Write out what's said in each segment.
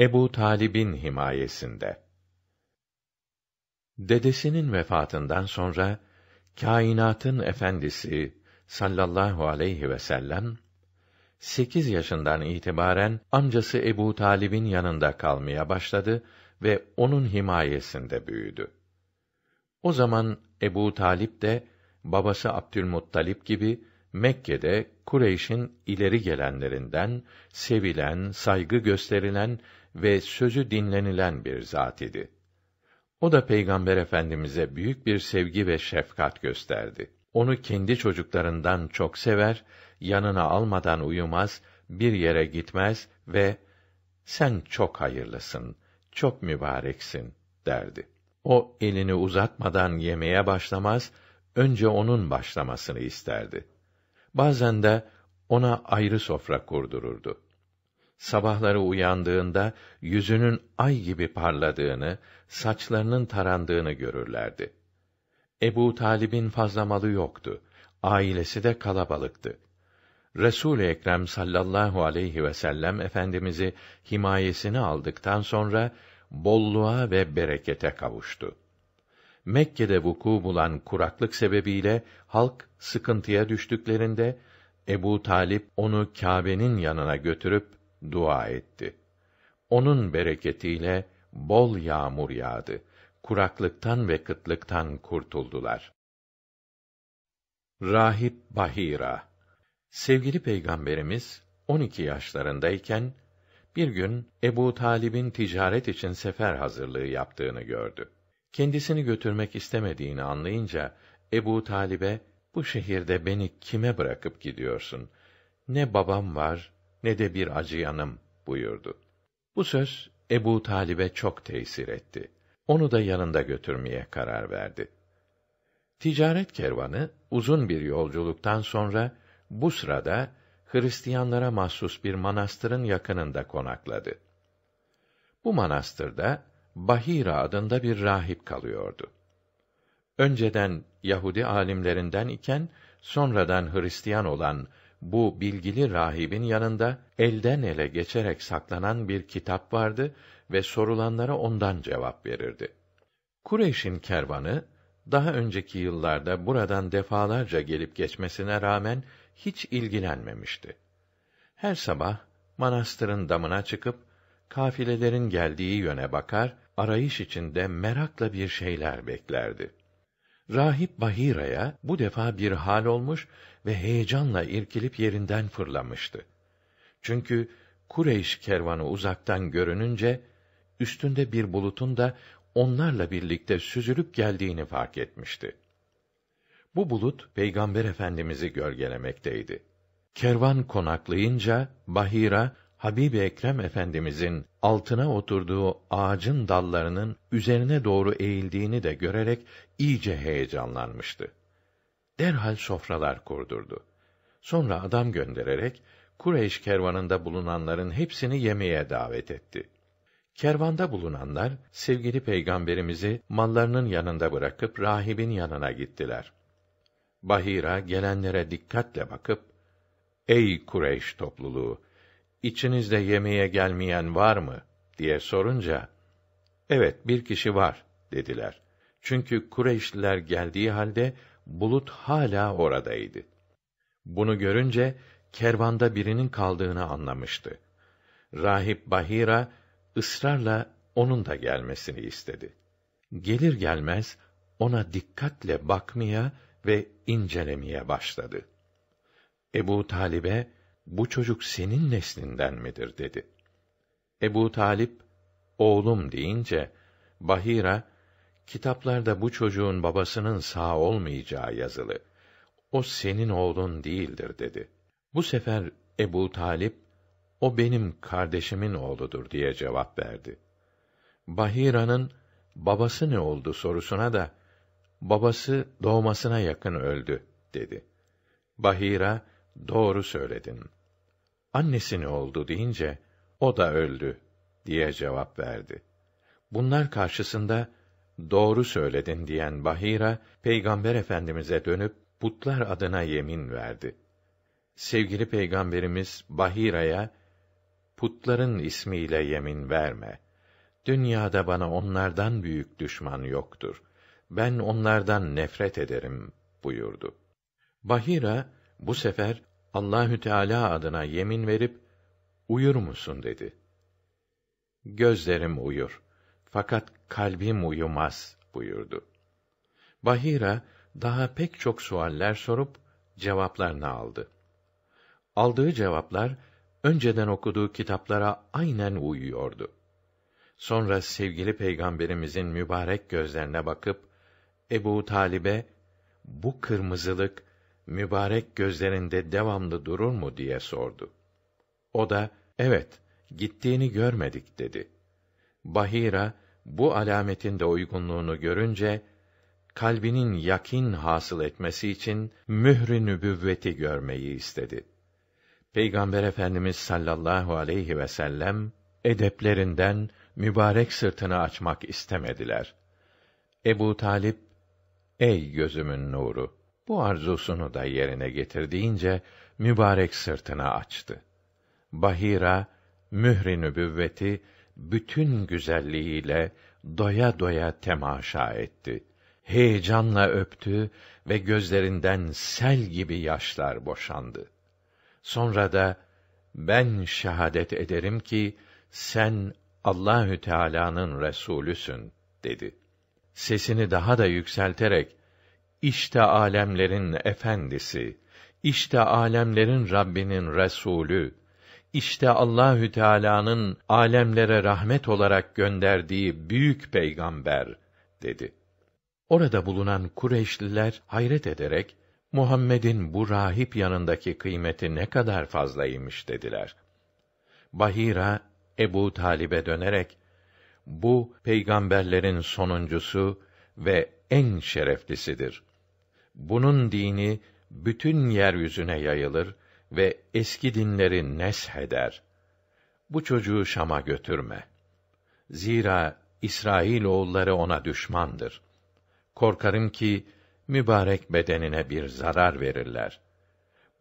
Ebu Talib'in himayesinde. Dedesinin vefatından sonra kainatın efendisi sallallahu aleyhi ve sellem 8 yaşından itibaren amcası Ebu Talib'in yanında kalmaya başladı ve onun himayesinde büyüdü. O zaman Ebu Talip de babası Abdülmuttalip gibi Mekke'de Kureyş'in ileri gelenlerinden sevilen, saygı gösterilen ve sözü dinlenilen bir zat idi. O da Peygamber Efendimize büyük bir sevgi ve şefkat gösterdi. Onu kendi çocuklarından çok sever, yanına almadan uyumaz, bir yere gitmez ve sen çok hayırlısın, çok mübareksin derdi. O elini uzatmadan yemeye başlamaz, önce onun başlamasını isterdi. Bazen de ona ayrı sofra kurdururdu sabahları uyandığında yüzünün ay gibi parladığını, saçlarının tarandığını görürlerdi. Ebu Talib'in fazla malı yoktu. Ailesi de kalabalıktı. Resul-i Ekrem sallallahu aleyhi ve sellem efendimizi himayesini aldıktan sonra bolluğa ve berekete kavuştu. Mekke'de vuku bulan kuraklık sebebiyle halk sıkıntıya düştüklerinde Ebu Talip onu Kâbe'nin yanına götürüp dua etti. Onun bereketiyle bol yağmur yağdı. Kuraklıktan ve kıtlıktan kurtuldular. Rahip Bahira Sevgili Peygamberimiz 12 yaşlarındayken bir gün Ebu Talib'in ticaret için sefer hazırlığı yaptığını gördü. Kendisini götürmek istemediğini anlayınca Ebu Talib'e bu şehirde beni kime bırakıp gidiyorsun? Ne babam var, ne de bir acıyanım buyurdu. Bu söz Ebu Talib'e çok tesir etti. Onu da yanında götürmeye karar verdi. Ticaret kervanı uzun bir yolculuktan sonra bu sırada Hristiyanlara mahsus bir manastırın yakınında konakladı. Bu manastırda Bahira adında bir rahip kalıyordu. Önceden Yahudi alimlerinden iken sonradan Hristiyan olan bu bilgili rahibin yanında elden ele geçerek saklanan bir kitap vardı ve sorulanlara ondan cevap verirdi. Kureyş'in kervanı daha önceki yıllarda buradan defalarca gelip geçmesine rağmen hiç ilgilenmemişti. Her sabah manastırın damına çıkıp kafilelerin geldiği yöne bakar, arayış içinde merakla bir şeyler beklerdi. Rahip Bahira'ya bu defa bir hal olmuş ve heyecanla irkilip yerinden fırlamıştı. Çünkü Kureyş kervanı uzaktan görününce üstünde bir bulutun da onlarla birlikte süzülüp geldiğini fark etmişti. Bu bulut Peygamber Efendimizi gölgelemekteydi. Kervan konaklayınca Bahira Habib Ekrem Efendimizin altına oturduğu ağacın dallarının üzerine doğru eğildiğini de görerek iyice heyecanlanmıştı derhal sofralar kurdurdu. Sonra adam göndererek Kureyş kervanında bulunanların hepsini yemeğe davet etti. Kervanda bulunanlar sevgili peygamberimizi mallarının yanında bırakıp rahibin yanına gittiler. Bahira gelenlere dikkatle bakıp "Ey Kureyş topluluğu, içinizde yemeğe gelmeyen var mı?" diye sorunca "Evet, bir kişi var." dediler. Çünkü Kureyşliler geldiği halde bulut hala oradaydı. Bunu görünce kervanda birinin kaldığını anlamıştı. Rahip Bahira ısrarla onun da gelmesini istedi. Gelir gelmez ona dikkatle bakmaya ve incelemeye başladı. Ebu Talib'e bu çocuk senin neslinden midir dedi. Ebu Talip oğlum deyince Bahira Kitaplarda bu çocuğun babasının sağ olmayacağı yazılı. O senin oğlun değildir dedi. Bu sefer Ebu Talip, o benim kardeşimin oğludur diye cevap verdi. Bahira'nın babası ne oldu sorusuna da babası doğmasına yakın öldü dedi. Bahira doğru söyledin. Annesi ne oldu deyince o da öldü diye cevap verdi. Bunlar karşısında doğru söyledin diyen Bahira, Peygamber Efendimiz'e dönüp, putlar adına yemin verdi. Sevgili Peygamberimiz Bahira'ya, putların ismiyle yemin verme. Dünyada bana onlardan büyük düşman yoktur. Ben onlardan nefret ederim buyurdu. Bahira bu sefer Allahü Teala adına yemin verip uyur musun dedi. Gözlerim uyur. Fakat kalbim uyumaz buyurdu. Bahira daha pek çok sualler sorup cevaplarını aldı. Aldığı cevaplar önceden okuduğu kitaplara aynen uyuyordu. Sonra sevgili peygamberimizin mübarek gözlerine bakıp Ebu Talib'e bu kırmızılık mübarek gözlerinde devamlı durur mu diye sordu. O da evet gittiğini görmedik dedi. Bahira bu alametin de uygunluğunu görünce kalbinin yakin hasıl etmesi için mührü nübüvveti görmeyi istedi. Peygamber Efendimiz sallallahu aleyhi ve sellem edeplerinden mübarek sırtını açmak istemediler. Ebu Talip, ey gözümün nuru, bu arzusunu da yerine getirdiğince mübarek sırtını açtı. Bahira, mührü nübüvveti bütün güzelliğiyle doya doya temaşa etti. Heyecanla öptü ve gözlerinden sel gibi yaşlar boşandı. Sonra da ben şehadet ederim ki sen Allahü Teala'nın resulüsün dedi. Sesini daha da yükselterek işte alemlerin efendisi, işte alemlerin Rabbinin resulü işte Allahü Teala'nın alemlere rahmet olarak gönderdiği büyük peygamber dedi. Orada bulunan Kureyşliler hayret ederek Muhammed'in bu rahip yanındaki kıymeti ne kadar fazlaymış dediler. Bahira Ebu Talib'e dönerek bu peygamberlerin sonuncusu ve en şereflisidir. Bunun dini bütün yeryüzüne yayılır ve eski dinleri nesheder. Bu çocuğu Şam'a götürme. Zira İsrail oğulları ona düşmandır. Korkarım ki mübarek bedenine bir zarar verirler.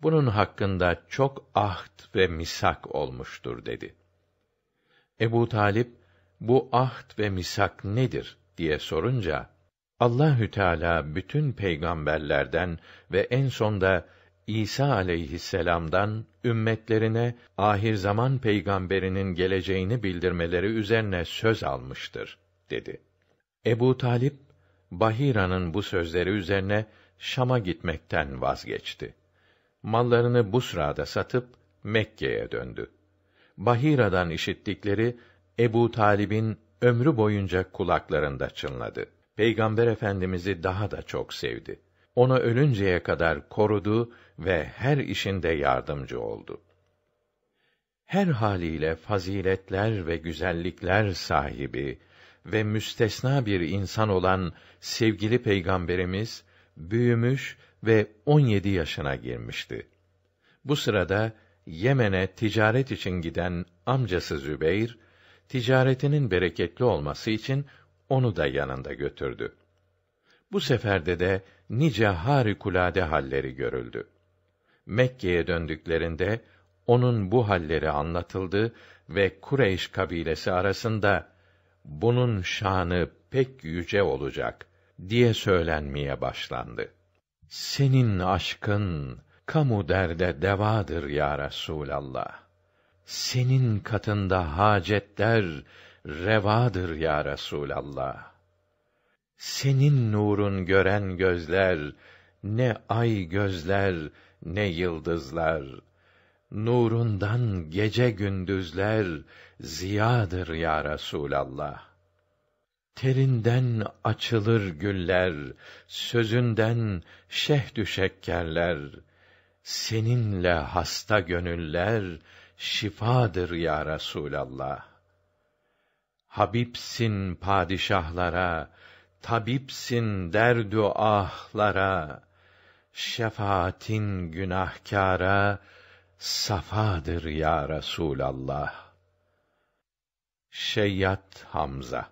Bunun hakkında çok ahd ve misak olmuştur dedi. Ebu Talip bu ahd ve misak nedir diye sorunca Allahü Teala bütün peygamberlerden ve en sonda İsa aleyhisselam'dan ümmetlerine ahir zaman peygamberinin geleceğini bildirmeleri üzerine söz almıştır dedi. Ebu Talip Bahira'nın bu sözleri üzerine Şam'a gitmekten vazgeçti. Mallarını Busra'da satıp Mekke'ye döndü. Bahira'dan işittikleri Ebu Talib'in ömrü boyunca kulaklarında çınladı. Peygamber Efendimizi daha da çok sevdi. Onu ölünceye kadar korudu ve her işinde yardımcı oldu. Her haliyle faziletler ve güzellikler sahibi ve müstesna bir insan olan sevgili peygamberimiz büyümüş ve 17 yaşına girmişti. Bu sırada Yemen'e ticaret için giden amcası Zübeyr ticaretinin bereketli olması için onu da yanında götürdü. Bu seferde de nice harikulade halleri görüldü. Mekke'ye döndüklerinde onun bu halleri anlatıldı ve Kureyş kabilesi arasında bunun şanı pek yüce olacak diye söylenmeye başlandı. Senin aşkın kamu derde devadır ya Resûlallah. Senin katında hacetler revadır ya Resûlallah. Senin nurun gören gözler, ne ay gözler, ne yıldızlar. Nurundan gece gündüzler ziyadır ya Resulallah. Terinden açılır güller, sözünden şeh düşekkerler. Seninle hasta gönüller şifadır ya Resulallah. Habibsin padişahlara, tabipsin derdü ahlara şefaatin günahkara safadır ya Resulallah. Şeyyat Hamza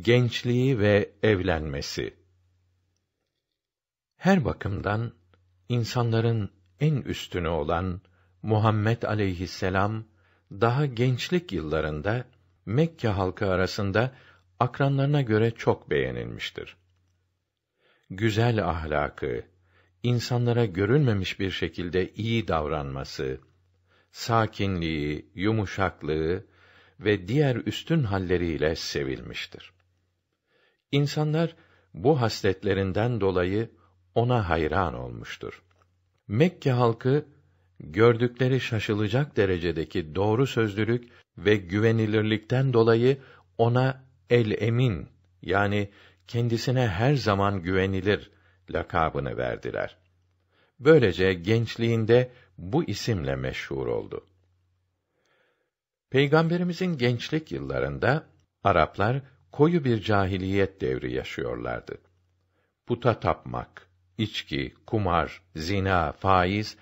Gençliği ve evlenmesi Her bakımdan insanların en üstünü olan Muhammed aleyhisselam daha gençlik yıllarında Mekke halkı arasında akranlarına göre çok beğenilmiştir güzel ahlakı, insanlara görünmemiş bir şekilde iyi davranması, sakinliği, yumuşaklığı ve diğer üstün halleriyle sevilmiştir. İnsanlar bu hasletlerinden dolayı ona hayran olmuştur. Mekke halkı gördükleri şaşılacak derecedeki doğru sözlülük ve güvenilirlikten dolayı ona el emin yani kendisine her zaman güvenilir lakabını verdiler. Böylece gençliğinde bu isimle meşhur oldu. Peygamberimizin gençlik yıllarında Araplar koyu bir cahiliyet devri yaşıyorlardı. Puta tapmak, içki, kumar, zina, faiz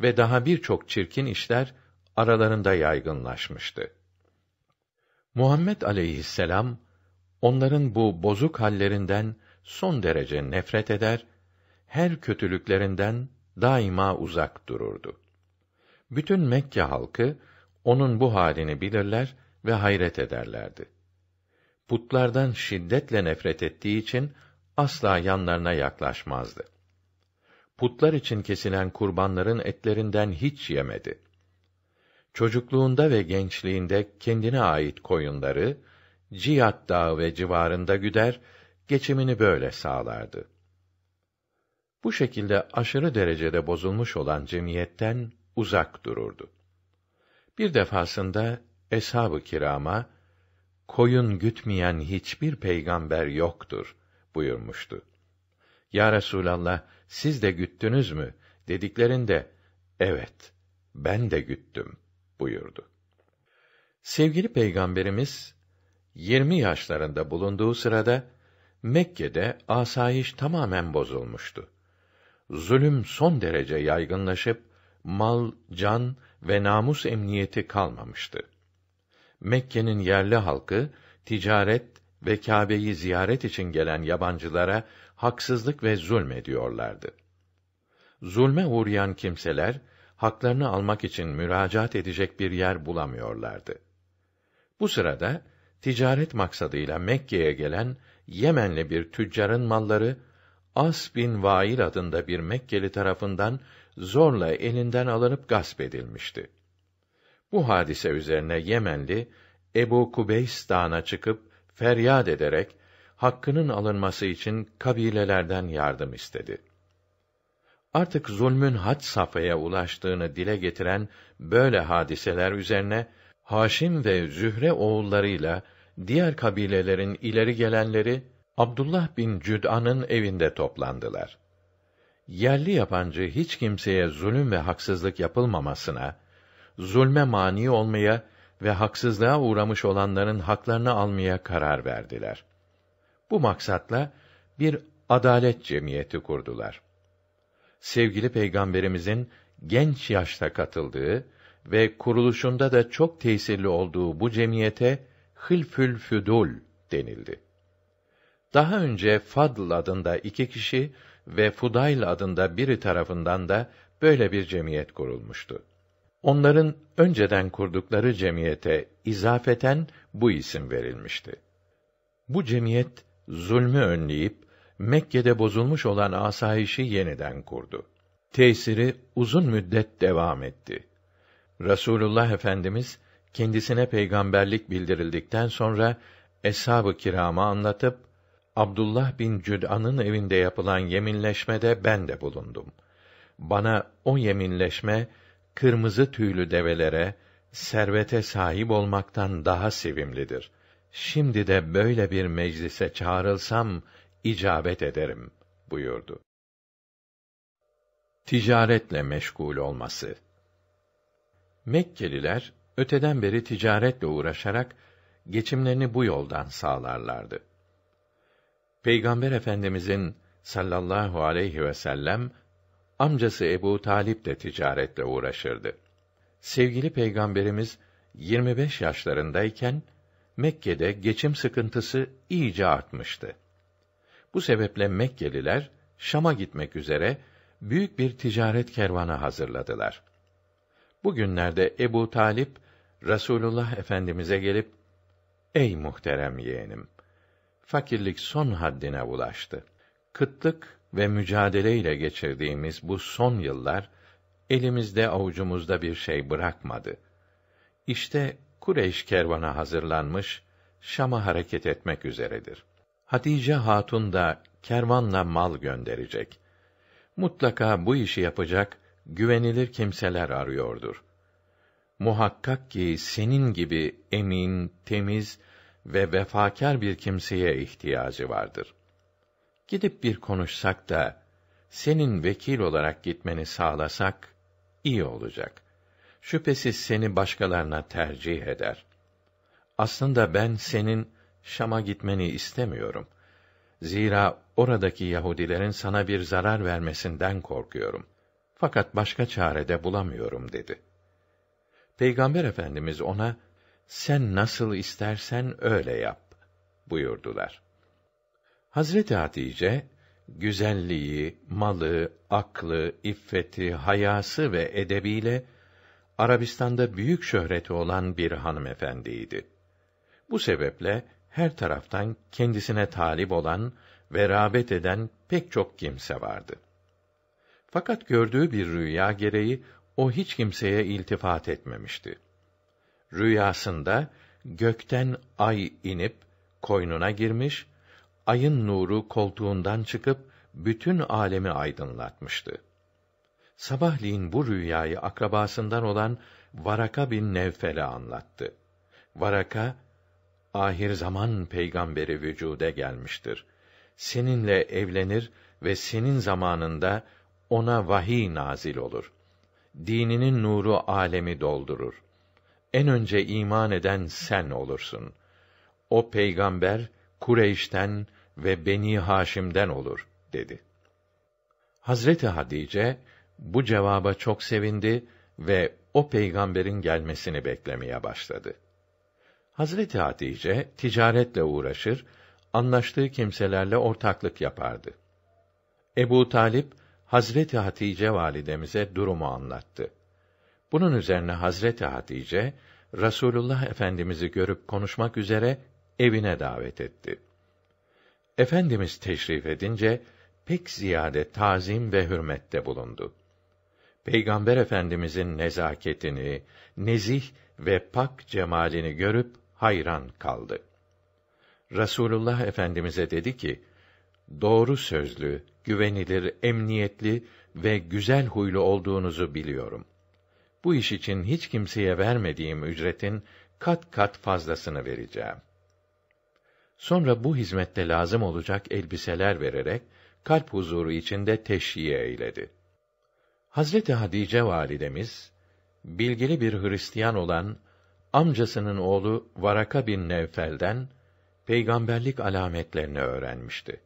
ve daha birçok çirkin işler aralarında yaygınlaşmıştı. Muhammed aleyhisselam onların bu bozuk hallerinden son derece nefret eder, her kötülüklerinden daima uzak dururdu. Bütün Mekke halkı onun bu halini bilirler ve hayret ederlerdi. Putlardan şiddetle nefret ettiği için asla yanlarına yaklaşmazdı. Putlar için kesilen kurbanların etlerinden hiç yemedi. Çocukluğunda ve gençliğinde kendine ait koyunları, Cihat Dağı ve civarında güder, geçimini böyle sağlardı. Bu şekilde aşırı derecede bozulmuş olan cemiyetten uzak dururdu. Bir defasında eshab-ı kirama koyun gütmeyen hiçbir peygamber yoktur buyurmuştu. Ya Resulallah siz de güttünüz mü dediklerinde evet ben de güttüm buyurdu. Sevgili peygamberimiz 20 yaşlarında bulunduğu sırada Mekke'de asayiş tamamen bozulmuştu. Zulüm son derece yaygınlaşıp mal, can ve namus emniyeti kalmamıştı. Mekke'nin yerli halkı ticaret ve Kâbe'yi ziyaret için gelen yabancılara haksızlık ve zulm ediyorlardı. Zulme uğrayan kimseler haklarını almak için müracaat edecek bir yer bulamıyorlardı. Bu sırada ticaret maksadıyla Mekke'ye gelen Yemenli bir tüccarın malları As bin Vail adında bir Mekkeli tarafından zorla elinden alınıp gasp edilmişti. Bu hadise üzerine Yemenli Ebu Kubeys dağına çıkıp feryat ederek hakkının alınması için kabilelerden yardım istedi. Artık zulmün had safhaya ulaştığını dile getiren böyle hadiseler üzerine Haşim ve Zühre oğullarıyla diğer kabilelerin ileri gelenleri Abdullah bin Cüd'an'ın evinde toplandılar. Yerli yabancı hiç kimseye zulüm ve haksızlık yapılmamasına, zulme mani olmaya ve haksızlığa uğramış olanların haklarını almaya karar verdiler. Bu maksatla bir adalet cemiyeti kurdular. Sevgili Peygamberimizin genç yaşta katıldığı ve kuruluşunda da çok tesirli olduğu bu cemiyete Hılfül Füdul denildi. Daha önce Fadl adında iki kişi ve Fudayl adında biri tarafından da böyle bir cemiyet kurulmuştu. Onların önceden kurdukları cemiyete izafeten bu isim verilmişti. Bu cemiyet zulmü önleyip Mekke'de bozulmuş olan asayişi yeniden kurdu. Tesiri uzun müddet devam etti. Rasulullah Efendimiz kendisine peygamberlik bildirildikten sonra eshab-ı kirama anlatıp Abdullah bin Cüd'an'ın evinde yapılan yeminleşmede ben de bulundum. Bana o yeminleşme kırmızı tüylü develere, servete sahip olmaktan daha sevimlidir. Şimdi de böyle bir meclise çağrılsam icabet ederim buyurdu. Ticaretle meşgul olması Mekkeliler öteden beri ticaretle uğraşarak geçimlerini bu yoldan sağlarlardı. Peygamber Efendimizin sallallahu aleyhi ve sellem amcası Ebu Talip de ticaretle uğraşırdı. Sevgili peygamberimiz 25 yaşlarındayken Mekke'de geçim sıkıntısı iyice artmıştı. Bu sebeple Mekkeliler Şam'a gitmek üzere büyük bir ticaret kervanı hazırladılar. Bugünlerde Ebu Talip Rasulullah Efendimize gelip Ey muhterem yeğenim fakirlik son haddine ulaştı. Kıtlık ve mücadele ile geçirdiğimiz bu son yıllar elimizde avucumuzda bir şey bırakmadı. İşte Kureyş kervana hazırlanmış Şam'a hareket etmek üzeredir. Hatice Hatun da kervanla mal gönderecek. Mutlaka bu işi yapacak güvenilir kimseler arıyordur. Muhakkak ki senin gibi emin, temiz ve vefakar bir kimseye ihtiyacı vardır. Gidip bir konuşsak da senin vekil olarak gitmeni sağlasak iyi olacak. Şüphesiz seni başkalarına tercih eder. Aslında ben senin Şam'a gitmeni istemiyorum. Zira oradaki Yahudilerin sana bir zarar vermesinden korkuyorum.'' Fakat başka çare de bulamıyorum dedi. Peygamber Efendimiz ona sen nasıl istersen öyle yap buyurdular. Hazreti Hatice güzelliği, malı, aklı, iffeti, hayası ve edebiyle Arabistan'da büyük şöhreti olan bir hanımefendiydi. Bu sebeple her taraftan kendisine talip olan ve rağbet eden pek çok kimse vardı.'' Fakat gördüğü bir rüya gereği o hiç kimseye iltifat etmemişti. Rüyasında gökten ay inip koynuna girmiş, ayın nuru koltuğundan çıkıp bütün alemi aydınlatmıştı. Sabahleyin bu rüyayı akrabasından olan Varaka bin Nevfel'e anlattı. Varaka, ahir zaman peygamberi vücude gelmiştir. Seninle evlenir ve senin zamanında ona vahiy nazil olur. Dininin nuru alemi doldurur. En önce iman eden sen olursun. O peygamber Kureyş'ten ve Beni Haşim'den olur dedi. Hazreti Hadice bu cevaba çok sevindi ve o peygamberin gelmesini beklemeye başladı. Hazreti Hatice ticaretle uğraşır, anlaştığı kimselerle ortaklık yapardı. Ebu Talip Hazreti Hatice validemize durumu anlattı. Bunun üzerine Hazreti Hatice Rasulullah Efendimizi görüp konuşmak üzere evine davet etti. Efendimiz teşrif edince pek ziyade tazim ve hürmette bulundu. Peygamber Efendimizin nezaketini, nezih ve pak cemalini görüp hayran kaldı. Rasulullah Efendimize dedi ki: doğru sözlü, güvenilir, emniyetli ve güzel huylu olduğunuzu biliyorum. Bu iş için hiç kimseye vermediğim ücretin kat kat fazlasını vereceğim. Sonra bu hizmette lazım olacak elbiseler vererek kalp huzuru içinde teşhiye eyledi. Hazreti Hadice validemiz bilgili bir Hristiyan olan amcasının oğlu Varaka bin Nevfel'den peygamberlik alametlerini öğrenmişti.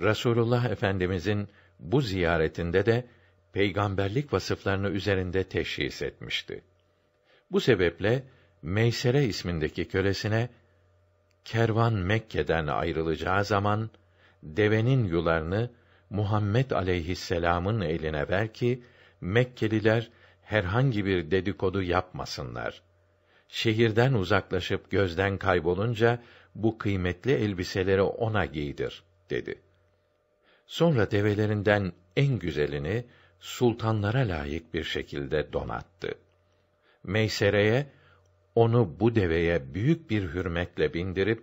Resulullah Efendimizin bu ziyaretinde de peygamberlik vasıflarını üzerinde teşhis etmişti. Bu sebeple Meysere ismindeki kölesine kervan Mekke'den ayrılacağı zaman devenin yularını Muhammed aleyhisselam'ın eline ver ki Mekkeliler herhangi bir dedikodu yapmasınlar. Şehirden uzaklaşıp gözden kaybolunca bu kıymetli elbiseleri ona giydir dedi. Sonra develerinden en güzelini sultanlara layık bir şekilde donattı. Meysere'ye onu bu deveye büyük bir hürmetle bindirip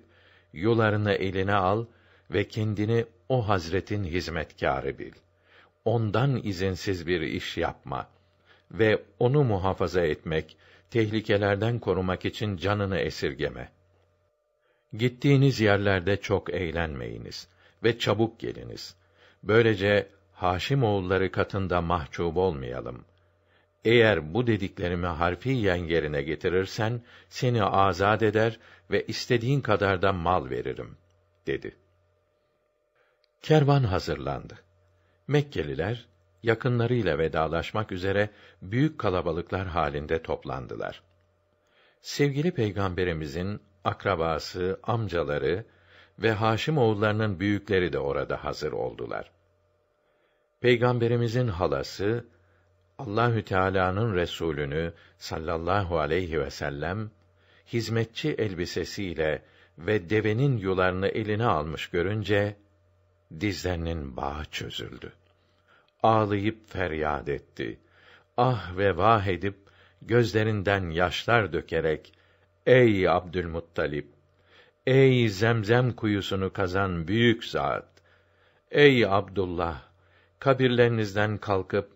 yularını eline al ve kendini o hazretin hizmetkarı bil. Ondan izinsiz bir iş yapma ve onu muhafaza etmek, tehlikelerden korumak için canını esirgeme. Gittiğiniz yerlerde çok eğlenmeyiniz ve çabuk geliniz. Böylece Haşim oğulları katında mahcup olmayalım. Eğer bu dediklerimi harfiyen yerine getirirsen seni azad eder ve istediğin kadar da mal veririm." dedi. Kervan hazırlandı. Mekkeliler yakınlarıyla vedalaşmak üzere büyük kalabalıklar halinde toplandılar. Sevgili Peygamberimizin akrabası, amcaları, ve Haşim oğullarının büyükleri de orada hazır oldular. Peygamberimizin halası Allahü Teala'nın Resulünü sallallahu aleyhi ve sellem hizmetçi elbisesiyle ve devenin yularını eline almış görünce dizlerinin bağı çözüldü. Ağlayıp feryat etti. Ah ve vah edip gözlerinden yaşlar dökerek "Ey Abdülmuttalip, Ey zemzem kuyusunu kazan büyük zat! Ey Abdullah! Kabirlerinizden kalkıp,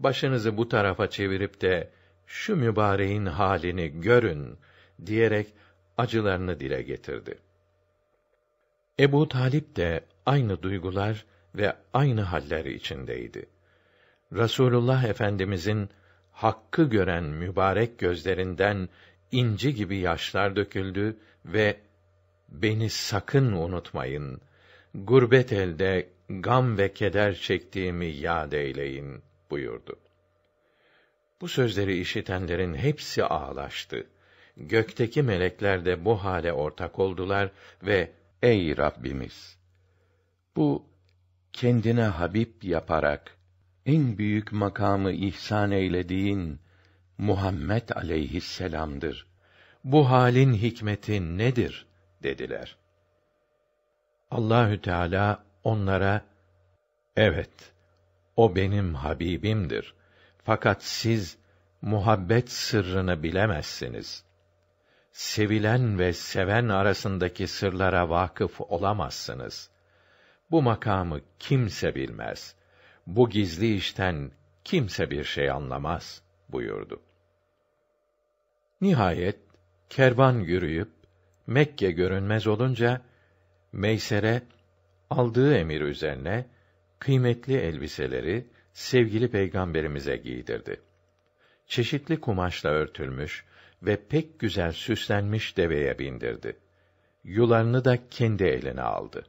başınızı bu tarafa çevirip de, şu mübareğin halini görün, diyerek acılarını dile getirdi. Ebu Talip de aynı duygular ve aynı haller içindeydi. Rasulullah Efendimizin hakkı gören mübarek gözlerinden inci gibi yaşlar döküldü ve beni sakın unutmayın. Gurbet elde gam ve keder çektiğimi yad eyleyin buyurdu. Bu sözleri işitenlerin hepsi ağlaştı. Gökteki melekler de bu hale ortak oldular ve ey Rabbimiz bu kendine habib yaparak en büyük makamı ihsan eylediğin Muhammed aleyhisselam'dır. Bu halin hikmeti nedir?' dediler. Allahü Teala onlara Evet o benim habibimdir. Fakat siz muhabbet sırrını bilemezsiniz. Sevilen ve seven arasındaki sırlara vakıf olamazsınız. Bu makamı kimse bilmez. Bu gizli işten kimse bir şey anlamaz buyurdu. Nihayet kervan yürüyüp Mekke görünmez olunca Meysere aldığı emir üzerine kıymetli elbiseleri sevgili peygamberimize giydirdi. Çeşitli kumaşla örtülmüş ve pek güzel süslenmiş deveye bindirdi. Yularını da kendi eline aldı.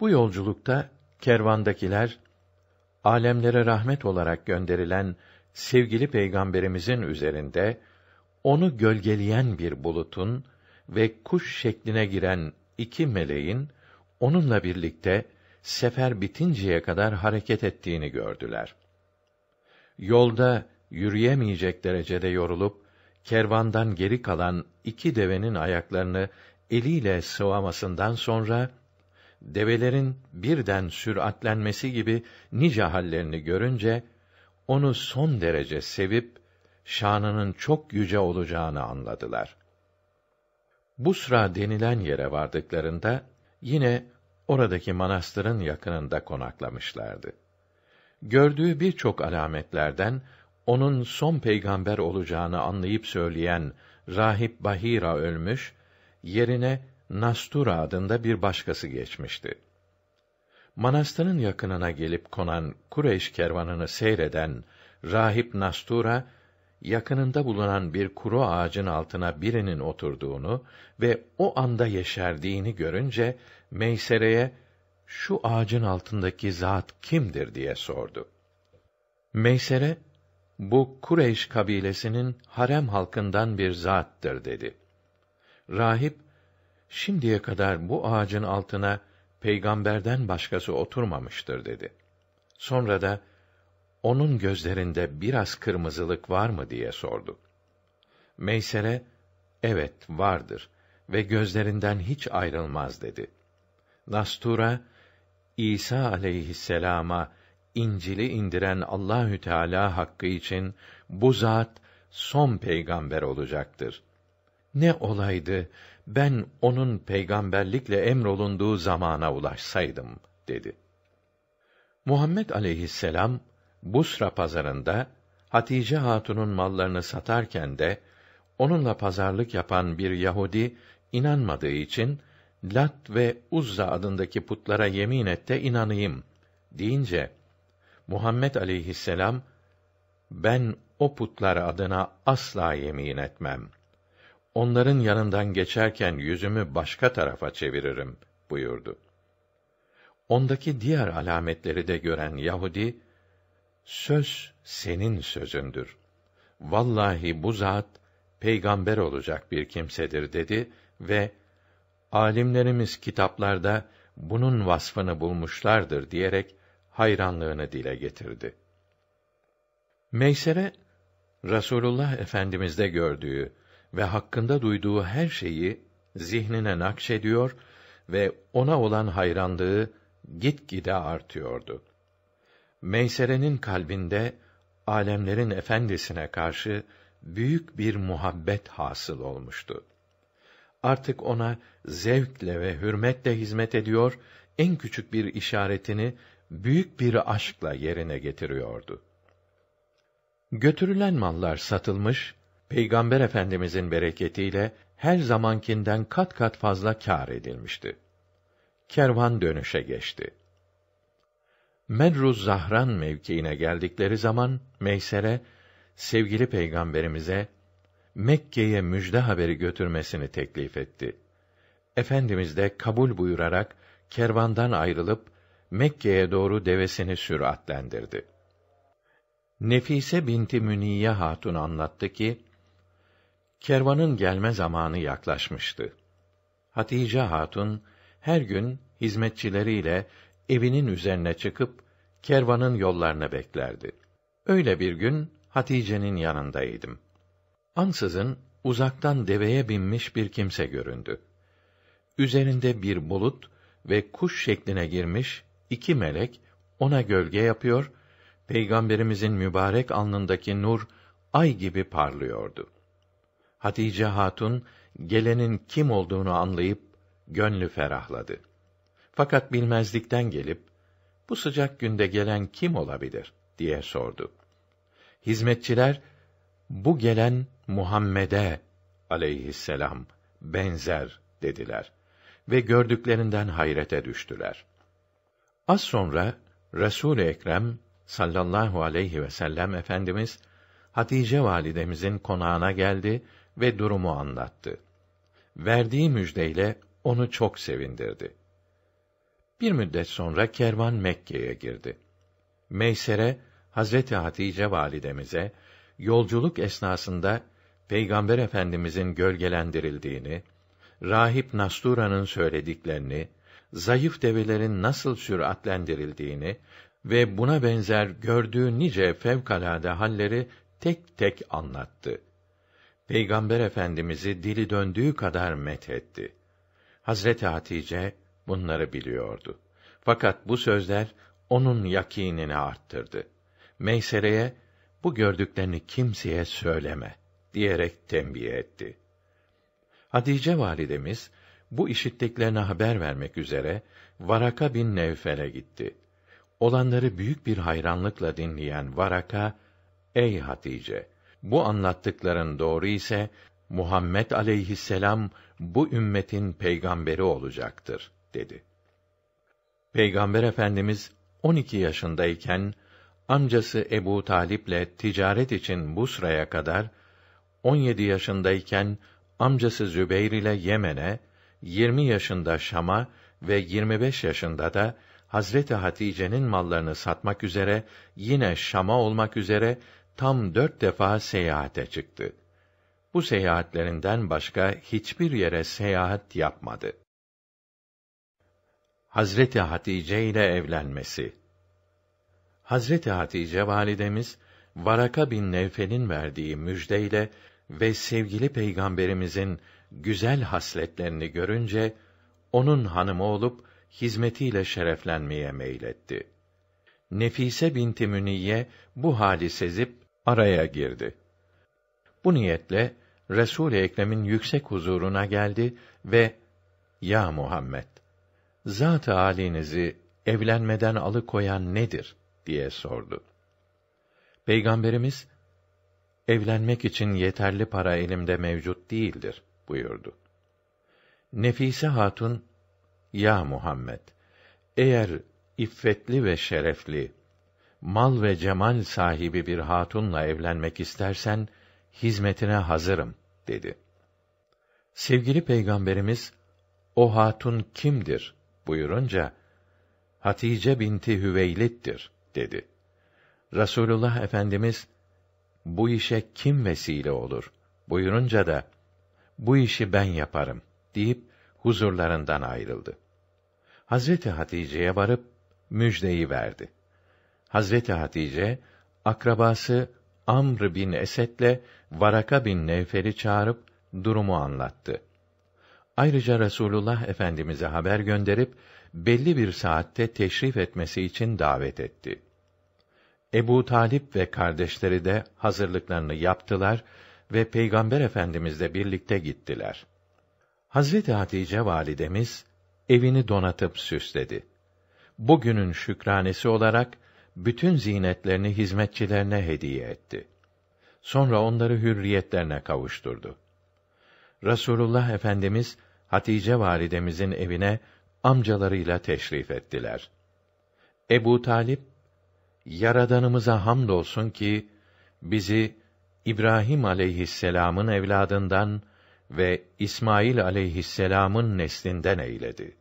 Bu yolculukta kervandakiler alemlere rahmet olarak gönderilen sevgili peygamberimizin üzerinde onu gölgeleyen bir bulutun ve kuş şekline giren iki meleğin onunla birlikte sefer bitinceye kadar hareket ettiğini gördüler. Yolda yürüyemeyecek derecede yorulup kervandan geri kalan iki devenin ayaklarını eliyle sıvamasından sonra develerin birden süratlenmesi gibi nice hallerini görünce onu son derece sevip şanının çok yüce olacağını anladılar. Busra denilen yere vardıklarında yine oradaki manastırın yakınında konaklamışlardı. Gördüğü birçok alametlerden onun son peygamber olacağını anlayıp söyleyen rahip Bahira ölmüş, yerine Nastura adında bir başkası geçmişti. Manastırın yakınına gelip konan Kureyş kervanını seyreden rahip Nastura yakınında bulunan bir kuru ağacın altına birinin oturduğunu ve o anda yeşerdiğini görünce Meysere'ye şu ağacın altındaki zat kimdir diye sordu. Meysere bu Kureyş kabilesinin harem halkından bir zattır dedi. Rahip şimdiye kadar bu ağacın altına peygamberden başkası oturmamıştır dedi. Sonra da onun gözlerinde biraz kırmızılık var mı diye sordu. Meysere, evet vardır ve gözlerinden hiç ayrılmaz dedi. Nastura, İsa aleyhisselama İncil'i indiren Allahü Teala hakkı için bu zat son peygamber olacaktır. Ne olaydı ben onun peygamberlikle emrolunduğu zamana ulaşsaydım dedi. Muhammed aleyhisselam Busra pazarında Hatice Hatun'un mallarını satarken de onunla pazarlık yapan bir Yahudi inanmadığı için Lat ve Uzza adındaki putlara yemin et de inanayım deyince Muhammed aleyhisselam ben o putlar adına asla yemin etmem. Onların yanından geçerken yüzümü başka tarafa çeviririm buyurdu. Ondaki diğer alametleri de gören Yahudi söz senin sözündür. Vallahi bu zat peygamber olacak bir kimsedir dedi ve alimlerimiz kitaplarda bunun vasfını bulmuşlardır diyerek hayranlığını dile getirdi. Meysere Rasulullah Efendimiz'de gördüğü ve hakkında duyduğu her şeyi zihnine nakşediyor ve ona olan hayranlığı gitgide artıyordu. Meysere'nin kalbinde alemlerin efendisine karşı büyük bir muhabbet hasıl olmuştu. Artık ona zevkle ve hürmetle hizmet ediyor, en küçük bir işaretini büyük bir aşkla yerine getiriyordu. Götürülen mallar satılmış, Peygamber Efendimizin bereketiyle her zamankinden kat kat fazla kâr edilmişti. Kervan dönüşe geçti. Medru Zahran mevkiine geldikleri zaman Meysere sevgili peygamberimize Mekke'ye müjde haberi götürmesini teklif etti. Efendimiz de kabul buyurarak kervandan ayrılıp Mekke'ye doğru devesini süratlendirdi. Nefise binti Müniye Hatun anlattı ki kervanın gelme zamanı yaklaşmıştı. Hatice Hatun her gün hizmetçileriyle evinin üzerine çıkıp kervanın yollarını beklerdi. Öyle bir gün Hatice'nin yanındaydım. Ansızın uzaktan deveye binmiş bir kimse göründü. Üzerinde bir bulut ve kuş şekline girmiş iki melek ona gölge yapıyor, peygamberimizin mübarek alnındaki nur ay gibi parlıyordu. Hatice Hatun gelenin kim olduğunu anlayıp gönlü ferahladı. Fakat bilmezlikten gelip, bu sıcak günde gelen kim olabilir diye sordu. Hizmetçiler, bu gelen Muhammed'e aleyhisselam benzer dediler ve gördüklerinden hayrete düştüler. Az sonra Resul Ekrem sallallahu aleyhi ve sellem efendimiz Hatice validemizin konağına geldi ve durumu anlattı. Verdiği müjdeyle onu çok sevindirdi. Bir müddet sonra kervan Mekke'ye girdi. Meysere Hazreti Hatice validemize yolculuk esnasında Peygamber Efendimizin gölgelendirildiğini, rahip Nastura'nın söylediklerini, zayıf develerin nasıl süratlendirildiğini ve buna benzer gördüğü nice fevkalade halleri tek tek anlattı. Peygamber Efendimizi dili döndüğü kadar methetti. Hazreti Hatice bunları biliyordu. Fakat bu sözler onun yakinini arttırdı. Meysere'ye bu gördüklerini kimseye söyleme diyerek tembih etti. Hatice validemiz bu işittiklerine haber vermek üzere Varaka bin Nevfel'e gitti. Olanları büyük bir hayranlıkla dinleyen Varaka, "Ey Hatice, bu anlattıkların doğru ise Muhammed aleyhisselam bu ümmetin peygamberi olacaktır dedi. Peygamber Efendimiz 12 yaşındayken amcası Ebu Talip'le ticaret için bu sıraya kadar 17 yaşındayken amcası Zübeyr ile Yemen'e, 20 yaşında Şam'a ve 25 yaşında da Hazreti Hatice'nin mallarını satmak üzere yine Şam'a olmak üzere tam dört defa seyahate çıktı. Bu seyahatlerinden başka hiçbir yere seyahat yapmadı.'' Hazreti Hatice ile evlenmesi. Hazreti Hatice validemiz Varaka bin Nevfel'in verdiği müjdeyle ve sevgili peygamberimizin güzel hasletlerini görünce onun hanımı olup hizmetiyle şereflenmeye meyletti. Nefise binti Müniyye bu hali sezip araya girdi. Bu niyetle Resul-i Ekrem'in yüksek huzuruna geldi ve "Ya Muhammed, zat halinizi evlenmeden alıkoyan nedir diye sordu. Peygamberimiz evlenmek için yeterli para elimde mevcut değildir buyurdu. Nefise Hatun ya Muhammed eğer iffetli ve şerefli mal ve cemal sahibi bir hatunla evlenmek istersen hizmetine hazırım dedi. Sevgili peygamberimiz o hatun kimdir buyurunca Hatice binti Hüveylit'tir dedi. Rasulullah Efendimiz bu işe kim vesile olur buyurunca da bu işi ben yaparım deyip huzurlarından ayrıldı. Hazreti Hatice'ye varıp müjdeyi verdi. Hazreti Hatice akrabası Amr bin Esed'le Varaka bin Nevfel'i çağırıp durumu anlattı. Ayrıca Resulullah Efendimize haber gönderip belli bir saatte teşrif etmesi için davet etti. Ebu Talip ve kardeşleri de hazırlıklarını yaptılar ve Peygamber Efendimizle birlikte gittiler. Hazreti Hatice validemiz evini donatıp süsledi. Bugünün şükranesi olarak bütün zinetlerini hizmetçilerine hediye etti. Sonra onları hürriyetlerine kavuşturdu. Rasulullah Efendimiz Hatice validemizin evine amcalarıyla teşrif ettiler. Ebu Talip, Yaradanımıza hamdolsun ki bizi İbrahim aleyhisselamın evladından ve İsmail aleyhisselamın neslinden eyledi.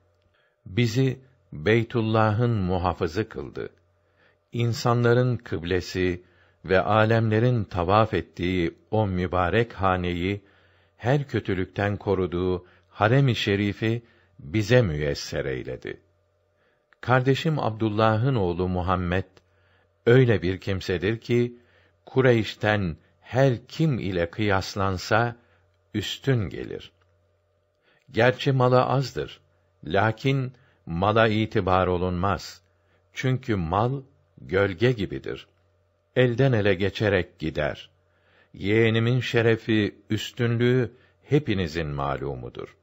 Bizi Beytullah'ın muhafızı kıldı. İnsanların kıblesi ve alemlerin tavaf ettiği o mübarek haneyi her kötülükten koruduğu harem-i şerifi bize müyesser eyledi. Kardeşim Abdullah'ın oğlu Muhammed öyle bir kimsedir ki Kureyş'ten her kim ile kıyaslansa üstün gelir. Gerçi malı azdır. Lakin mala itibar olunmaz. Çünkü mal gölge gibidir. Elden ele geçerek gider. Yeğenimin şerefi, üstünlüğü hepinizin malumudur.''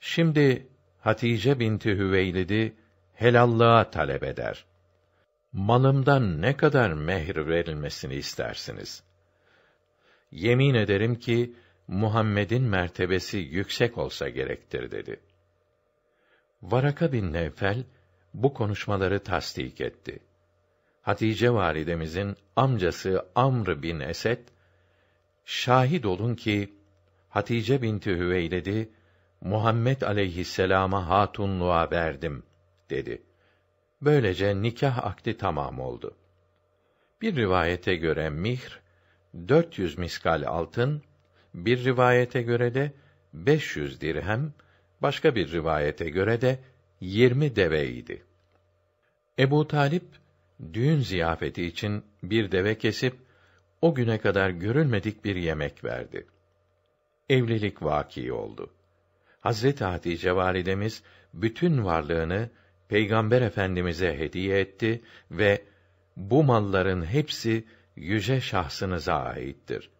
Şimdi Hatice binti Hüveylid'i helallığa talep eder. Malımdan ne kadar mehir verilmesini istersiniz? Yemin ederim ki Muhammed'in mertebesi yüksek olsa gerektir dedi. Varaka bin Nevfel bu konuşmaları tasdik etti. Hatice validemizin amcası Amr bin Esed şahit olun ki Hatice binti Hüveylid'i Muhammed aleyhisselama hatunluğa verdim dedi. Böylece nikah akdi tamam oldu. Bir rivayete göre mihr 400 miskal altın, bir rivayete göre de 500 dirhem, başka bir rivayete göre de 20 deveydi. Ebu Talip düğün ziyafeti için bir deve kesip o güne kadar görülmedik bir yemek verdi. Evlilik vaki oldu. Hazreti Hatice validemiz bütün varlığını Peygamber Efendimize hediye etti ve bu malların hepsi yüce şahsınıza aittir.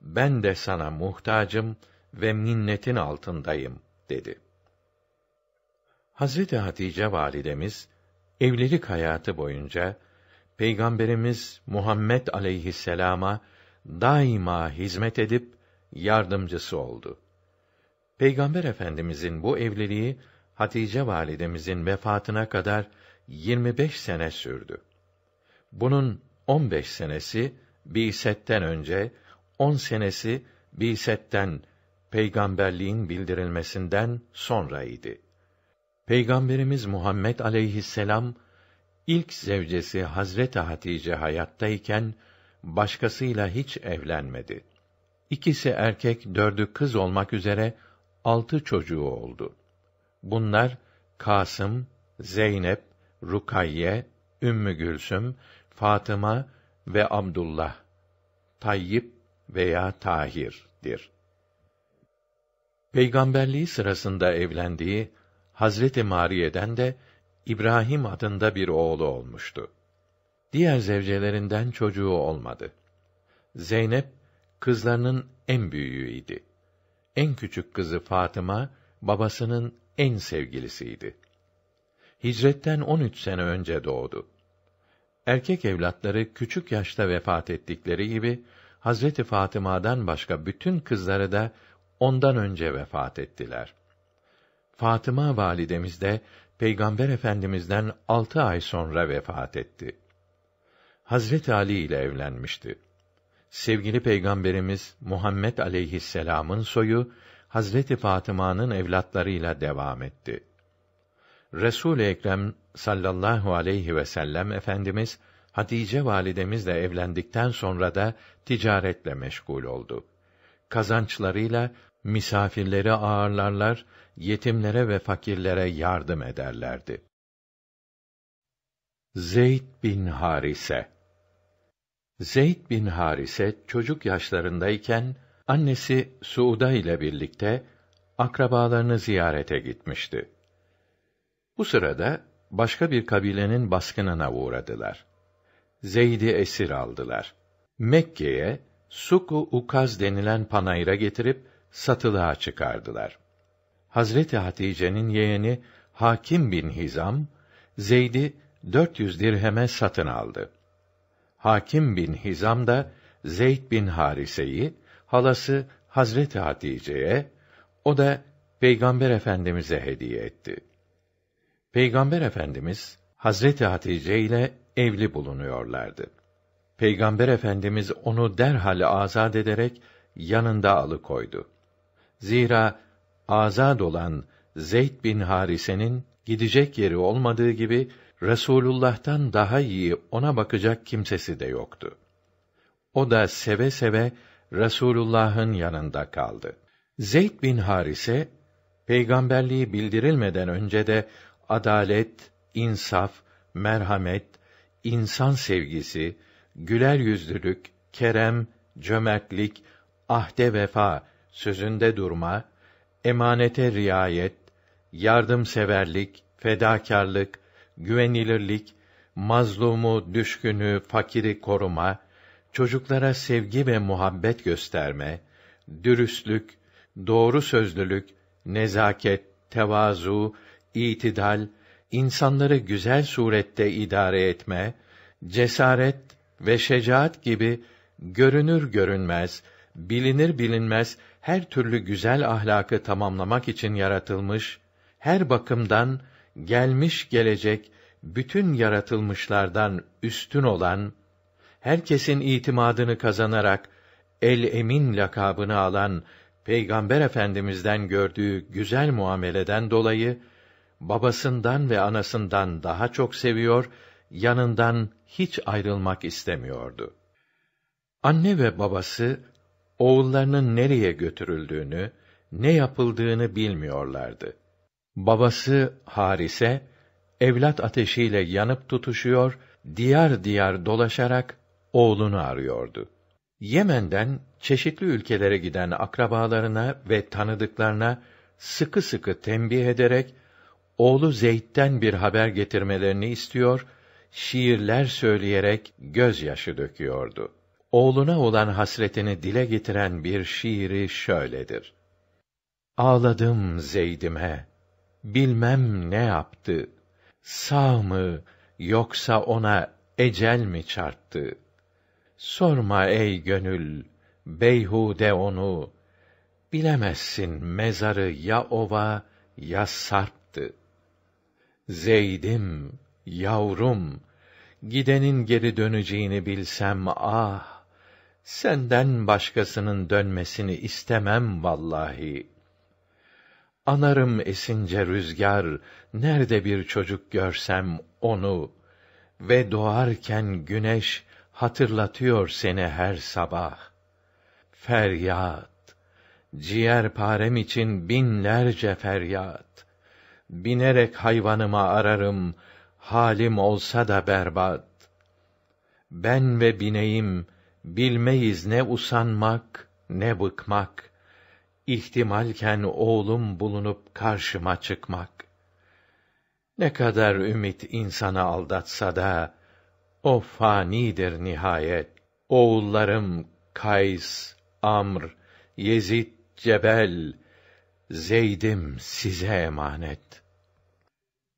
Ben de sana muhtacım ve minnetin altındayım dedi. Hazreti Hatice validemiz evlilik hayatı boyunca Peygamberimiz Muhammed aleyhisselama daima hizmet edip yardımcısı oldu. Peygamber Efendimizin bu evliliği Hatice validemizin vefatına kadar 25 sene sürdü. Bunun 15 senesi Biset'ten önce, 10 senesi Biset'ten peygamberliğin bildirilmesinden sonra idi. Peygamberimiz Muhammed aleyhisselam ilk zevcesi Hazreti Hatice hayattayken başkasıyla hiç evlenmedi. İkisi erkek, dördü kız olmak üzere altı çocuğu oldu. Bunlar Kasım, Zeynep, Rukayye, Ümmü Gülsüm, Fatıma ve Abdullah, Tayyip veya Tahir'dir. Peygamberliği sırasında evlendiği Hazreti Mariye'den de İbrahim adında bir oğlu olmuştu. Diğer zevcelerinden çocuğu olmadı. Zeynep kızlarının en büyüğüydi en küçük kızı Fatıma babasının en sevgilisiydi. Hicretten 13 sene önce doğdu. Erkek evlatları küçük yaşta vefat ettikleri gibi Hazreti Fatıma'dan başka bütün kızları da ondan önce vefat ettiler. Fatıma validemiz de Peygamber Efendimiz'den altı ay sonra vefat etti. Hazret Ali ile evlenmişti sevgili peygamberimiz Muhammed aleyhisselam'ın soyu Hazreti Fatıma'nın evlatlarıyla devam etti. Resul Ekrem sallallahu aleyhi ve sellem efendimiz Hatice validemizle evlendikten sonra da ticaretle meşgul oldu. Kazançlarıyla misafirleri ağırlarlar, yetimlere ve fakirlere yardım ederlerdi. Zeyd bin Harise Zeyd bin Harise çocuk yaşlarındayken annesi Suuda ile birlikte akrabalarını ziyarete gitmişti. Bu sırada başka bir kabilenin baskınına uğradılar. Zeyd'i esir aldılar. Mekke'ye Suku Ukaz denilen panayıra getirip satılığa çıkardılar. Hazreti Hatice'nin yeğeni Hakim bin Hizam Zeyd'i 400 dirheme satın aldı. Hakim bin Hizam da Zeyd bin Harise'yi halası Hazreti Hatice'ye, o da Peygamber Efendimize hediye etti. Peygamber Efendimiz Hazreti Hatice ile evli bulunuyorlardı. Peygamber Efendimiz onu derhal azad ederek yanında alıkoydu. Zira azad olan Zeyd bin Harise'nin gidecek yeri olmadığı gibi Resulullah'tan daha iyi ona bakacak kimsesi de yoktu. O da seve seve Resulullah'ın yanında kaldı. Zeyd bin Harise peygamberliği bildirilmeden önce de adalet, insaf, merhamet, insan sevgisi, güler yüzlülük, kerem, cömertlik, ahde vefa, sözünde durma, emanete riayet, yardımseverlik, fedakarlık, güvenilirlik, mazlumu, düşkünü, fakiri koruma, çocuklara sevgi ve muhabbet gösterme, dürüstlük, doğru sözlülük, nezaket, tevazu, itidal, insanları güzel surette idare etme, cesaret ve şecaat gibi görünür görünmez, bilinir bilinmez her türlü güzel ahlakı tamamlamak için yaratılmış, her bakımdan gelmiş gelecek bütün yaratılmışlardan üstün olan, herkesin itimadını kazanarak El Emin lakabını alan Peygamber Efendimizden gördüğü güzel muameleden dolayı babasından ve anasından daha çok seviyor, yanından hiç ayrılmak istemiyordu. Anne ve babası oğullarının nereye götürüldüğünü, ne yapıldığını bilmiyorlardı. Babası Harise evlat ateşiyle yanıp tutuşuyor, diyar diyar dolaşarak oğlunu arıyordu. Yemen'den çeşitli ülkelere giden akrabalarına ve tanıdıklarına sıkı sıkı tembih ederek oğlu Zeyd'den bir haber getirmelerini istiyor, şiirler söyleyerek gözyaşı döküyordu. Oğluna olan hasretini dile getiren bir şiiri şöyledir. Ağladım Zeyd'ime, bilmem ne yaptı. Sağ mı yoksa ona ecel mi çarptı? Sorma ey gönül, beyhude onu. Bilemezsin mezarı ya ova ya sarptı. Zeydim, yavrum, gidenin geri döneceğini bilsem ah! Senden başkasının dönmesini istemem vallahi.'' Anarım esince rüzgar, nerede bir çocuk görsem onu ve doğarken güneş hatırlatıyor seni her sabah. Feryat, ciğer ciğerparem için binlerce feryat. Binerek hayvanıma ararım, halim olsa da berbat. Ben ve bineğim, bilmeyiz ne usanmak, ne bıkmak.'' ihtimalken oğlum bulunup karşıma çıkmak. Ne kadar ümit insana aldatsa da, o fanidir nihayet. Oğullarım Kays, Amr, Yezid, Cebel, Zeyd'im size emanet.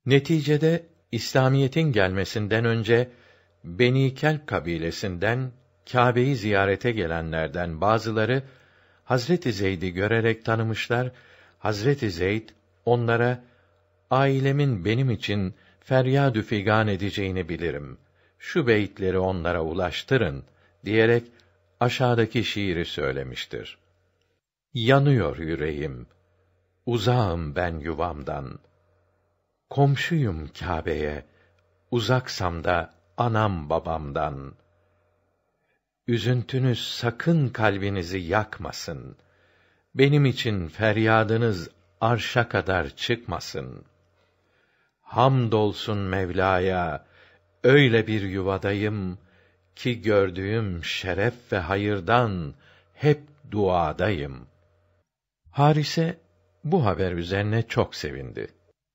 Neticede İslamiyetin gelmesinden önce Beni Kelp kabilesinden Kâbe'yi ziyarete gelenlerden bazıları Hazreti Zeyd'i görerek tanımışlar. Hazreti Zeyd onlara ailemin benim için feryadü figan edeceğini bilirim. Şu beyitleri onlara ulaştırın diyerek aşağıdaki şiiri söylemiştir. Yanıyor yüreğim. Uzağım ben yuvamdan. Komşuyum Kâbe'ye. Uzaksam da anam babamdan.'' Üzüntünüz sakın kalbinizi yakmasın. Benim için feryadınız arşa kadar çıkmasın. Hamdolsun Mevla'ya, öyle bir yuvadayım ki gördüğüm şeref ve hayırdan hep duadayım. Harise bu haber üzerine çok sevindi.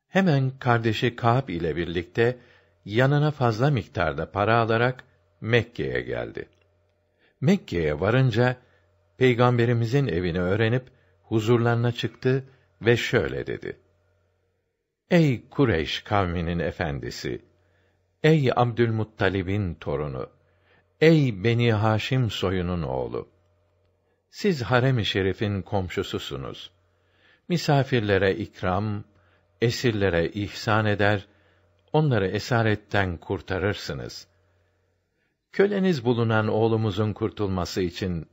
Hemen kardeşi Kâb ile birlikte yanına fazla miktarda para alarak Mekke'ye geldi. Mekke'ye varınca peygamberimizin evini öğrenip huzurlarına çıktı ve şöyle dedi: Ey Kureyş kavminin efendisi, ey Abdülmuttalib'in torunu, ey Beni Haşim soyunun oğlu. Siz harem-i şerifin komşususunuz. Misafirlere ikram, esirlere ihsan eder, onları esaretten kurtarırsınız. Köleniz bulunan oğlumuzun kurtulması için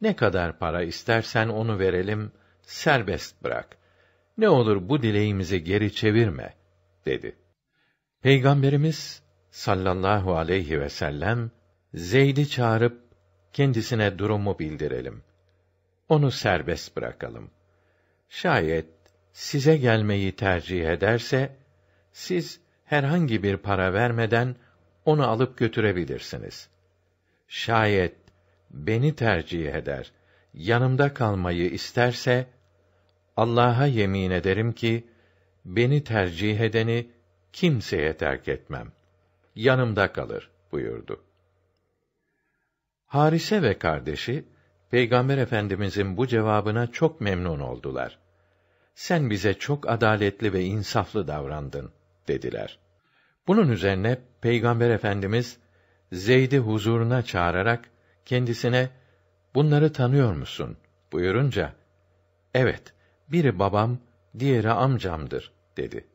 ne kadar para istersen onu verelim, serbest bırak. Ne olur bu dileğimizi geri çevirme." dedi. Peygamberimiz sallallahu aleyhi ve sellem Zeyd'i çağırıp kendisine durumu bildirelim. Onu serbest bırakalım. Şayet size gelmeyi tercih ederse siz herhangi bir para vermeden onu alıp götürebilirsiniz. Şayet beni tercih eder, yanımda kalmayı isterse, Allah'a yemin ederim ki, beni tercih edeni kimseye terk etmem. Yanımda kalır buyurdu. Harise ve kardeşi Peygamber Efendimizin bu cevabına çok memnun oldular. Sen bize çok adaletli ve insaflı davrandın dediler. Bunun üzerine Peygamber Efendimiz Zeyd'i huzuruna çağırarak kendisine "Bunları tanıyor musun?" buyurunca "Evet, biri babam, diğeri amcamdır." dedi.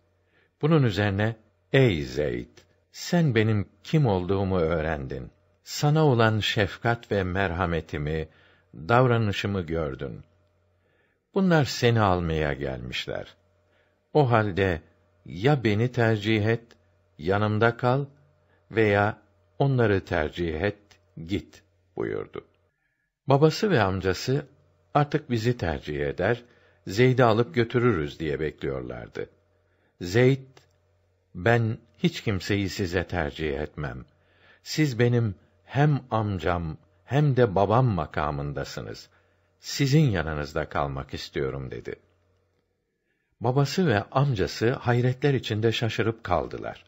Bunun üzerine "Ey Zeyd, sen benim kim olduğumu öğrendin. Sana olan şefkat ve merhametimi, davranışımı gördün. Bunlar seni almaya gelmişler. O halde ya beni tercih et yanımda kal veya onları tercih et, git buyurdu. Babası ve amcası artık bizi tercih eder, Zeyd'i alıp götürürüz diye bekliyorlardı. Zeyd, ben hiç kimseyi size tercih etmem. Siz benim hem amcam hem de babam makamındasınız. Sizin yanınızda kalmak istiyorum dedi. Babası ve amcası hayretler içinde şaşırıp kaldılar.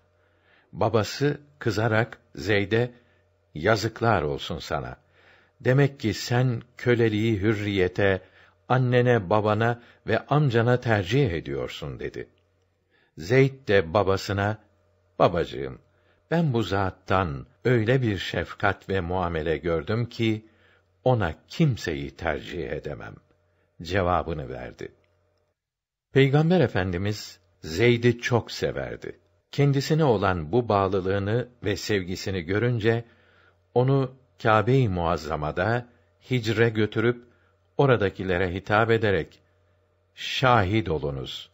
Babası kızarak Zeyd'e yazıklar olsun sana. Demek ki sen köleliği hürriyete, annene, babana ve amcana tercih ediyorsun dedi. Zeyd de babasına, babacığım, ben bu zattan öyle bir şefkat ve muamele gördüm ki, ona kimseyi tercih edemem. Cevabını verdi. Peygamber Efendimiz, Zeyd'i çok severdi kendisine olan bu bağlılığını ve sevgisini görünce onu Kâbe-i Muazzama'da hicre götürüp oradakilere hitap ederek şahit olunuz.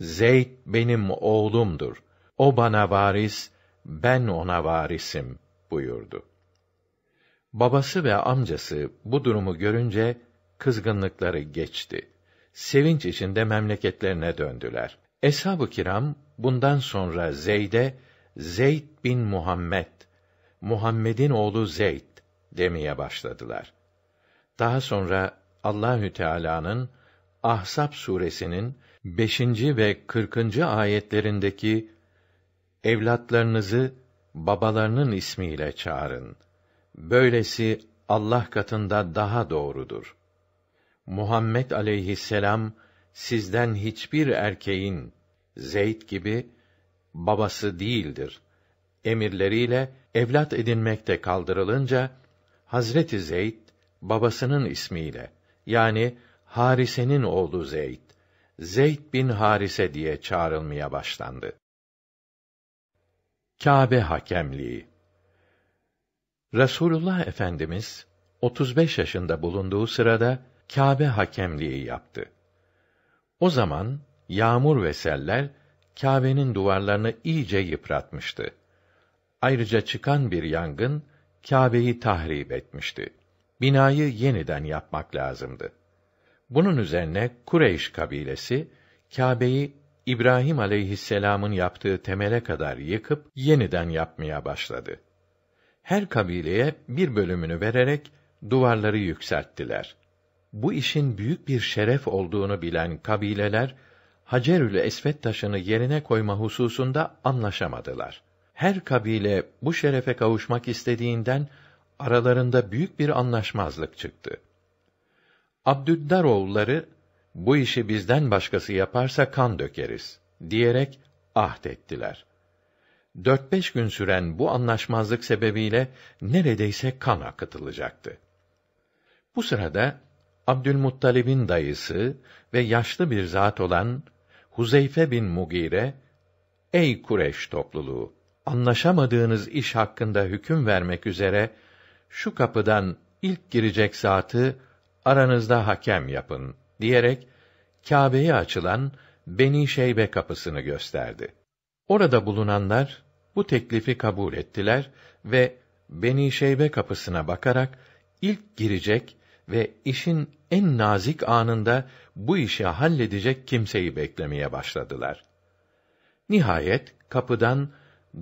Zeyd benim oğlumdur. O bana varis, ben ona varisim buyurdu. Babası ve amcası bu durumu görünce kızgınlıkları geçti. Sevinç içinde memleketlerine döndüler. Eshab-ı kiram bundan sonra Zeyd'e Zeyd bin Muhammed, Muhammed'in oğlu Zeyd demeye başladılar. Daha sonra Allahü Teala'nın Ahsap suresinin 5. ve 40. ayetlerindeki evlatlarınızı babalarının ismiyle çağırın. Böylesi Allah katında daha doğrudur. Muhammed aleyhisselam sizden hiçbir erkeğin Zeyd gibi babası değildir. Emirleriyle evlat edinmekte kaldırılınca Hazreti Zeyd babasının ismiyle yani Harise'nin oğlu Zeyd Zeyd bin Harise diye çağrılmaya başlandı. Kabe hakemliği Resulullah Efendimiz 35 yaşında bulunduğu sırada Kabe hakemliği yaptı. O zaman yağmur ve seller Kâbe'nin duvarlarını iyice yıpratmıştı. Ayrıca çıkan bir yangın Kâbe'yi tahrip etmişti. Binayı yeniden yapmak lazımdı. Bunun üzerine Kureyş kabilesi Kâbe'yi İbrahim aleyhisselam'ın yaptığı temele kadar yıkıp yeniden yapmaya başladı. Her kabileye bir bölümünü vererek duvarları yükselttiler. Bu işin büyük bir şeref olduğunu bilen kabileler Hacerül Esved taşını yerine koyma hususunda anlaşamadılar. Her kabile bu şerefe kavuşmak istediğinden aralarında büyük bir anlaşmazlık çıktı. oğulları bu işi bizden başkası yaparsa kan dökeriz diyerek ahd ettiler. Dört beş gün süren bu anlaşmazlık sebebiyle neredeyse kan akıtılacaktı. Bu sırada Abdülmuttalib'in dayısı ve yaşlı bir zat olan Huzeyfe bin Mugire, Ey Kureş topluluğu! Anlaşamadığınız iş hakkında hüküm vermek üzere, şu kapıdan ilk girecek zatı, aranızda hakem yapın, diyerek, Kâbe'ye açılan Beni Şeybe kapısını gösterdi. Orada bulunanlar, bu teklifi kabul ettiler ve Beni Şeybe kapısına bakarak, ilk girecek ve işin en nazik anında bu işi halledecek kimseyi beklemeye başladılar. Nihayet kapıdan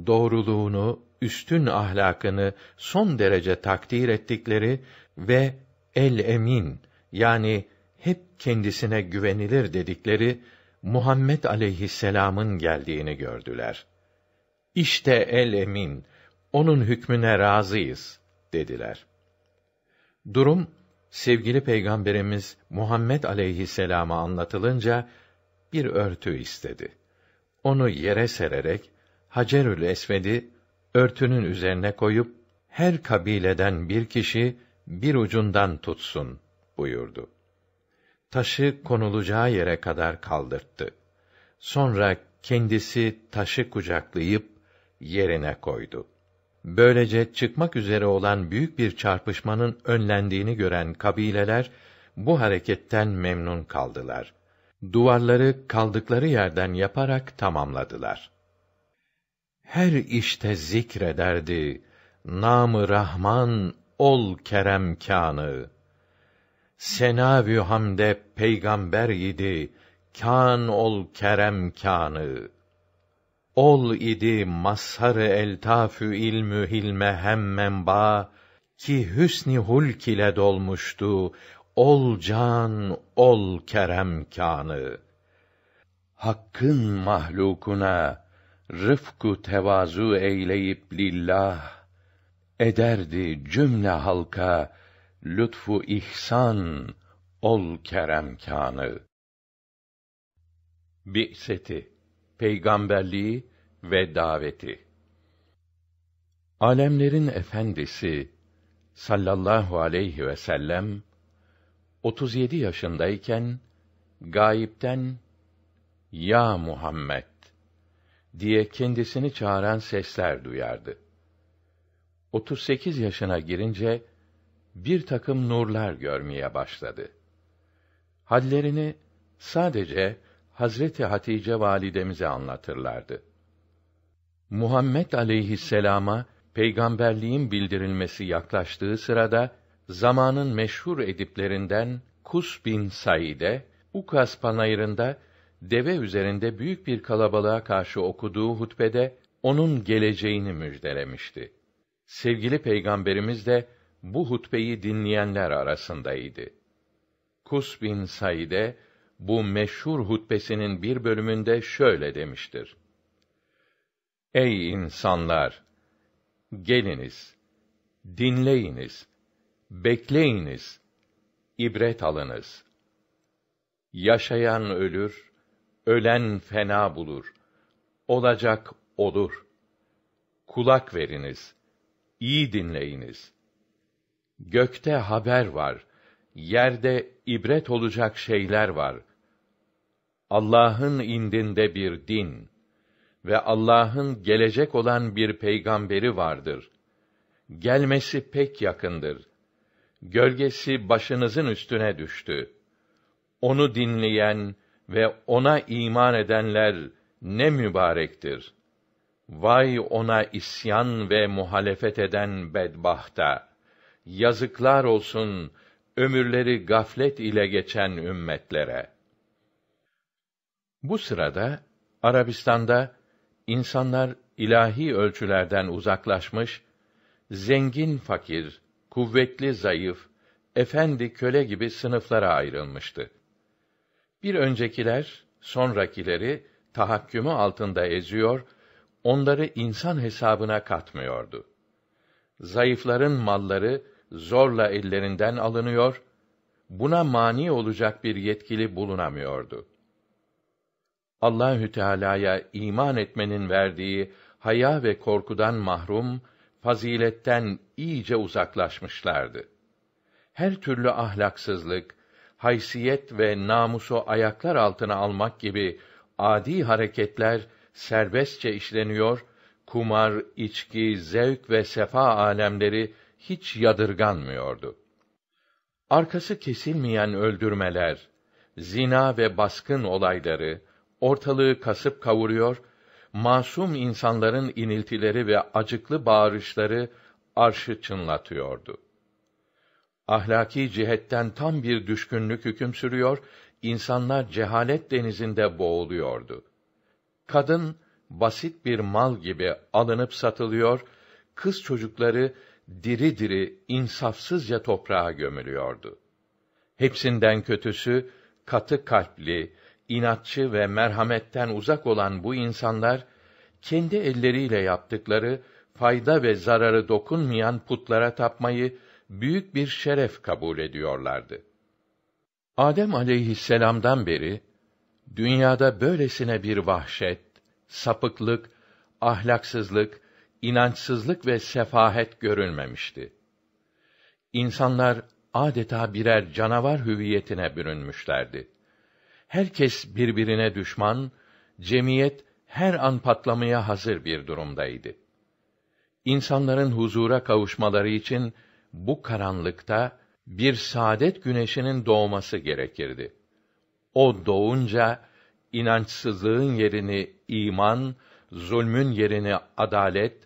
doğruluğunu, üstün ahlakını son derece takdir ettikleri ve el emin yani hep kendisine güvenilir dedikleri Muhammed aleyhisselam'ın geldiğini gördüler. İşte el emin, onun hükmüne razıyız dediler. Durum sevgili peygamberimiz Muhammed aleyhisselama anlatılınca bir örtü istedi. Onu yere sererek Hacerül Esved'i örtünün üzerine koyup her kabileden bir kişi bir ucundan tutsun buyurdu. Taşı konulacağı yere kadar kaldırttı. Sonra kendisi taşı kucaklayıp yerine koydu. Böylece çıkmak üzere olan büyük bir çarpışmanın önlendiğini gören kabileler bu hareketten memnun kaldılar. Duvarları kaldıkları yerden yaparak tamamladılar. Her işte zikrederdi namı Rahman ol kerem kânı. Senavü hamde peygamber idi, kân ol kerem kânı. Ol idi mazhar-ı eltafü ilmü hilme hemmen ba ki hüsni hulk ile dolmuştu ol can ol kerem kanı. Hakkın mahlukuna rıfku tevazu eyleyip lillah ederdi cümle halka lütfu ihsan ol kerem kanı. Bi'seti peygamberliği ve daveti. Alemlerin efendisi sallallahu aleyhi ve sellem 37 yaşındayken gayipten "Ya Muhammed" diye kendisini çağıran sesler duyardı. 38 yaşına girince bir takım nurlar görmeye başladı. Hallerini sadece Hazreti Hatice validemize anlatırlardı. Muhammed aleyhisselama peygamberliğin bildirilmesi yaklaştığı sırada zamanın meşhur ediplerinden Kus bin Said'e Ukas panayırında deve üzerinde büyük bir kalabalığa karşı okuduğu hutbede onun geleceğini müjdelemişti. Sevgili peygamberimiz de bu hutbeyi dinleyenler arasındaydı. Kus bin Said'e bu meşhur hutbesinin bir bölümünde şöyle demiştir. Ey insanlar! Geliniz, dinleyiniz, bekleyiniz, ibret alınız. Yaşayan ölür, ölen fena bulur, olacak olur. Kulak veriniz, iyi dinleyiniz. Gökte haber var, yerde ibret olacak şeyler var.'' Allah'ın indinde bir din ve Allah'ın gelecek olan bir peygamberi vardır. Gelmesi pek yakındır. Gölgesi başınızın üstüne düştü. Onu dinleyen ve ona iman edenler ne mübarektir. Vay ona isyan ve muhalefet eden bedbahta. Yazıklar olsun ömürleri gaflet ile geçen ümmetlere. Bu sırada Arabistan'da insanlar ilahi ölçülerden uzaklaşmış, zengin fakir, kuvvetli zayıf, efendi köle gibi sınıflara ayrılmıştı. Bir öncekiler sonrakileri tahakkümü altında eziyor, onları insan hesabına katmıyordu. Zayıfların malları zorla ellerinden alınıyor, buna mani olacak bir yetkili bulunamıyordu. Allahü Teala'ya iman etmenin verdiği haya ve korkudan mahrum, faziletten iyice uzaklaşmışlardı. Her türlü ahlaksızlık, haysiyet ve namusu ayaklar altına almak gibi adi hareketler serbestçe işleniyor, kumar, içki, zevk ve sefa alemleri hiç yadırganmıyordu. Arkası kesilmeyen öldürmeler, zina ve baskın olayları, ortalığı kasıp kavuruyor, masum insanların iniltileri ve acıklı bağırışları arşı çınlatıyordu. Ahlaki cihetten tam bir düşkünlük hüküm sürüyor, insanlar cehalet denizinde boğuluyordu. Kadın basit bir mal gibi alınıp satılıyor, kız çocukları diri diri insafsızca toprağa gömülüyordu. Hepsinden kötüsü katı kalpli, inatçı ve merhametten uzak olan bu insanlar kendi elleriyle yaptıkları fayda ve zararı dokunmayan putlara tapmayı büyük bir şeref kabul ediyorlardı. Adem aleyhisselam'dan beri dünyada böylesine bir vahşet, sapıklık, ahlaksızlık, inançsızlık ve sefahet görülmemişti. İnsanlar adeta birer canavar hüviyetine bürünmüşlerdi herkes birbirine düşman, cemiyet her an patlamaya hazır bir durumdaydı. İnsanların huzura kavuşmaları için bu karanlıkta bir saadet güneşinin doğması gerekirdi. O doğunca inançsızlığın yerini iman, zulmün yerini adalet,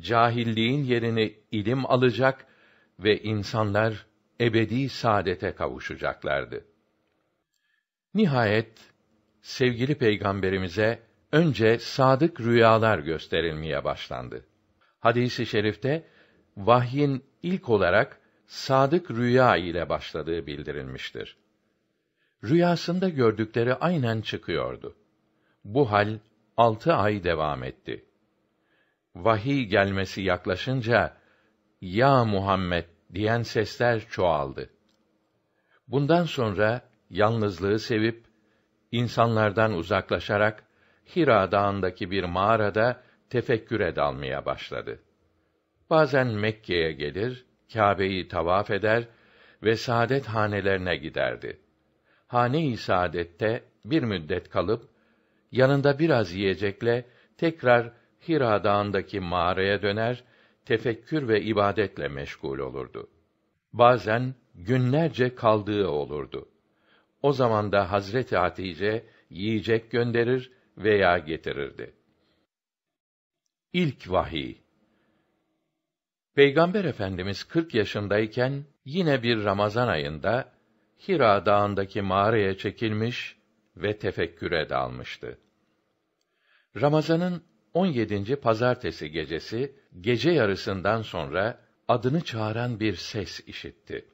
cahilliğin yerini ilim alacak ve insanlar ebedi saadete kavuşacaklardı. Nihayet sevgili peygamberimize önce sadık rüyalar gösterilmeye başlandı. Hadisi i şerifte vahyin ilk olarak sadık rüya ile başladığı bildirilmiştir. Rüyasında gördükleri aynen çıkıyordu. Bu hal altı ay devam etti. Vahiy gelmesi yaklaşınca, Ya Muhammed diyen sesler çoğaldı. Bundan sonra yalnızlığı sevip insanlardan uzaklaşarak Hira Dağı'ndaki bir mağarada tefekküre dalmaya başladı. Bazen Mekke'ye gelir, Kâbe'yi tavaf eder ve saadet hanelerine giderdi. Hane-i saadette bir müddet kalıp, yanında biraz yiyecekle tekrar Hira Dağı'ndaki mağaraya döner, tefekkür ve ibadetle meşgul olurdu. Bazen günlerce kaldığı olurdu. O zaman da Hazreti Hatice yiyecek gönderir veya getirirdi. İlk vahiy Peygamber Efendimiz 40 yaşındayken yine bir Ramazan ayında Hira Dağı'ndaki mağaraya çekilmiş ve tefekküre dalmıştı. Ramazan'ın 17. pazartesi gecesi gece yarısından sonra adını çağıran bir ses işitti.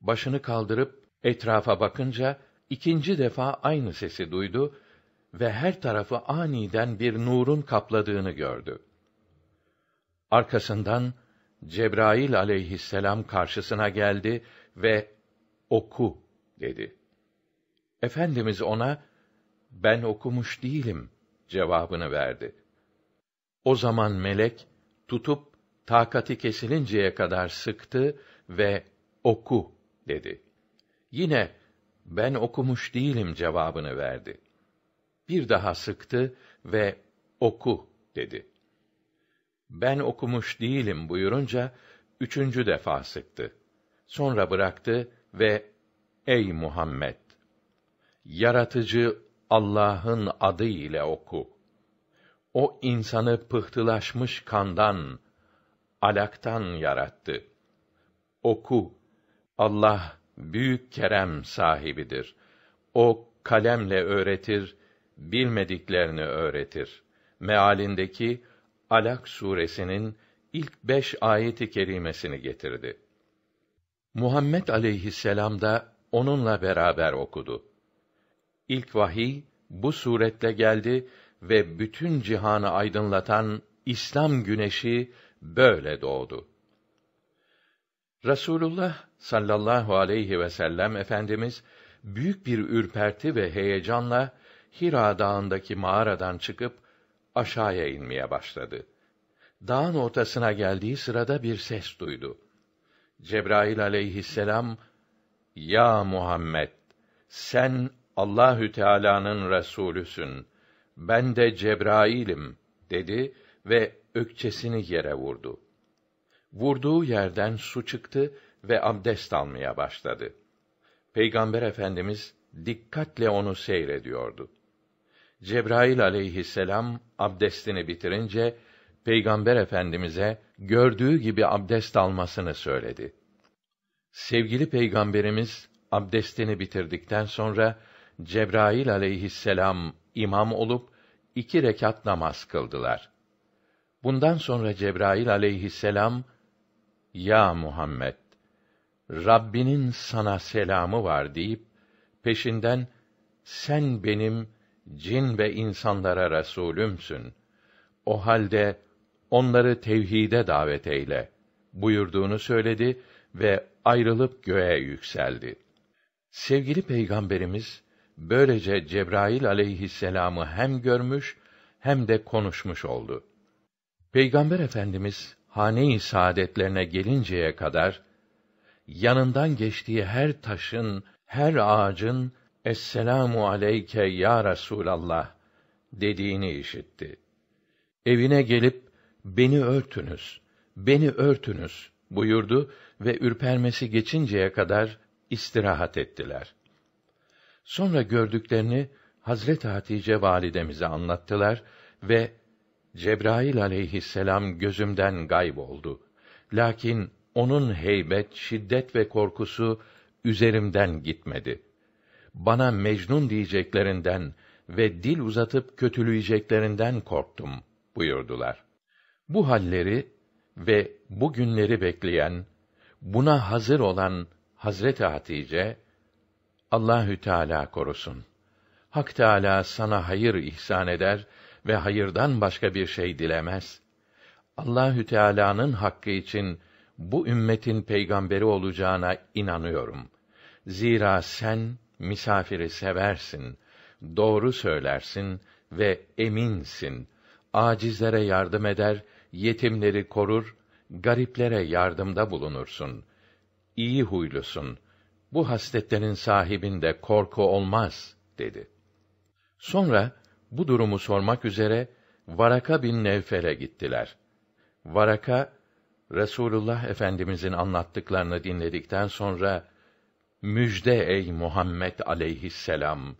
Başını kaldırıp Etrafa bakınca ikinci defa aynı sesi duydu ve her tarafı aniden bir nurun kapladığını gördü. Arkasından Cebrail aleyhisselam karşısına geldi ve oku dedi. Efendimiz ona ben okumuş değilim cevabını verdi. O zaman melek tutup takati kesilinceye kadar sıktı ve oku dedi. Yine ben okumuş değilim cevabını verdi. Bir daha sıktı ve oku dedi. Ben okumuş değilim buyurunca üçüncü defa sıktı. Sonra bıraktı ve ey Muhammed yaratıcı Allah'ın adı ile oku. O insanı pıhtılaşmış kandan, alaktan yarattı. Oku. Allah büyük kerem sahibidir. O kalemle öğretir, bilmediklerini öğretir. Mealindeki Alak suresinin ilk beş ayeti kerimesini getirdi. Muhammed aleyhisselam da onunla beraber okudu. İlk vahiy bu suretle geldi ve bütün cihanı aydınlatan İslam güneşi böyle doğdu. Rasulullah sallallahu aleyhi ve sellem efendimiz büyük bir ürperti ve heyecanla Hira Dağı'ndaki mağaradan çıkıp aşağıya inmeye başladı. Dağın ortasına geldiği sırada bir ses duydu. Cebrail aleyhisselam "Ya Muhammed, sen Allahü Teala'nın resulüsün. Ben de Cebrail'im." dedi ve ökçesini yere vurdu. Vurduğu yerden su çıktı ve abdest almaya başladı. Peygamber Efendimiz dikkatle onu seyrediyordu. Cebrail aleyhisselam abdestini bitirince Peygamber Efendimize gördüğü gibi abdest almasını söyledi. Sevgili Peygamberimiz abdestini bitirdikten sonra Cebrail aleyhisselam imam olup iki rekat namaz kıldılar. Bundan sonra Cebrail aleyhisselam ya Muhammed! Rabbinin sana selamı var deyip, peşinden, sen benim cin ve insanlara Resulümsün. O halde onları tevhide davet eyle buyurduğunu söyledi ve ayrılıp göğe yükseldi. Sevgili Peygamberimiz böylece Cebrail aleyhisselamı hem görmüş hem de konuşmuş oldu. Peygamber Efendimiz hane-i saadetlerine gelinceye kadar yanından geçtiği her taşın, her ağacın Esselamu aleyke ya Resulallah dediğini işitti. Evine gelip beni örtünüz, beni örtünüz buyurdu ve ürpermesi geçinceye kadar istirahat ettiler. Sonra gördüklerini Hazreti Hatice validemize anlattılar ve Cebrail aleyhisselam gözümden gayb oldu. Lakin onun heybet, şiddet ve korkusu üzerimden gitmedi. Bana mecnun diyeceklerinden ve dil uzatıp kötüleyeceklerinden korktum buyurdular. Bu halleri ve bu günleri bekleyen, buna hazır olan Hazreti Hatice Allahü Teala korusun. Hak Teala sana hayır ihsan eder ve hayırdan başka bir şey dilemez. Allahü Teala'nın hakkı için bu ümmetin peygamberi olacağına inanıyorum. Zira sen misafiri seversin, doğru söylersin ve eminsin. Acizlere yardım eder, yetimleri korur, gariplere yardımda bulunursun. İyi huylusun. Bu hasletlerin sahibinde korku olmaz dedi. Sonra bu durumu sormak üzere Varaka bin Nevfel'e gittiler. Varaka Resulullah Efendimizin anlattıklarını dinledikten sonra müjde ey Muhammed aleyhisselam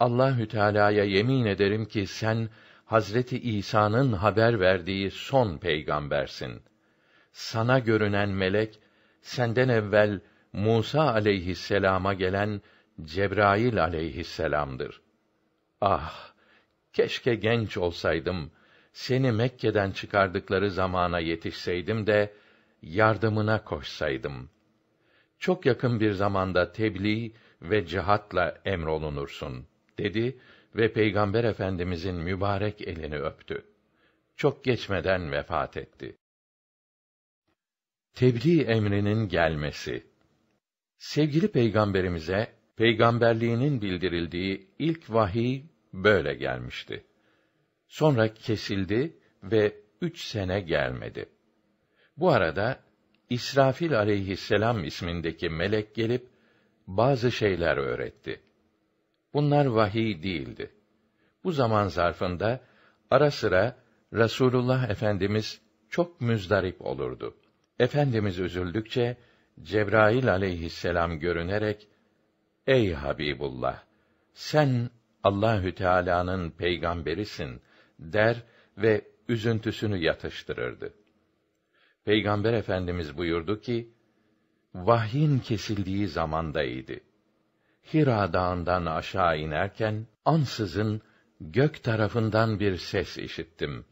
Allahü Teala'ya yemin ederim ki sen Hazreti İsa'nın haber verdiği son peygambersin. Sana görünen melek senden evvel Musa aleyhisselama gelen Cebrail aleyhisselamdır. Ah! Keşke genç olsaydım. Seni Mekke'den çıkardıkları zamana yetişseydim de yardımına koşsaydım. Çok yakın bir zamanda tebliğ ve cihatla emrolunursun." dedi ve Peygamber Efendimizin mübarek elini öptü. Çok geçmeden vefat etti. Tebliğ emrinin gelmesi Sevgili Peygamberimize, peygamberliğinin bildirildiği ilk vahiy böyle gelmişti. Sonra kesildi ve üç sene gelmedi. Bu arada İsrafil aleyhisselam ismindeki melek gelip bazı şeyler öğretti. Bunlar vahiy değildi. Bu zaman zarfında ara sıra Rasulullah Efendimiz çok müzdarip olurdu. Efendimiz üzüldükçe Cebrail aleyhisselam görünerek Ey Habibullah sen Allahü Teala'nın peygamberisin der ve üzüntüsünü yatıştırırdı. Peygamber Efendimiz buyurdu ki, vahyin kesildiği zamandaydı. Hira Dağı'ndan aşağı inerken, ansızın gök tarafından bir ses işittim.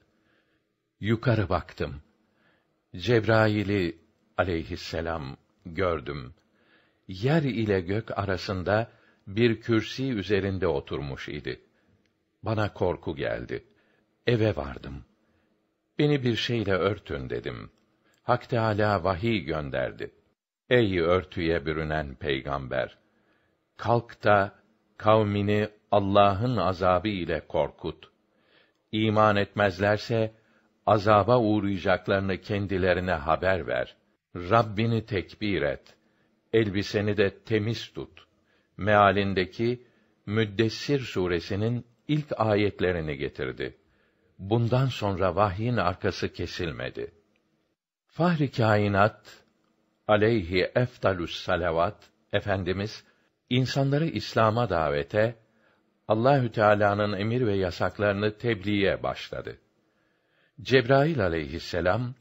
Yukarı baktım. Cebrail'i aleyhisselam gördüm. Yer ile gök arasında bir kürsi üzerinde oturmuş idi. Bana korku geldi. Eve vardım. Beni bir şeyle örtün dedim. Hak Teâlâ vahiy gönderdi. Ey örtüye bürünen peygamber! Kalk da kavmini Allah'ın azabı ile korkut. İman etmezlerse, azaba uğrayacaklarını kendilerine haber ver. Rabbini tekbir et. Elbiseni de temiz tut.'' mealindeki Müddessir suresinin ilk ayetlerini getirdi. Bundan sonra vahyin arkası kesilmedi. Fahri kainat aleyhi eftalus salavat efendimiz insanları İslam'a davete Allahü Teala'nın emir ve yasaklarını tebliğe başladı. Cebrail aleyhisselam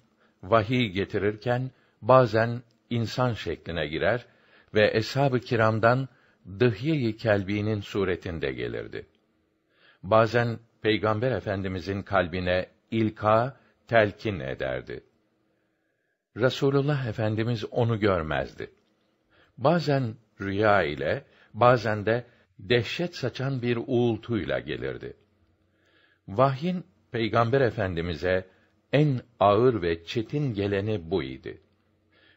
vahiy getirirken bazen insan şekline girer ve eshab-ı kiramdan Dıhye-i Kelbi'nin suretinde gelirdi. Bazen Peygamber Efendimizin kalbine ilka, telkin ederdi. Rasulullah Efendimiz onu görmezdi. Bazen rüya ile, bazen de dehşet saçan bir uğultuyla gelirdi. Vahyin Peygamber Efendimize en ağır ve çetin geleni bu idi.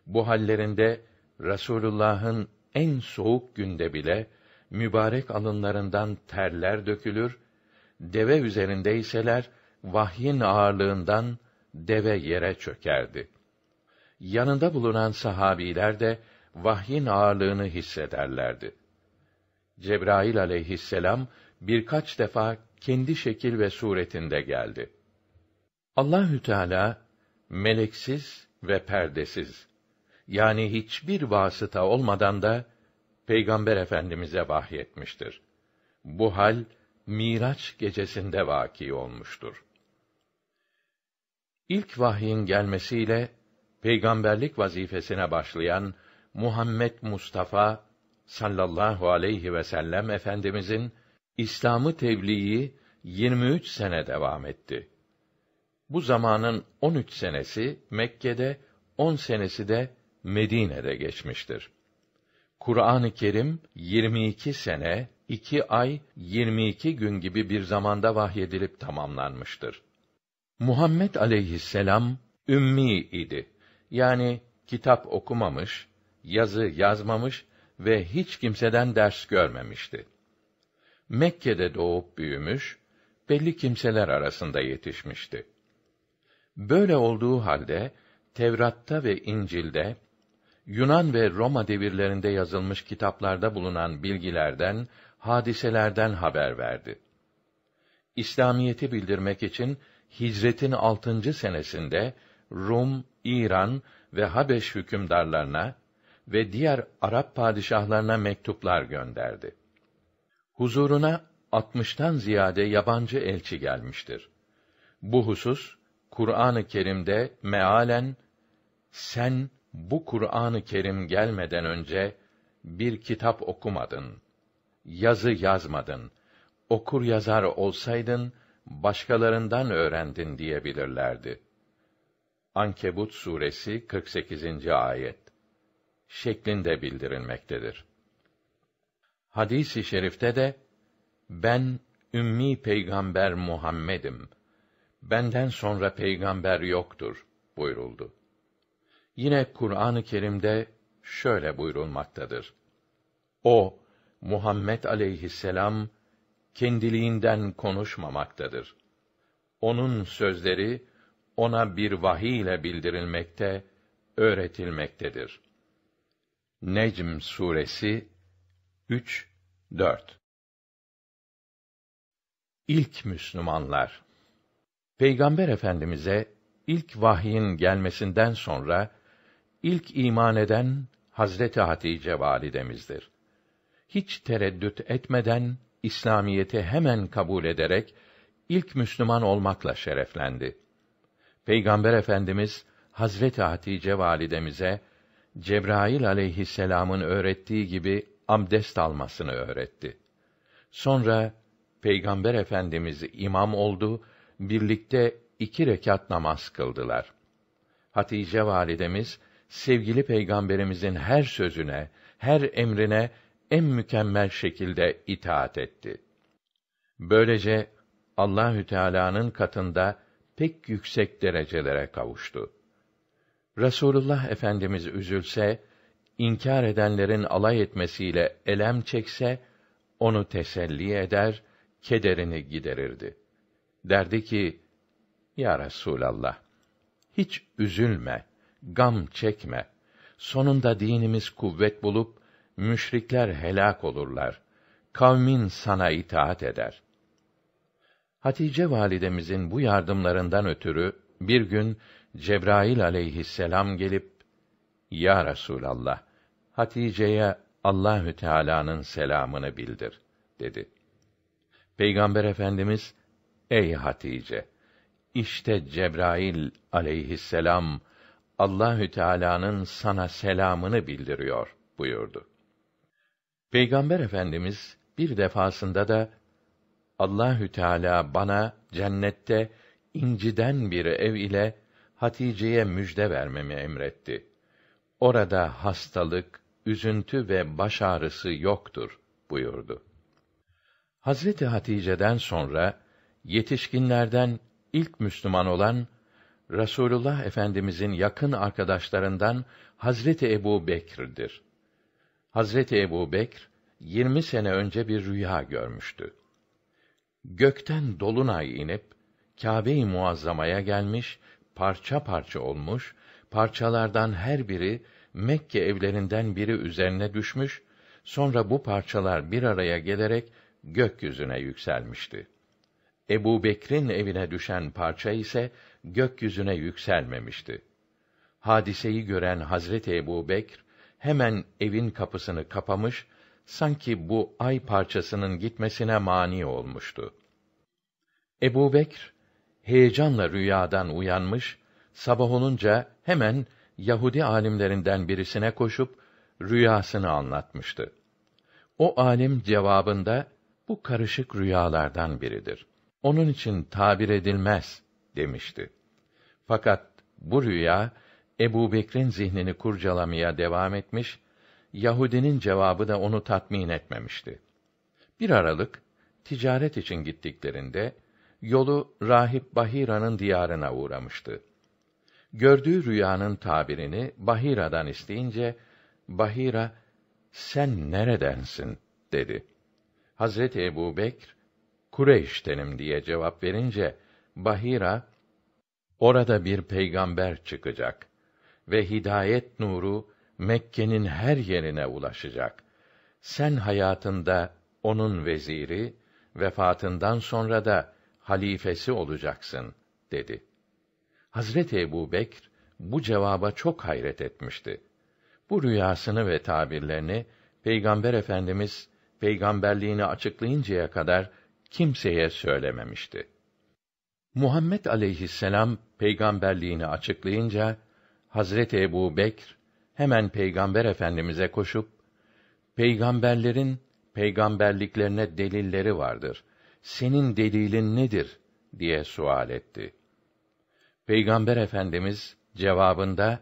Bu hallerinde Rasulullah'ın en soğuk günde bile mübarek alınlarından terler dökülür, deve üzerindeyseler vahyin ağırlığından deve yere çökerdi. Yanında bulunan sahabiler de vahyin ağırlığını hissederlerdi. Cebrail aleyhisselam birkaç defa kendi şekil ve suretinde geldi. Allahü Teala meleksiz ve perdesiz yani hiçbir vasıta olmadan da Peygamber Efendimize vahyetmiştir. Bu hal Miraç gecesinde vaki olmuştur. İlk vahyin gelmesiyle peygamberlik vazifesine başlayan Muhammed Mustafa sallallahu aleyhi ve sellem efendimizin İslam'ı tebliği 23 sene devam etti. Bu zamanın 13 senesi Mekke'de, 10 senesi de Medine'de geçmiştir. Kur'an-ı Kerim 22 sene, 2 ay, 22 gün gibi bir zamanda vahyedilip tamamlanmıştır. Muhammed aleyhisselam ümmi idi. Yani kitap okumamış, yazı yazmamış ve hiç kimseden ders görmemişti. Mekke'de doğup büyümüş, belli kimseler arasında yetişmişti. Böyle olduğu halde Tevrat'ta ve İncil'de Yunan ve Roma devirlerinde yazılmış kitaplarda bulunan bilgilerden, hadiselerden haber verdi. İslamiyeti bildirmek için hicretin altıncı senesinde Rum, İran ve Habeş hükümdarlarına ve diğer Arap padişahlarına mektuplar gönderdi. Huzuruna 60'tan ziyade yabancı elçi gelmiştir. Bu husus Kur'an-ı Kerim'de mealen sen bu Kur'an-ı Kerim gelmeden önce bir kitap okumadın. Yazı yazmadın. Okur yazar olsaydın başkalarından öğrendin diyebilirlerdi. Ankebut suresi 48. ayet şeklinde bildirilmektedir. Hadisi i şerifte de ben ümmi peygamber Muhammed'im. Benden sonra peygamber yoktur buyuruldu. Yine Kur'an-ı Kerim'de şöyle buyurulmaktadır. O Muhammed aleyhisselam kendiliğinden konuşmamaktadır. Onun sözleri ona bir vahiy ile bildirilmekte, öğretilmektedir. Necm suresi 3 4 İlk Müslümanlar Peygamber Efendimize ilk vahyin gelmesinden sonra İlk iman eden Hazreti Hatice validemizdir. Hiç tereddüt etmeden İslamiyeti hemen kabul ederek ilk Müslüman olmakla şereflendi. Peygamber Efendimiz Hazreti Hatice validemize Cebrail aleyhisselamın öğrettiği gibi abdest almasını öğretti. Sonra Peygamber Efendimiz imam oldu, birlikte iki rekat namaz kıldılar. Hatice validemiz sevgili peygamberimizin her sözüne, her emrine en mükemmel şekilde itaat etti. Böylece Allahü Teala'nın katında pek yüksek derecelere kavuştu. Resulullah Efendimiz üzülse, inkar edenlerin alay etmesiyle elem çekse, onu teselli eder, kederini giderirdi. Derdi ki, Ya Resûlallah, hiç üzülme.'' gam çekme. Sonunda dinimiz kuvvet bulup müşrikler helak olurlar. Kavmin sana itaat eder. Hatice validemizin bu yardımlarından ötürü bir gün Cebrail aleyhisselam gelip Ya Resulallah Hatice'ye Allahü Teala'nın selamını bildir dedi. Peygamber Efendimiz Ey Hatice işte Cebrail aleyhisselam Allahü Teala'nın sana selamını bildiriyor buyurdu. Peygamber Efendimiz bir defasında da Allahü Teala bana cennette inciden bir ev ile Hatice'ye müjde vermemi emretti. Orada hastalık, üzüntü ve baş ağrısı yoktur buyurdu. Hazreti Hatice'den sonra yetişkinlerden ilk Müslüman olan Rasulullah Efendimizin yakın arkadaşlarından Hazreti Ebu Bekir'dir. Hazreti Ebu Bekr 20 sene önce bir rüya görmüştü. Gökten dolunay inip Kâbe-i Muazzama'ya gelmiş, parça parça olmuş, parçalardan her biri Mekke evlerinden biri üzerine düşmüş, sonra bu parçalar bir araya gelerek gökyüzüne yükselmişti. Ebu Bekr'in evine düşen parça ise gökyüzüne yükselmemişti. Hadiseyi gören Hazreti Ebu Bekr, hemen evin kapısını kapamış, sanki bu ay parçasının gitmesine mani olmuştu. Ebu Bekr, heyecanla rüyadan uyanmış, sabah olunca hemen Yahudi alimlerinden birisine koşup, rüyasını anlatmıştı. O alim cevabında, bu karışık rüyalardan biridir. Onun için tabir edilmez demişti. Fakat bu rüya Ebu Bekir'in zihnini kurcalamaya devam etmiş, Yahudinin cevabı da onu tatmin etmemişti. Bir aralık ticaret için gittiklerinde yolu rahip Bahira'nın diyarına uğramıştı. Gördüğü rüyanın tabirini Bahira'dan isteyince Bahira sen neredensin dedi. Hazreti Ebubekr Kureyş'tenim diye cevap verince Bahira orada bir peygamber çıkacak ve hidayet nuru Mekke'nin her yerine ulaşacak. Sen hayatında onun veziri, vefatından sonra da halifesi olacaksın dedi. Hazreti Ebu Bekr bu cevaba çok hayret etmişti. Bu rüyasını ve tabirlerini Peygamber Efendimiz peygamberliğini açıklayıncaya kadar kimseye söylememişti. Muhammed aleyhisselam peygamberliğini açıklayınca Hazreti Ebu Bekr hemen Peygamber Efendimize koşup peygamberlerin peygamberliklerine delilleri vardır. Senin delilin nedir diye sual etti. Peygamber Efendimiz cevabında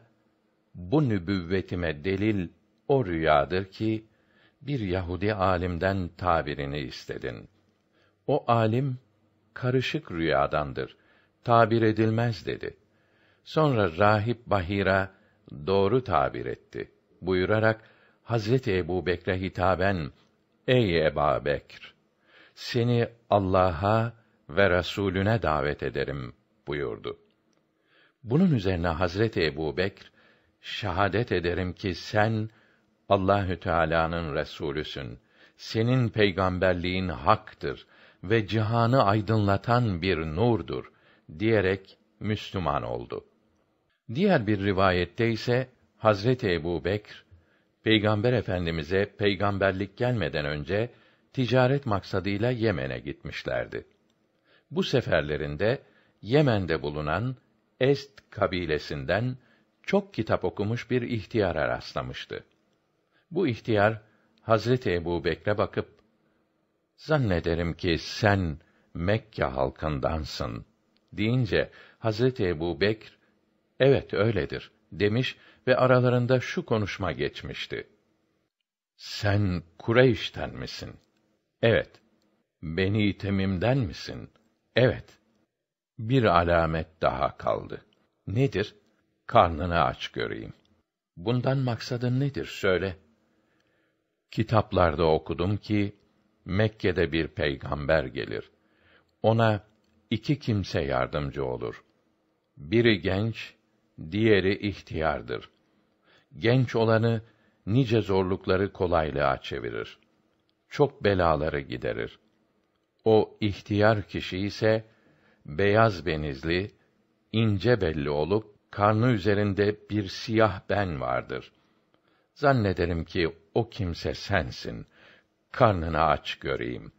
bu nübüvvetime delil o rüyadır ki bir Yahudi alimden tabirini istedin. O alim karışık rüyadandır. Tabir edilmez dedi. Sonra rahip Bahira doğru tabir etti buyurarak Hazreti Ebu Bekre hitaben Ey Eba Bekr seni Allah'a ve Resulüne davet ederim buyurdu. Bunun üzerine Hazreti Ebu Bekr, şahadet ederim ki sen Allahü Teala'nın resulüsün. Senin peygamberliğin haktır ve cihanı aydınlatan bir nurdur diyerek Müslüman oldu. Diğer bir rivayette ise Hazreti Ebubekr, Peygamber Efendimiz'e peygamberlik gelmeden önce ticaret maksadıyla Yemen'e gitmişlerdi. Bu seferlerinde Yemen'de bulunan Est kabilesinden çok kitap okumuş bir ihtiyara rastlamıştı. Bu ihtiyar Hazreti Ebubekre bakıp zannederim ki sen Mekke halkındansın deyince Hazreti Ebu Bekr, evet öyledir demiş ve aralarında şu konuşma geçmişti. Sen Kureyş'ten misin? Evet. Beni Temim'den misin? Evet. Bir alamet daha kaldı. Nedir? Karnını aç göreyim. Bundan maksadın nedir söyle. Kitaplarda okudum ki Mekke'de bir peygamber gelir. Ona iki kimse yardımcı olur. Biri genç, diğeri ihtiyardır. Genç olanı nice zorlukları kolaylığa çevirir. Çok belaları giderir. O ihtiyar kişi ise beyaz benizli, ince belli olup karnı üzerinde bir siyah ben vardır. Zannederim ki o kimse sensin karnını aç göreyim.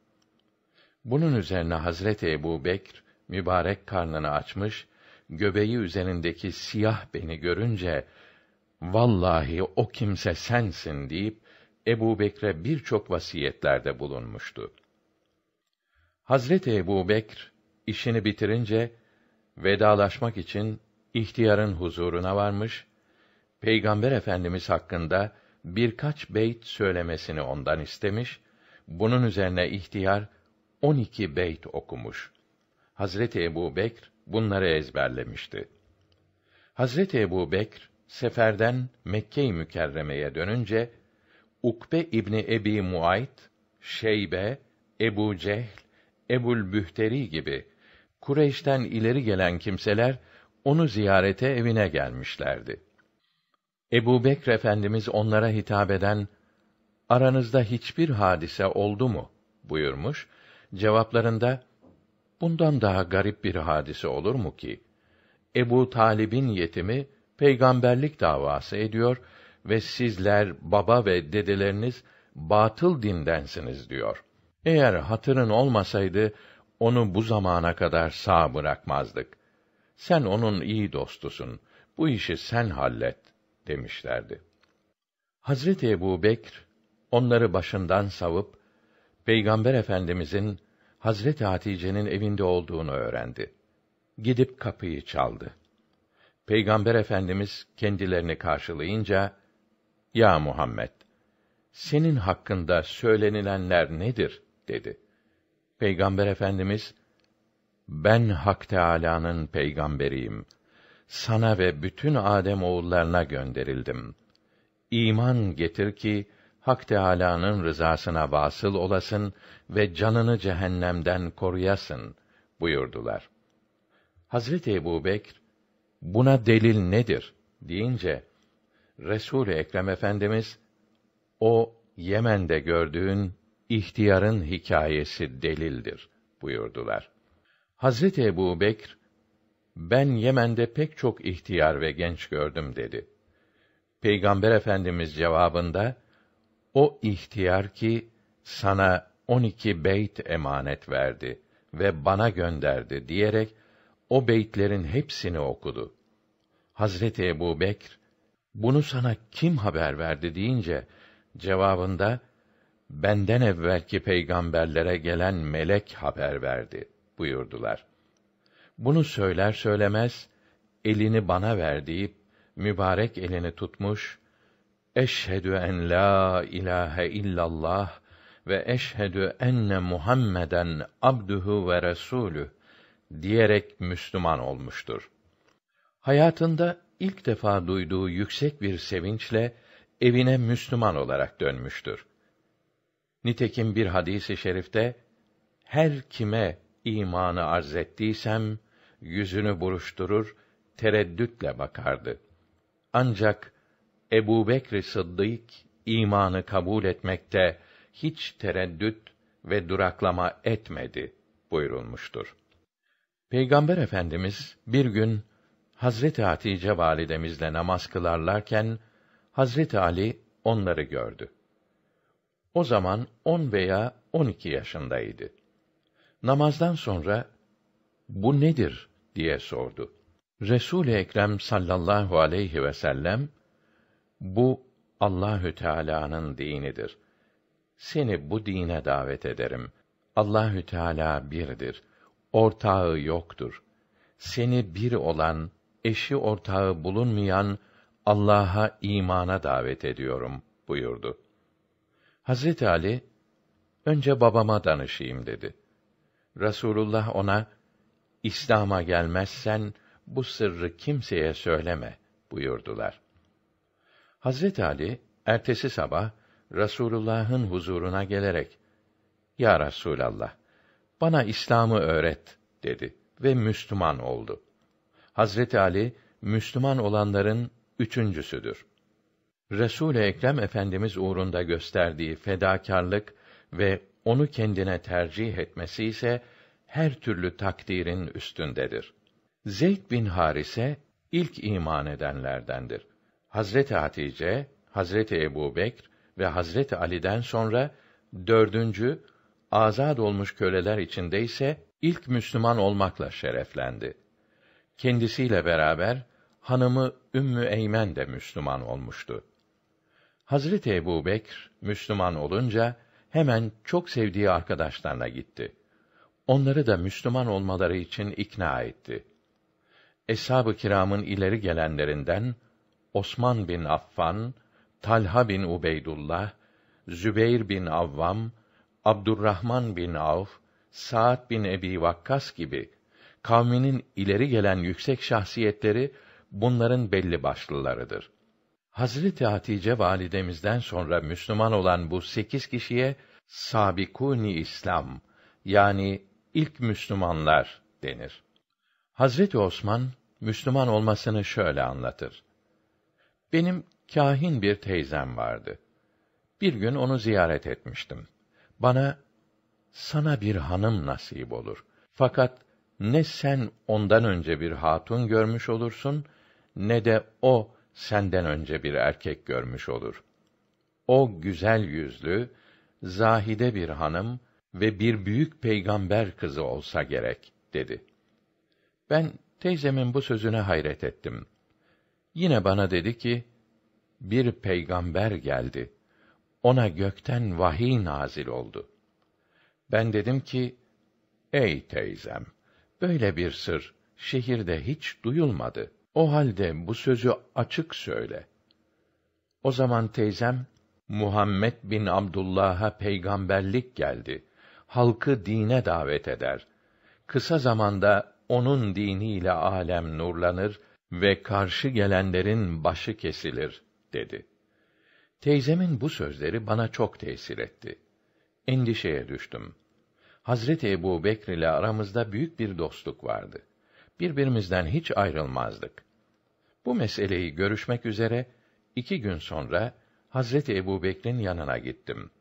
Bunun üzerine Hazreti Ebu Bekr, mübarek karnını açmış, göbeği üzerindeki siyah beni görünce, vallahi o kimse sensin deyip, Ebu Bekre birçok vasiyetlerde bulunmuştu. Hazreti Ebu Bekr, işini bitirince, vedalaşmak için ihtiyarın huzuruna varmış, Peygamber Efendimiz hakkında birkaç beyt söylemesini ondan istemiş bunun üzerine ihtiyar 12 beyt okumuş. Hazreti Ebu Bekr bunları ezberlemişti. Hazreti Ebu Bekr seferden Mekke-i Mükerreme'ye dönünce Ukbe İbni Ebi Muayt, Şeybe, Ebu Cehl, Ebul Bühteri gibi Kureyş'ten ileri gelen kimseler onu ziyarete evine gelmişlerdi. Ebu Bekr Efendimiz onlara hitap eden aranızda hiçbir hadise oldu mu buyurmuş. Cevaplarında bundan daha garip bir hadise olur mu ki? Ebu Talib'in yetimi peygamberlik davası ediyor ve sizler baba ve dedeleriniz batıl dindensiniz diyor. Eğer hatırın olmasaydı onu bu zamana kadar sağ bırakmazdık. Sen onun iyi dostusun. Bu işi sen hallet demişlerdi. Hazreti Ebu Bekr onları başından savup Peygamber Efendimizin Hazreti Hatice'nin evinde olduğunu öğrendi. Gidip kapıyı çaldı. Peygamber Efendimiz kendilerini karşılayınca "Ya Muhammed, senin hakkında söylenilenler nedir?" dedi. Peygamber Efendimiz "Ben Hak Teala'nın peygamberiyim. Sana ve bütün Adem oğullarına gönderildim. İman getir ki Hak Teâlâ'nın rızasına vasıl olasın ve canını cehennemden koruyasın buyurdular. Hazreti Ebubekr buna delil nedir deyince Resul Ekrem Efendimiz o Yemen'de gördüğün ihtiyarın hikayesi delildir buyurdular. Hazreti Ebubekr ben Yemen'de pek çok ihtiyar ve genç gördüm dedi. Peygamber Efendimiz cevabında o ihtiyar ki sana on iki beyt emanet verdi ve bana gönderdi diyerek o beytlerin hepsini okudu. Hazreti Ebu Bekr, bunu sana kim haber verdi deyince, cevabında, benden evvelki peygamberlere gelen melek haber verdi buyurdular. Bunu söyler söylemez, elini bana ver deyip, mübarek elini tutmuş, Eşhedü en la ilahe illallah ve eşhedü enne Muhammeden abdühü ve resulü diyerek Müslüman olmuştur. Hayatında ilk defa duyduğu yüksek bir sevinçle evine Müslüman olarak dönmüştür. Nitekim bir hadisi i şerifte her kime imanı arz ettiysem yüzünü buruşturur, tereddütle bakardı. Ancak Ebu Bekr Sıddık imanı kabul etmekte hiç tereddüt ve duraklama etmedi buyurulmuştur. Peygamber Efendimiz bir gün Hazreti Hatice validemizle namaz kılarlarken Hazreti Ali onları gördü. O zaman on veya on iki yaşındaydı. Namazdan sonra bu nedir diye sordu. Resul Ekrem sallallahu aleyhi ve sellem bu Allahü Teala'nın dinidir. Seni bu dine davet ederim. Allahü Teala birdir. Ortağı yoktur. Seni bir olan, eşi ortağı bulunmayan Allah'a imana davet ediyorum buyurdu. Hazreti Ali önce babama danışayım dedi. Rasulullah ona İslam'a gelmezsen bu sırrı kimseye söyleme buyurdular. Hazret Ali ertesi sabah Rasulullah'ın huzuruna gelerek "Ya Rasulallah, bana İslam'ı öğret." dedi ve Müslüman oldu. Hazret Ali Müslüman olanların üçüncüsüdür. Resul-i Ekrem Efendimiz uğrunda gösterdiği fedakarlık ve onu kendine tercih etmesi ise her türlü takdirin üstündedir. Zeyd bin Harise ilk iman edenlerdendir. Hazreti Hatice, Hazreti Ebubekr ve Hazreti Ali'den sonra dördüncü azad olmuş köleler içinde ise ilk Müslüman olmakla şereflendi. Kendisiyle beraber hanımı Ümmü Eymen de Müslüman olmuştu. Hazreti Ebubekr Müslüman olunca hemen çok sevdiği arkadaşlarına gitti. Onları da Müslüman olmaları için ikna etti. Eshab-ı kiramın ileri gelenlerinden Osman bin Affan, Talha bin Ubeydullah, Zübeyr bin Avvam, Abdurrahman bin Avf, Sa'd bin Ebi Vakkas gibi kavminin ileri gelen yüksek şahsiyetleri bunların belli başlılarıdır. Hazreti Hatice validemizden sonra Müslüman olan bu sekiz kişiye sabikuni İslam yani ilk Müslümanlar denir. Hazreti Osman Müslüman olmasını şöyle anlatır. Benim kâhin bir teyzem vardı. Bir gün onu ziyaret etmiştim. Bana sana bir hanım nasip olur. Fakat ne sen ondan önce bir hatun görmüş olursun ne de o senden önce bir erkek görmüş olur. O güzel yüzlü, zahide bir hanım ve bir büyük peygamber kızı olsa gerek dedi. Ben teyzemin bu sözüne hayret ettim. Yine bana dedi ki, bir peygamber geldi. Ona gökten vahiy nazil oldu. Ben dedim ki, ey teyzem, böyle bir sır şehirde hiç duyulmadı. O halde bu sözü açık söyle. O zaman teyzem, Muhammed bin Abdullah'a peygamberlik geldi. Halkı dine davet eder. Kısa zamanda onun diniyle alem nurlanır.'' ve karşı gelenlerin başı kesilir dedi. Teyzemin bu sözleri bana çok tesir etti. Endişeye düştüm. Hazreti Ebu Bekr ile aramızda büyük bir dostluk vardı. Birbirimizden hiç ayrılmazdık. Bu meseleyi görüşmek üzere iki gün sonra Hazreti Ebu Bekr'in yanına gittim.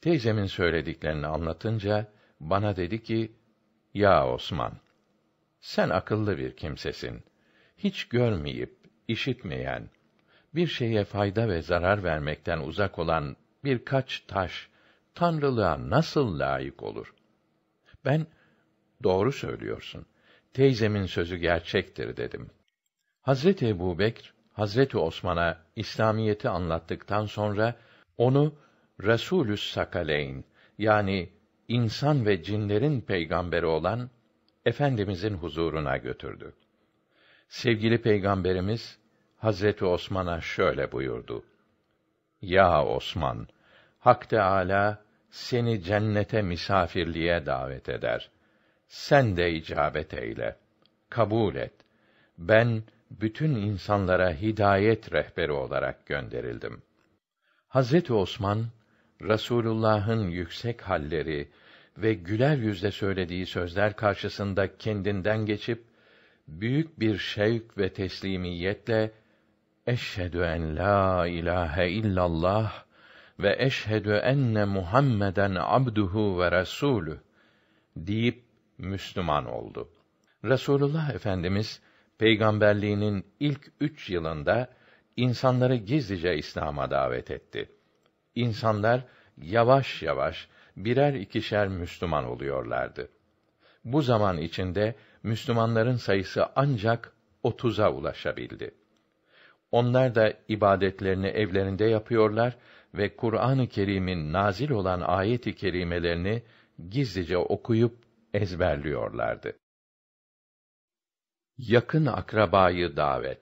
Teyzemin söylediklerini anlatınca bana dedi ki, Ya Osman, sen akıllı bir kimsesin hiç görmeyip işitmeyen, bir şeye fayda ve zarar vermekten uzak olan birkaç taş tanrılığa nasıl layık olur? Ben doğru söylüyorsun. Teyzemin sözü gerçektir dedim. Hazreti Ebubekr Hazreti Osman'a İslamiyeti anlattıktan sonra onu Resulü Sakaleyn yani insan ve cinlerin peygamberi olan Efendimizin huzuruna götürdü. Sevgili Peygamberimiz Hazreti Osman'a şöyle buyurdu: Ya Osman, Hak Teâlâ, seni cennete misafirliğe davet eder. Sen de icabet eyle. Kabul et. Ben bütün insanlara hidayet rehberi olarak gönderildim. Hazreti Osman Rasulullah'ın yüksek halleri ve güler yüzle söylediği sözler karşısında kendinden geçip büyük bir şevk ve teslimiyetle eşhedü en la ilahe illallah ve eşhedü enne Muhammeden abduhu ve resulü deyip Müslüman oldu. Resulullah Efendimiz peygamberliğinin ilk üç yılında insanları gizlice İslam'a davet etti. İnsanlar yavaş yavaş birer ikişer Müslüman oluyorlardı. Bu zaman içinde Müslümanların sayısı ancak 30'a ulaşabildi. Onlar da ibadetlerini evlerinde yapıyorlar ve Kur'an-ı Kerim'in nazil olan ayet-i kerimelerini gizlice okuyup ezberliyorlardı. Yakın akrabayı davet.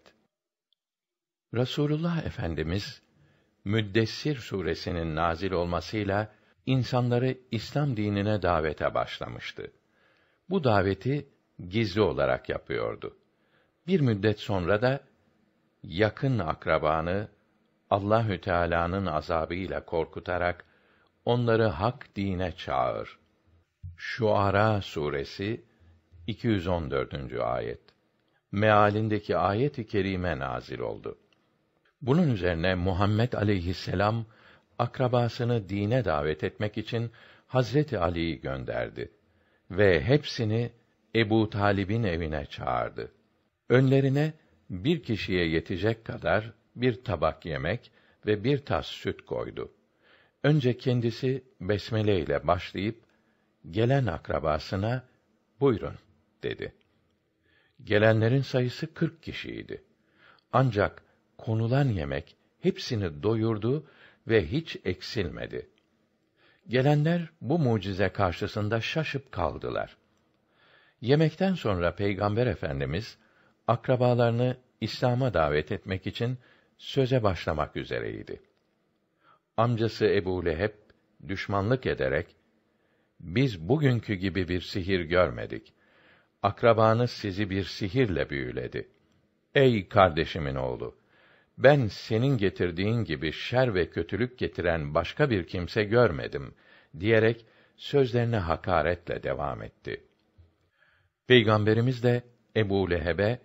Rasulullah Efendimiz Müddessir suresinin nazil olmasıyla insanları İslam dinine davete başlamıştı. Bu daveti gizli olarak yapıyordu. Bir müddet sonra da yakın akrabanı Allahü Teala'nın azabıyla korkutarak onları hak dine çağır. Şuara suresi 214. ayet. Mealindeki ayet-i kerime nazil oldu. Bunun üzerine Muhammed aleyhisselam akrabasını dine davet etmek için Hazreti Ali'yi gönderdi ve hepsini Ebu Talib'in evine çağırdı. Önlerine bir kişiye yetecek kadar bir tabak yemek ve bir tas süt koydu. Önce kendisi besmele ile başlayıp gelen akrabasına "Buyurun." dedi. Gelenlerin sayısı kırk kişiydi. Ancak konulan yemek hepsini doyurdu ve hiç eksilmedi. Gelenler bu mucize karşısında şaşıp kaldılar. Yemekten sonra Peygamber Efendimiz akrabalarını İslam'a davet etmek için söze başlamak üzereydi. Amcası Ebu Leheb düşmanlık ederek biz bugünkü gibi bir sihir görmedik. Akrabanız sizi bir sihirle büyüledi. Ey kardeşimin oğlu, ben senin getirdiğin gibi şer ve kötülük getiren başka bir kimse görmedim diyerek sözlerine hakaretle devam etti.'' Peygamberimiz de Ebu Leheb'e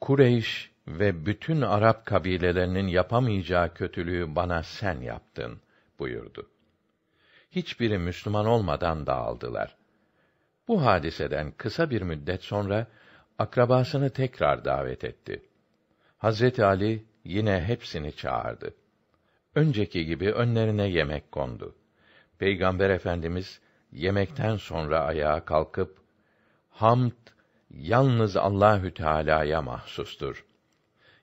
Kureyş ve bütün Arap kabilelerinin yapamayacağı kötülüğü bana sen yaptın buyurdu. Hiçbiri Müslüman olmadan dağıldılar. Bu hadiseden kısa bir müddet sonra akrabasını tekrar davet etti. Hazreti Ali yine hepsini çağırdı. Önceki gibi önlerine yemek kondu. Peygamber Efendimiz yemekten sonra ayağa kalkıp hamd yalnız Allahü Teala'ya mahsustur.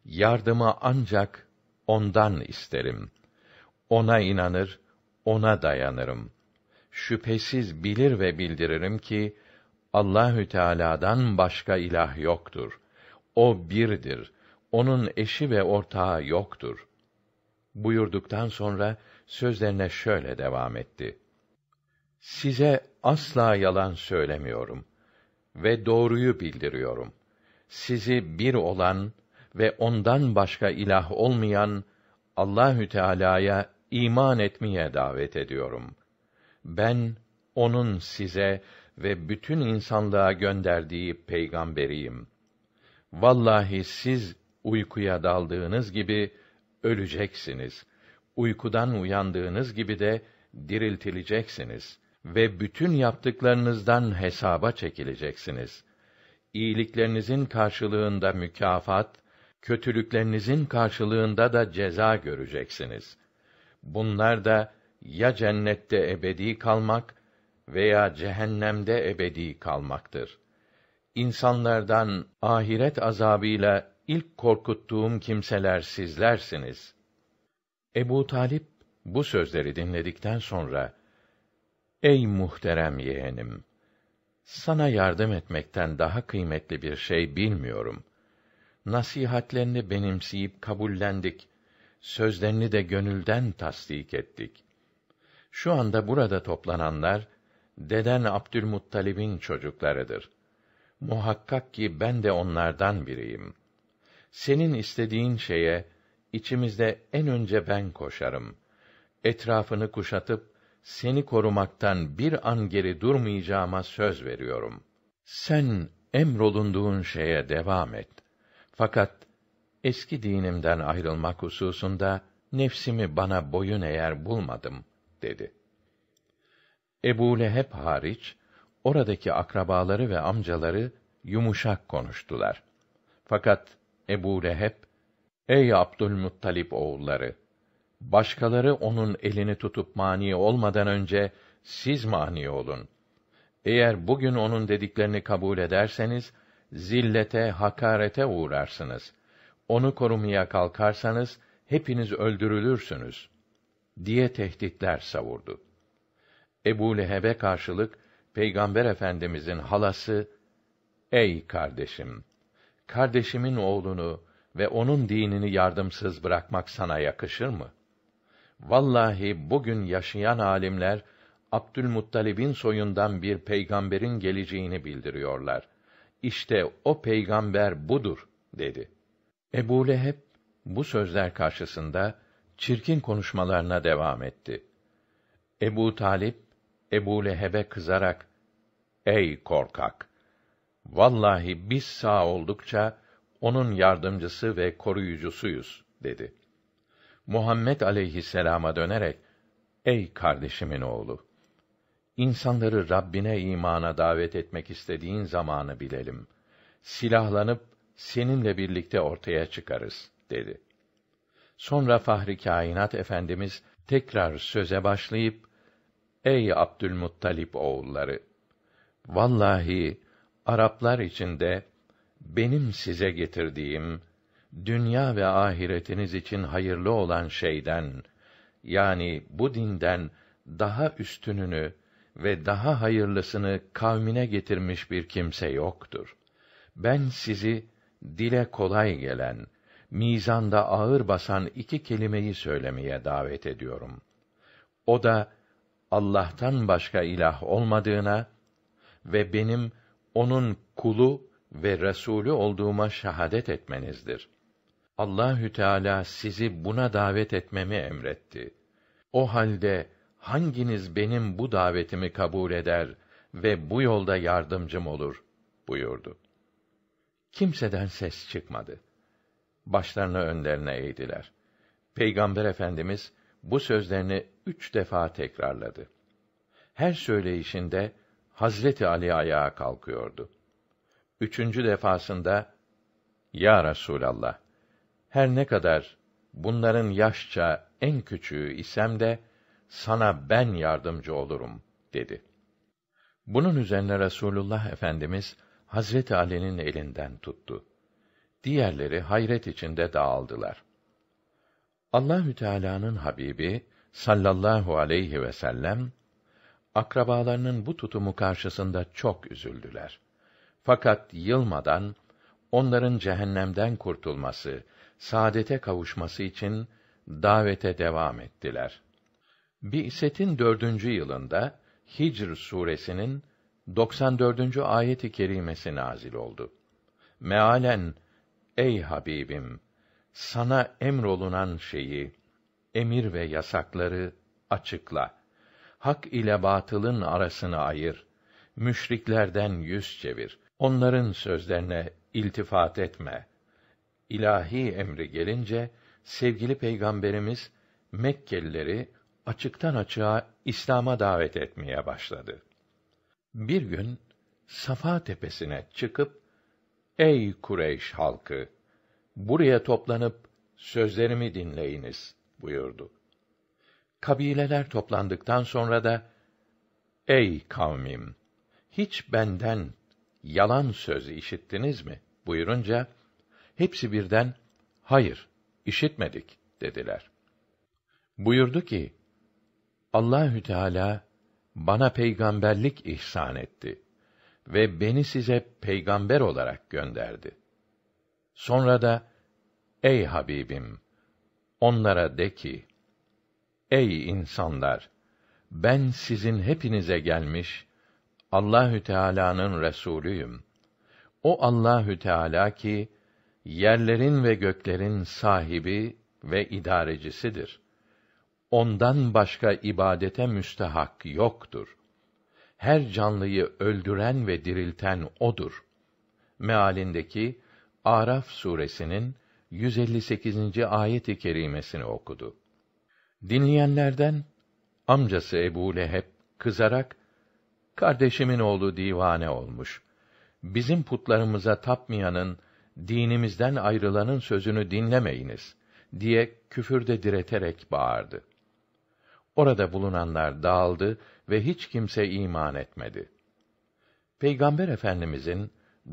Yardımı ancak ondan isterim. Ona inanır, ona dayanırım. Şüphesiz bilir ve bildiririm ki Allahü Teala'dan başka ilah yoktur. O birdir. Onun eşi ve ortağı yoktur. Buyurduktan sonra sözlerine şöyle devam etti. Size asla yalan söylemiyorum ve doğruyu bildiriyorum. Sizi bir olan ve ondan başka ilah olmayan Allahü Teala'ya iman etmeye davet ediyorum. Ben onun size ve bütün insanlığa gönderdiği peygamberiyim. Vallahi siz uykuya daldığınız gibi öleceksiniz. Uykudan uyandığınız gibi de diriltileceksiniz ve bütün yaptıklarınızdan hesaba çekileceksiniz. İyiliklerinizin karşılığında mükafat, kötülüklerinizin karşılığında da ceza göreceksiniz. Bunlar da ya cennette ebedi kalmak veya cehennemde ebedi kalmaktır. İnsanlardan ahiret azabıyla ilk korkuttuğum kimseler sizlersiniz. Ebu Talip bu sözleri dinledikten sonra Ey muhterem yeğenim! Sana yardım etmekten daha kıymetli bir şey bilmiyorum. Nasihatlerini benimseyip kabullendik. Sözlerini de gönülden tasdik ettik. Şu anda burada toplananlar, deden Abdülmuttalib'in çocuklarıdır. Muhakkak ki ben de onlardan biriyim. Senin istediğin şeye, içimizde en önce ben koşarım. Etrafını kuşatıp, seni korumaktan bir an geri durmayacağıma söz veriyorum. Sen emrolunduğun şeye devam et. Fakat eski dinimden ayrılmak hususunda nefsimi bana boyun eğer bulmadım dedi. Ebu Leheb hariç oradaki akrabaları ve amcaları yumuşak konuştular. Fakat Ebu Leheb, ey Abdülmuttalip oğulları, başkaları onun elini tutup mani olmadan önce siz mani olun. Eğer bugün onun dediklerini kabul ederseniz zillete, hakarete uğrarsınız. Onu korumaya kalkarsanız hepiniz öldürülürsünüz diye tehditler savurdu. Ebu Leheb'e karşılık Peygamber Efendimizin halası Ey kardeşim kardeşimin oğlunu ve onun dinini yardımsız bırakmak sana yakışır mı? Vallahi bugün yaşayan alimler Abdülmuttalib'in soyundan bir peygamberin geleceğini bildiriyorlar. İşte o peygamber budur dedi. Ebu Leheb bu sözler karşısında çirkin konuşmalarına devam etti. Ebu Talip Ebu Leheb'e kızarak Ey korkak! Vallahi biz sağ oldukça onun yardımcısı ve koruyucusuyuz dedi. Muhammed aleyhisselama dönerek Ey kardeşimin oğlu İnsanları Rabbine imana davet etmek istediğin zamanı bilelim. Silahlanıp seninle birlikte ortaya çıkarız dedi. Sonra Fahri Kainat Efendimiz tekrar söze başlayıp Ey Abdülmuttalip oğulları vallahi Araplar içinde benim size getirdiğim dünya ve ahiretiniz için hayırlı olan şeyden yani bu dinden daha üstününü ve daha hayırlısını kavmine getirmiş bir kimse yoktur. Ben sizi dile kolay gelen, mizanda ağır basan iki kelimeyi söylemeye davet ediyorum. O da Allah'tan başka ilah olmadığına ve benim onun kulu ve resulü olduğuma şahadet etmenizdir. Allahü Teala sizi buna davet etmemi emretti. O halde hanginiz benim bu davetimi kabul eder ve bu yolda yardımcım olur buyurdu. Kimseden ses çıkmadı. Başlarını önlerine eğdiler. Peygamber Efendimiz bu sözlerini üç defa tekrarladı. Her söyleyişinde Hazreti Ali ayağa kalkıyordu. Üçüncü defasında Ya Resulallah her ne kadar bunların yaşça en küçüğü isem de sana ben yardımcı olurum dedi. Bunun üzerine Resulullah Efendimiz Hazreti Ali'nin elinden tuttu. Diğerleri hayret içinde dağıldılar. Allahü Teala'nın Habibi sallallahu aleyhi ve sellem akrabalarının bu tutumu karşısında çok üzüldüler. Fakat yılmadan onların cehennemden kurtulması saadete kavuşması için davete devam ettiler. Bi'setin dördüncü yılında Hicr suresinin 94. ayet-i kerimesi nazil oldu. Mealen ey Habibim sana emrolunan şeyi emir ve yasakları açıkla. Hak ile batılın arasını ayır. Müşriklerden yüz çevir. Onların sözlerine iltifat etme.'' ilahi emri gelince sevgili peygamberimiz Mekkelileri açıktan açığa İslam'a davet etmeye başladı. Bir gün Safa tepesine çıkıp Ey Kureyş halkı buraya toplanıp sözlerimi dinleyiniz buyurdu. Kabileler toplandıktan sonra da Ey kavmim hiç benden yalan sözü işittiniz mi buyurunca Hepsi birden, hayır, işitmedik dediler. Buyurdu ki, Allahü Teala bana peygamberlik ihsan etti ve beni size peygamber olarak gönderdi. Sonra da ey Habibim onlara de ki ey insanlar ben sizin hepinize gelmiş Allahü Teala'nın resulüyüm. O Allahü Teala ki yerlerin ve göklerin sahibi ve idarecisidir. Ondan başka ibadete müstehak yoktur. Her canlıyı öldüren ve dirilten odur. Mealindeki Araf suresinin 158. ayet-i kerimesini okudu. Dinleyenlerden amcası Ebu Leheb kızarak kardeşimin oğlu divane olmuş. Bizim putlarımıza tapmayanın dinimizden ayrılanın sözünü dinlemeyiniz diye küfürde direterek bağırdı. Orada bulunanlar dağıldı ve hiç kimse iman etmedi. Peygamber Efendimizin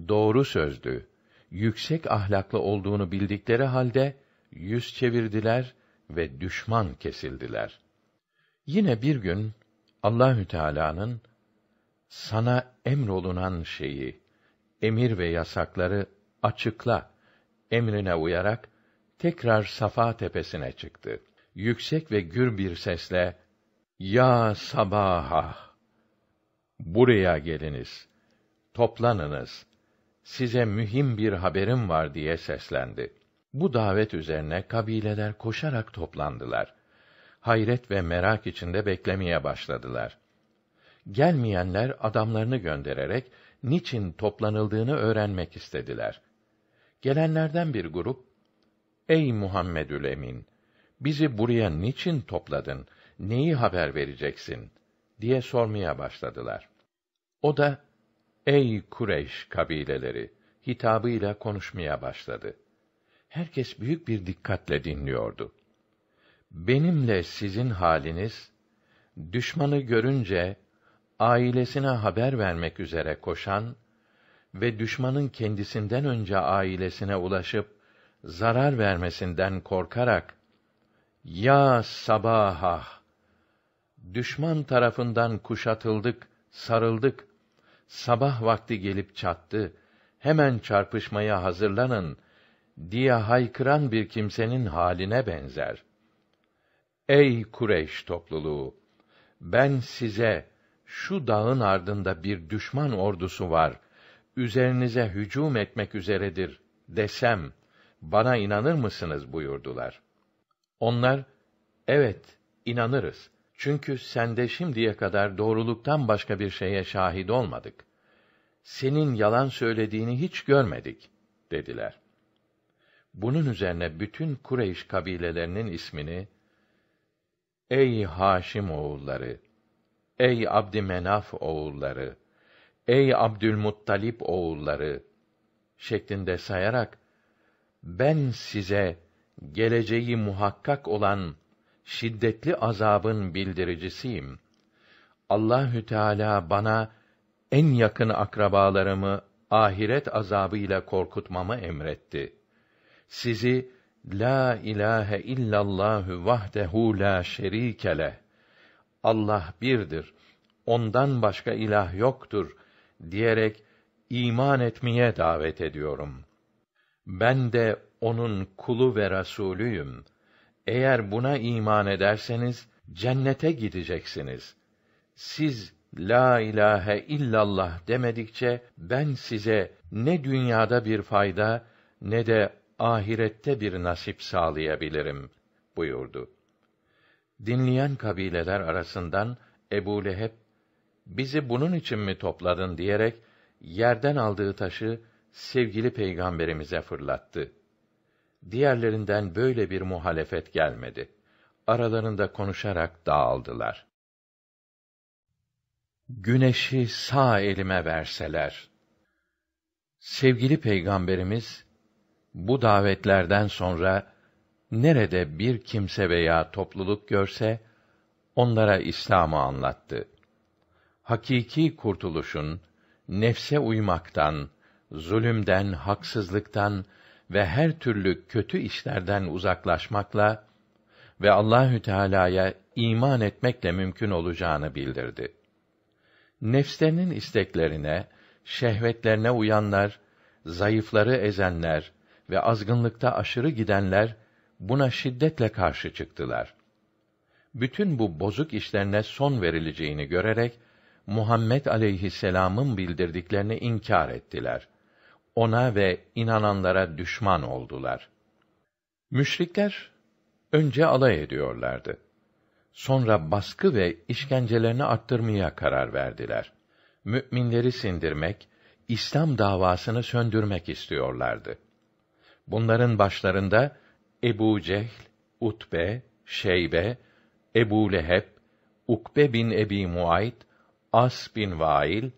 doğru sözlü, yüksek ahlaklı olduğunu bildikleri halde yüz çevirdiler ve düşman kesildiler. Yine bir gün Allahü Teala'nın sana emrolunan şeyi, emir ve yasakları açıkla emrine uyarak tekrar Safa tepesine çıktı. Yüksek ve gür bir sesle Ya sabaha buraya geliniz. Toplanınız. Size mühim bir haberim var diye seslendi. Bu davet üzerine kabileler koşarak toplandılar. Hayret ve merak içinde beklemeye başladılar. Gelmeyenler adamlarını göndererek niçin toplanıldığını öğrenmek istediler. Gelenlerden bir grup, Ey Muhammedül Emin! Bizi buraya niçin topladın? Neyi haber vereceksin? diye sormaya başladılar. O da, Ey Kureyş kabileleri! hitabıyla konuşmaya başladı. Herkes büyük bir dikkatle dinliyordu. Benimle sizin haliniz, düşmanı görünce, ailesine haber vermek üzere koşan ve düşmanın kendisinden önce ailesine ulaşıp zarar vermesinden korkarak ya sabaha düşman tarafından kuşatıldık, sarıldık. Sabah vakti gelip çattı. Hemen çarpışmaya hazırlanın diye haykıran bir kimsenin haline benzer. Ey Kureyş topluluğu! Ben size şu dağın ardında bir düşman ordusu var üzerinize hücum etmek üzeredir desem bana inanır mısınız buyurdular. Onlar evet inanırız. Çünkü sende şimdiye kadar doğruluktan başka bir şeye şahit olmadık. Senin yalan söylediğini hiç görmedik dediler. Bunun üzerine bütün Kureyş kabilelerinin ismini Ey Haşim oğulları, ey Menaf oğulları Ey Abdülmuttalip oğulları şeklinde sayarak ben size geleceği muhakkak olan şiddetli azabın bildiricisiyim. Allahü Teala bana en yakın akrabalarımı ahiret azabıyla korkutmamı emretti. Sizi la ilahe illallahü vahdehu la şerike leh. Allah birdir. Ondan başka ilah yoktur diyerek iman etmeye davet ediyorum. Ben de onun kulu ve rasulüyüm. Eğer buna iman ederseniz cennete gideceksiniz. Siz la ilahe illallah demedikçe ben size ne dünyada bir fayda ne de ahirette bir nasip sağlayabilirim buyurdu. Dinleyen kabileler arasından Ebu Leheb bizi bunun için mi topladın diyerek yerden aldığı taşı sevgili peygamberimize fırlattı. Diğerlerinden böyle bir muhalefet gelmedi. Aralarında konuşarak dağıldılar. Güneşi sağ elime verseler. Sevgili peygamberimiz bu davetlerden sonra nerede bir kimse veya topluluk görse onlara İslam'ı anlattı hakiki kurtuluşun nefse uymaktan, zulümden, haksızlıktan ve her türlü kötü işlerden uzaklaşmakla ve Allahü Teala'ya iman etmekle mümkün olacağını bildirdi. Nefslerinin isteklerine, şehvetlerine uyanlar, zayıfları ezenler ve azgınlıkta aşırı gidenler buna şiddetle karşı çıktılar. Bütün bu bozuk işlerine son verileceğini görerek Muhammed aleyhisselam'ın bildirdiklerini inkar ettiler. Ona ve inananlara düşman oldular. Müşrikler önce alay ediyorlardı. Sonra baskı ve işkencelerini arttırmaya karar verdiler. Müminleri sindirmek, İslam davasını söndürmek istiyorlardı. Bunların başlarında Ebu Cehl, Utbe, Şeybe, Ebu Leheb, Ukbe bin Ebi Muayt As bin Vail,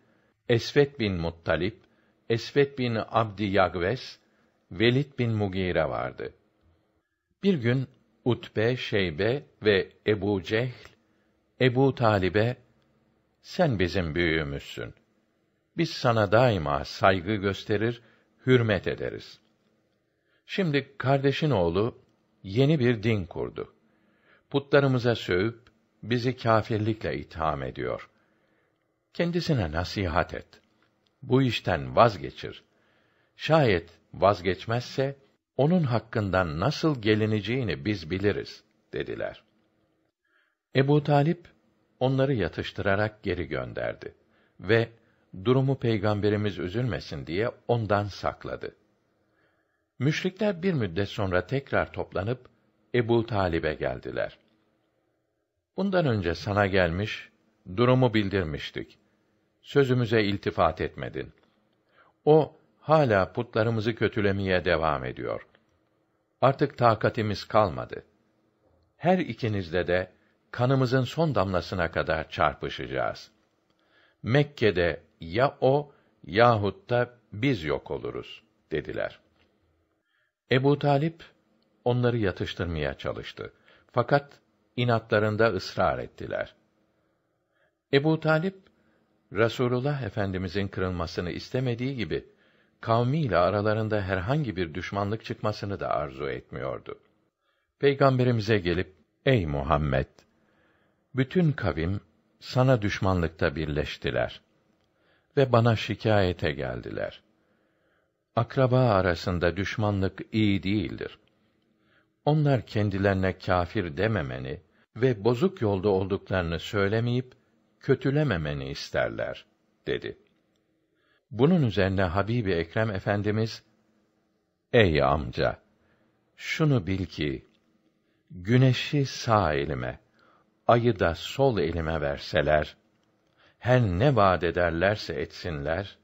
Esvet bin Muttalip, Esvet bin Abdi Yagves, Velid bin Mugire vardı. Bir gün Utbe, Şeybe ve Ebu Cehl, Ebu Talib'e, sen bizim büyüğümüzsün. Biz sana daima saygı gösterir, hürmet ederiz. Şimdi kardeşin oğlu, yeni bir din kurdu. Putlarımıza sövüp, bizi kâfirlikle itham ediyor kendisine nasihat et. Bu işten vazgeçir. Şayet vazgeçmezse onun hakkından nasıl gelineceğini biz biliriz dediler. Ebu Talip onları yatıştırarak geri gönderdi ve durumu peygamberimiz üzülmesin diye ondan sakladı. Müşrikler bir müddet sonra tekrar toplanıp Ebu Talib'e geldiler. Bundan önce sana gelmiş durumu bildirmiştik. Sözümüze iltifat etmedin. O hala putlarımızı kötülemeye devam ediyor. Artık takatimiz kalmadı. Her ikinizde de kanımızın son damlasına kadar çarpışacağız. Mekke'de ya o yahut da biz yok oluruz dediler. Ebu Talip onları yatıştırmaya çalıştı. Fakat inatlarında ısrar ettiler. Ebu Talip Rasulullah Efendimizin kırılmasını istemediği gibi kavmiyle aralarında herhangi bir düşmanlık çıkmasını da arzu etmiyordu. Peygamberimize gelip "Ey Muhammed, bütün kavim sana düşmanlıkta birleştiler ve bana şikayete geldiler. Akraba arasında düşmanlık iyi değildir. Onlar kendilerine kafir dememeni ve bozuk yolda olduklarını söylemeyip kötülememeni isterler dedi. Bunun üzerine Habibi Ekrem Efendimiz Ey amca şunu bil ki güneşi sağ elime ayı da sol elime verseler her ne vaat ederlerse etsinler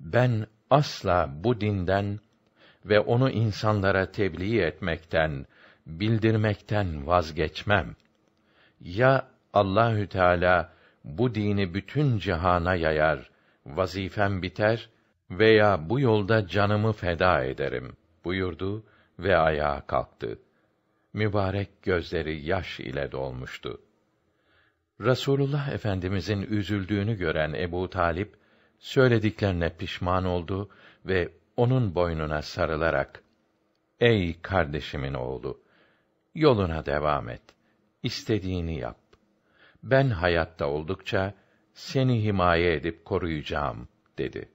ben asla bu dinden ve onu insanlara tebliğ etmekten, bildirmekten vazgeçmem. Ya Allahü Teala bu dini bütün cihana yayar, vazifem biter veya bu yolda canımı feda ederim buyurdu ve ayağa kalktı. Mübarek gözleri yaş ile dolmuştu. Rasulullah Efendimizin üzüldüğünü gören Ebu Talip söylediklerine pişman oldu ve onun boynuna sarılarak Ey kardeşimin oğlu yoluna devam et istediğini yap ben hayatta oldukça seni himaye edip koruyacağım dedi.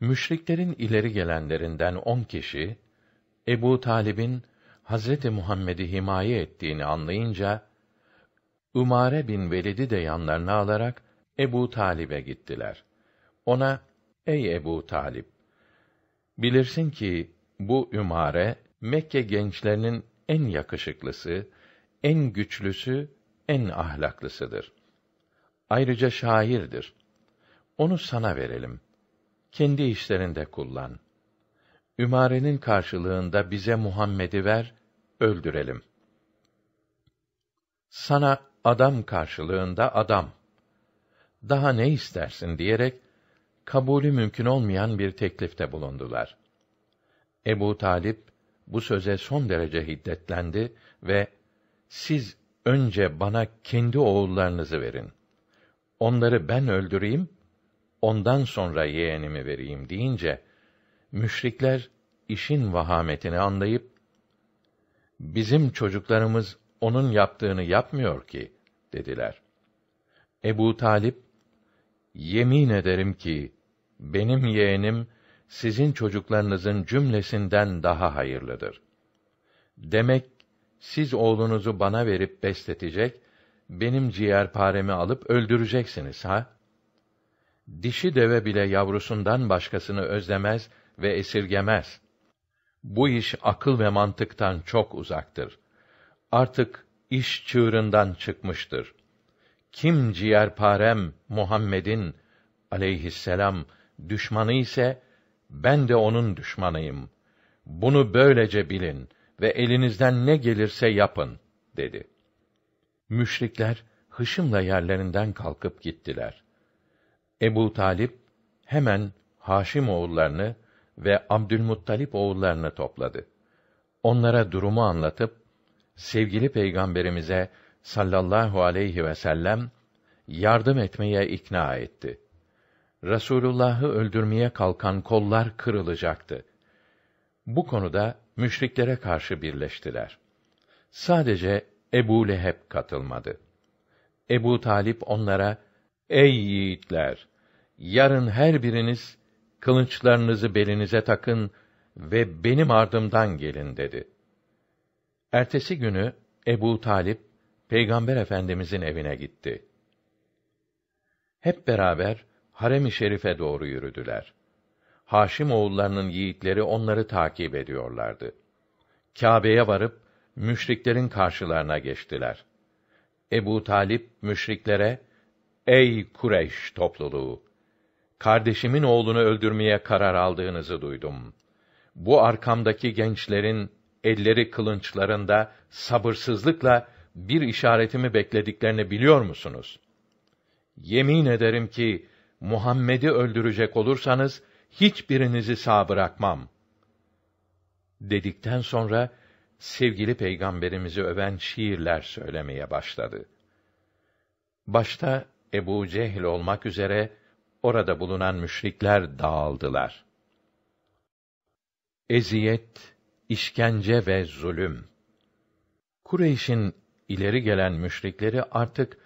Müşriklerin ileri gelenlerinden on kişi Ebu Talib'in Hazreti Muhammed'i himaye ettiğini anlayınca Umare bin Velid'i de yanlarına alarak Ebu Talib'e gittiler. Ona ey Ebu Talib bilirsin ki bu Umare Mekke gençlerinin en yakışıklısı, en güçlüsü en ahlaklısıdır. Ayrıca şairdir. Onu sana verelim. Kendi işlerinde kullan. Ümarenin karşılığında bize Muhammed'i ver, öldürelim. Sana adam karşılığında adam. Daha ne istersin diyerek kabulü mümkün olmayan bir teklifte bulundular. Ebu Talip bu söze son derece hiddetlendi ve siz önce bana kendi oğullarınızı verin. Onları ben öldüreyim, ondan sonra yeğenimi vereyim deyince, müşrikler işin vahametini anlayıp, bizim çocuklarımız onun yaptığını yapmıyor ki, dediler. Ebu Talip, yemin ederim ki, benim yeğenim, sizin çocuklarınızın cümlesinden daha hayırlıdır. Demek siz oğlunuzu bana verip besletecek, benim ciğerparemi alıp öldüreceksiniz ha? Dişi deve bile yavrusundan başkasını özlemez ve esirgemez. Bu iş akıl ve mantıktan çok uzaktır. Artık iş çığırından çıkmıştır. Kim ciğerparem Muhammed'in aleyhisselam düşmanı ise ben de onun düşmanıyım. Bunu böylece bilin.'' ve elinizden ne gelirse yapın dedi. Müşrikler hışımla yerlerinden kalkıp gittiler. Ebu Talip hemen Haşim oğullarını ve Abdülmuttalip oğullarını topladı. Onlara durumu anlatıp sevgili peygamberimize sallallahu aleyhi ve sellem yardım etmeye ikna etti. Rasulullahı öldürmeye kalkan kollar kırılacaktı. Bu konuda müşriklere karşı birleştiler. Sadece Ebu Leheb katılmadı. Ebu Talip onlara, Ey yiğitler! Yarın her biriniz, kılıçlarınızı belinize takın ve benim ardımdan gelin dedi. Ertesi günü Ebu Talip, Peygamber Efendimizin evine gitti. Hep beraber, harem-i şerife doğru yürüdüler. Haşim oğullarının yiğitleri onları takip ediyorlardı. Kâbe'ye varıp müşriklerin karşılarına geçtiler. Ebu Talip müşriklere "Ey Kureyş topluluğu, kardeşimin oğlunu öldürmeye karar aldığınızı duydum. Bu arkamdaki gençlerin elleri kılınçlarında sabırsızlıkla bir işaretimi beklediklerini biliyor musunuz? Yemin ederim ki Muhammed'i öldürecek olursanız hiçbirinizi sağ bırakmam. Dedikten sonra sevgili peygamberimizi öven şiirler söylemeye başladı. Başta Ebu Cehil olmak üzere orada bulunan müşrikler dağıldılar. Eziyet, işkence ve zulüm. Kureyş'in ileri gelen müşrikleri artık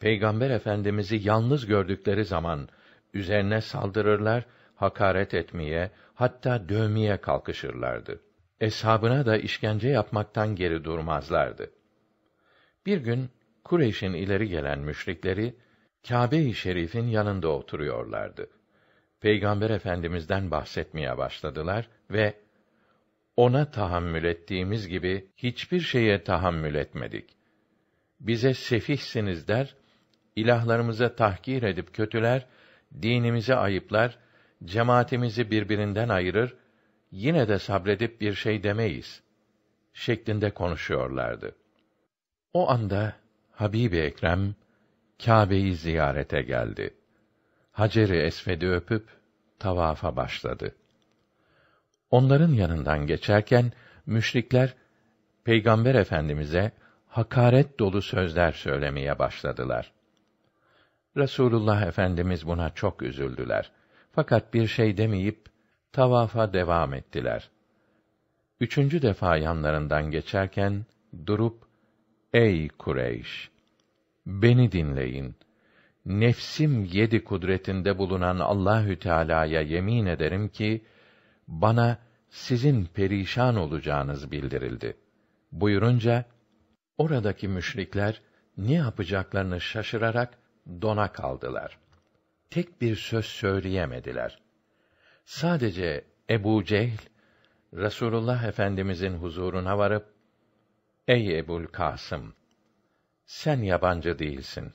Peygamber Efendimizi yalnız gördükleri zaman üzerine saldırırlar hakaret etmeye, hatta dövmeye kalkışırlardı. Eshabına da işkence yapmaktan geri durmazlardı. Bir gün Kureyş'in ileri gelen müşrikleri Kâbe-i Şerif'in yanında oturuyorlardı. Peygamber Efendimiz'den bahsetmeye başladılar ve ona tahammül ettiğimiz gibi hiçbir şeye tahammül etmedik. Bize sefihsiniz der, ilahlarımıza tahkir edip kötüler, dinimize ayıplar, cemaatimizi birbirinden ayırır, yine de sabredip bir şey demeyiz şeklinde konuşuyorlardı. O anda Habib-i Ekrem Kâbe'yi ziyarete geldi. Hacer-i Esved'i öpüp tavafa başladı. Onların yanından geçerken müşrikler Peygamber Efendimize hakaret dolu sözler söylemeye başladılar. Rasulullah Efendimiz buna çok üzüldüler. Fakat bir şey demeyip tavafa devam ettiler. Üçüncü defa yanlarından geçerken durup Ey Kureyş! Beni dinleyin. Nefsim yedi kudretinde bulunan Allahü Teala'ya yemin ederim ki bana sizin perişan olacağınız bildirildi. Buyurunca oradaki müşrikler ne yapacaklarını şaşırarak dona kaldılar tek bir söz söyleyemediler. Sadece Ebu Cehl Resulullah Efendimizin huzuruna varıp Ey Ebul Kasım sen yabancı değilsin.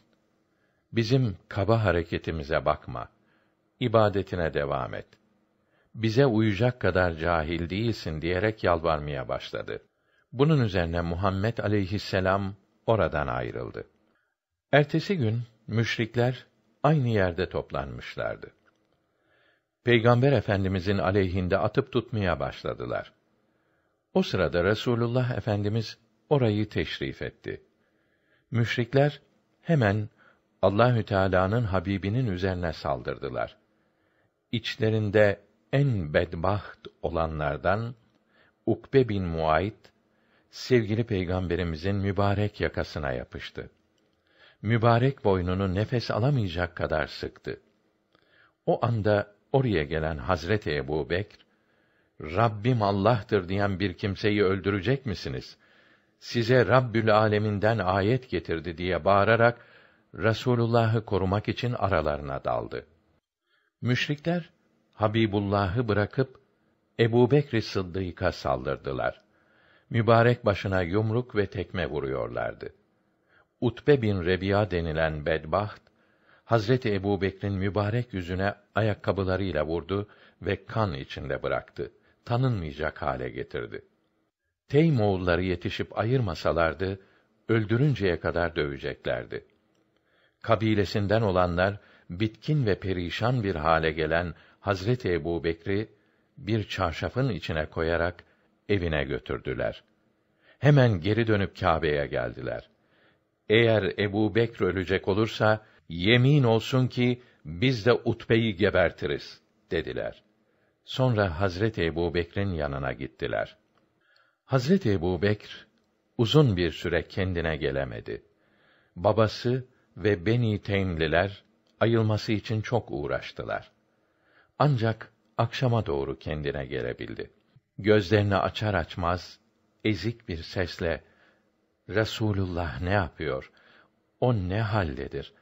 Bizim kaba hareketimize bakma. İbadetine devam et. Bize uyacak kadar cahil değilsin diyerek yalvarmaya başladı. Bunun üzerine Muhammed aleyhisselam oradan ayrıldı. Ertesi gün müşrikler aynı yerde toplanmışlardı. Peygamber Efendimizin aleyhinde atıp tutmaya başladılar. O sırada Resulullah Efendimiz orayı teşrif etti. Müşrikler hemen Allahü Teala'nın Habibinin üzerine saldırdılar. İçlerinde en bedbaht olanlardan Ukbe bin Muayit sevgili peygamberimizin mübarek yakasına yapıştı mübarek boynunu nefes alamayacak kadar sıktı. O anda oraya gelen Hazreti Ebu Bekr, Rabbim Allah'tır diyen bir kimseyi öldürecek misiniz? Size Rabbül Aleminden ayet getirdi diye bağırarak Rasulullah'ı korumak için aralarına daldı. Müşrikler Habibullah'ı bırakıp Ebu Bekr Sıddık'a saldırdılar. Mübarek başına yumruk ve tekme vuruyorlardı. Utbe bin Rebiya denilen bedbaht, Hazreti Ebu Bekir'in mübarek yüzüne ayakkabılarıyla vurdu ve kan içinde bıraktı. Tanınmayacak hale getirdi. Teymoğulları yetişip ayırmasalardı, öldürünceye kadar döveceklerdi. Kabilesinden olanlar, bitkin ve perişan bir hale gelen Hazreti Ebu Bekri, bir çarşafın içine koyarak evine götürdüler. Hemen geri dönüp Kâbe'ye geldiler eğer Ebu Bekr ölecek olursa, yemin olsun ki biz de Utbe'yi gebertiriz, dediler. Sonra Hazreti Ebu Bekr'in yanına gittiler. Hazreti Ebu Bekr, uzun bir süre kendine gelemedi. Babası ve Beni Teymliler, ayılması için çok uğraştılar. Ancak akşama doğru kendine gelebildi. Gözlerini açar açmaz, ezik bir sesle, Resulullah ne yapıyor? O ne halledir?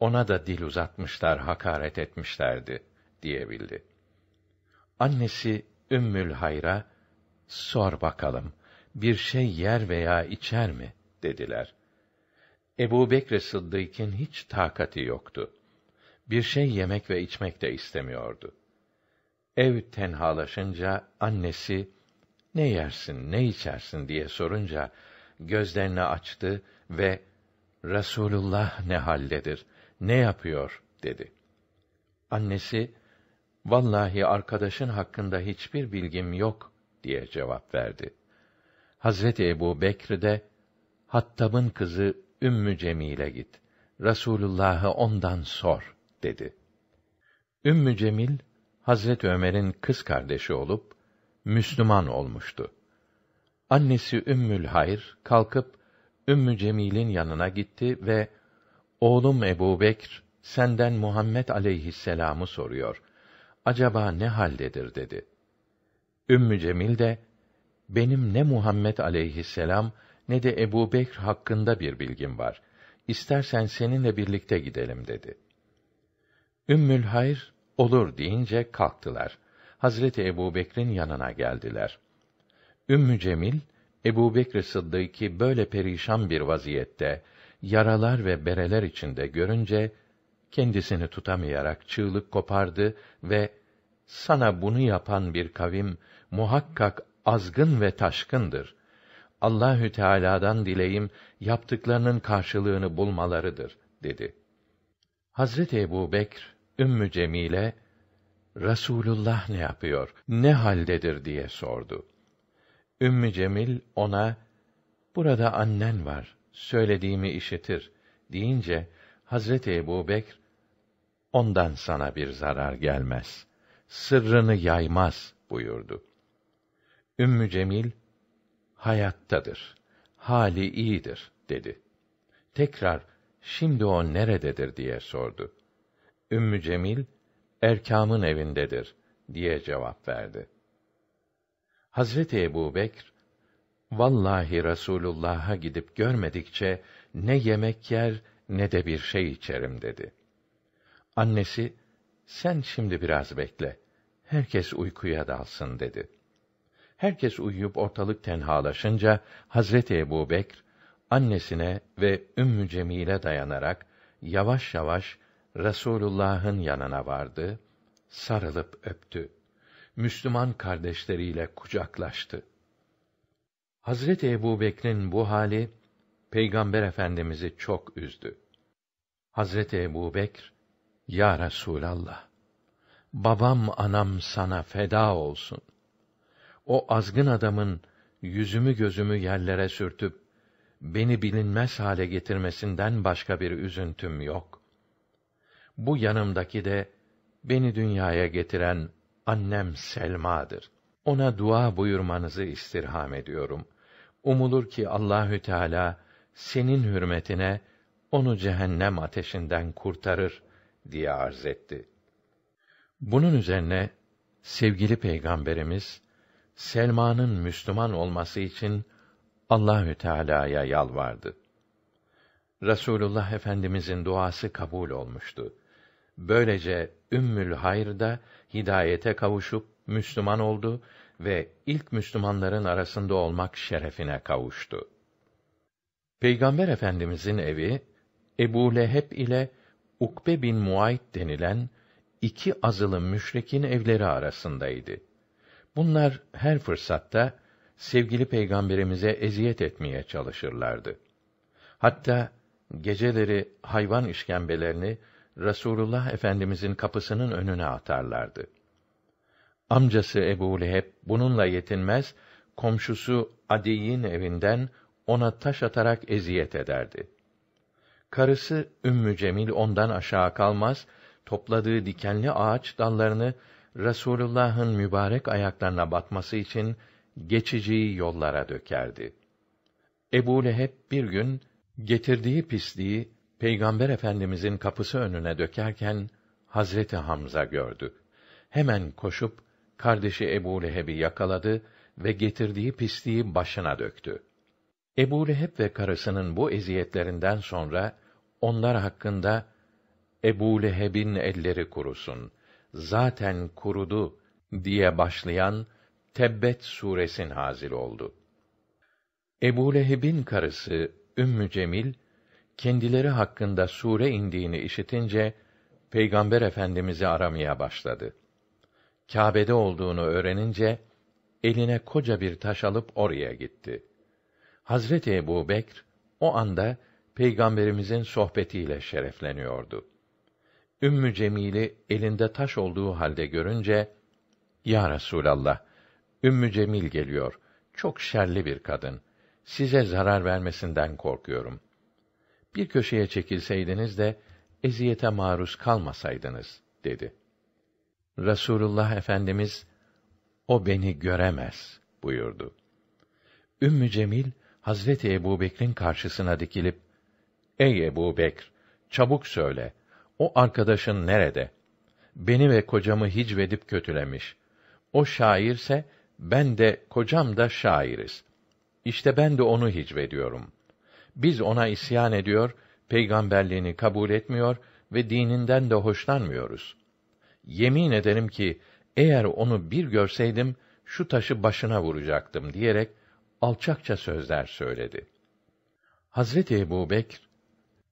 Ona da dil uzatmışlar, hakaret etmişlerdi diyebildi. Annesi Ümmül Hayra sor bakalım bir şey yer veya içer mi dediler. Ebu Bekr Sıddık'ın hiç takati yoktu. Bir şey yemek ve içmek de istemiyordu. Ev tenhalaşınca annesi ne yersin, ne içersin diye sorunca gözlerini açtı ve Rasulullah ne halledir? Ne yapıyor?" dedi. Annesi, "Vallahi arkadaşın hakkında hiçbir bilgim yok." diye cevap verdi. Hazreti Ebu Bekr de Hattab'ın kızı Ümmü Cemil'e git. Rasulullahı ondan sor dedi. Ümmü Cemil Hazret Ömer'in kız kardeşi olup Müslüman olmuştu. Annesi Ümmül Hayr kalkıp Ümmü Cemil'in yanına gitti ve oğlum Ebu Bekr senden Muhammed aleyhisselamı soruyor. Acaba ne haldedir dedi. Ümmü Cemil de benim ne Muhammed aleyhisselam ne de Ebu Bekr hakkında bir bilgim var. İstersen seninle birlikte gidelim dedi. Ümmül Hayr olur deyince kalktılar. Hazreti Ebu Bekr'in yanına geldiler. Ümmü Cemil, Ebu Bekr Sıddık'ı böyle perişan bir vaziyette, yaralar ve bereler içinde görünce, kendisini tutamayarak çığlık kopardı ve sana bunu yapan bir kavim muhakkak azgın ve taşkındır. Allahü Teala'dan dileyim yaptıklarının karşılığını bulmalarıdır dedi. Hazreti Ebu Bekr Ümmü Cemile Rasulullah ne yapıyor? Ne haldedir diye sordu. Ümmü Cemil ona burada annen var, söylediğimi işitir deyince Hazreti Ebubekr ondan sana bir zarar gelmez, sırrını yaymaz buyurdu. Ümmü Cemil, hayattadır, hali iyidir dedi. Tekrar, şimdi o nerededir diye sordu. Ümmü Cemil, Erkam'ın evindedir diye cevap verdi. Hazreti Ebu Bekr, vallahi Rasulullah'a gidip görmedikçe ne yemek yer ne de bir şey içerim dedi. Annesi, sen şimdi biraz bekle, herkes uykuya dalsın dedi. Herkes uyuyup ortalık tenhalaşınca, Hazreti Ebu Bekr, annesine ve Ümmü Cemil'e dayanarak, yavaş yavaş Rasulullah'ın yanına vardı, sarılıp öptü. Müslüman kardeşleriyle kucaklaştı. Hazreti Ebubekir'in bu hali Peygamber Efendimizi çok üzdü. Hazreti Ebubekir "Ya Resulallah, babam anam sana feda olsun. O azgın adamın yüzümü gözümü yerlere sürtüp beni bilinmez hale getirmesinden başka bir üzüntüm yok. Bu yanımdaki de beni dünyaya getiren annem Selma'dır. Ona dua buyurmanızı istirham ediyorum. Umulur ki Allahü Teala senin hürmetine onu cehennem ateşinden kurtarır diye arz etti. Bunun üzerine sevgili peygamberimiz Selma'nın Müslüman olması için Allahü Teala'ya yalvardı. Rasulullah Efendimizin duası kabul olmuştu. Böylece Ümmül Hayr da hidayete kavuşup Müslüman oldu ve ilk Müslümanların arasında olmak şerefine kavuştu. Peygamber Efendimizin evi Ebu Leheb ile Ukbe bin Muayt denilen iki azılı müşrikin evleri arasındaydı. Bunlar her fırsatta sevgili peygamberimize eziyet etmeye çalışırlardı. Hatta geceleri hayvan işkembelerini Resulullah Efendimizin kapısının önüne atarlardı. Amcası Ebu Leheb bununla yetinmez, komşusu Adi'nin evinden ona taş atarak eziyet ederdi. Karısı Ümmü Cemil ondan aşağı kalmaz, topladığı dikenli ağaç dallarını Resulullah'ın mübarek ayaklarına batması için geçici yollara dökerdi. Ebu Leheb bir gün getirdiği pisliği Peygamber Efendimizin kapısı önüne dökerken Hazreti Hamza gördü. Hemen koşup kardeşi Ebu Leheb'i yakaladı ve getirdiği pisliği başına döktü. Ebu Leheb ve karısının bu eziyetlerinden sonra onlar hakkında Ebu Leheb'in elleri kurusun. Zaten kurudu diye başlayan Tebbet suresin hazil oldu. Ebu Leheb'in karısı Ümmü Cemil kendileri hakkında sure indiğini işitince Peygamber Efendimizi aramaya başladı. Kâbe'de olduğunu öğrenince eline koca bir taş alıp oraya gitti. Hazreti Ebu Bekr, o anda Peygamberimizin sohbetiyle şerefleniyordu. Ümmü Cemil'i elinde taş olduğu halde görünce, Ya Resûlallah, Ümmü Cemil geliyor, çok şerli bir kadın, size zarar vermesinden korkuyorum.'' bir köşeye çekilseydiniz de eziyete maruz kalmasaydınız dedi. Rasulullah Efendimiz o beni göremez buyurdu. Ümmü Cemil Hazreti Ebubekir'in karşısına dikilip Ey Ebu Bekr, çabuk söyle. O arkadaşın nerede? Beni ve kocamı hicvedip kötülemiş. O şairse ben de kocam da şairiz. İşte ben de onu hicvediyorum. Biz ona isyan ediyor, peygamberliğini kabul etmiyor ve dininden de hoşlanmıyoruz. Yemin ederim ki eğer onu bir görseydim şu taşı başına vuracaktım diyerek alçakça sözler söyledi. Hazreti Ebubekr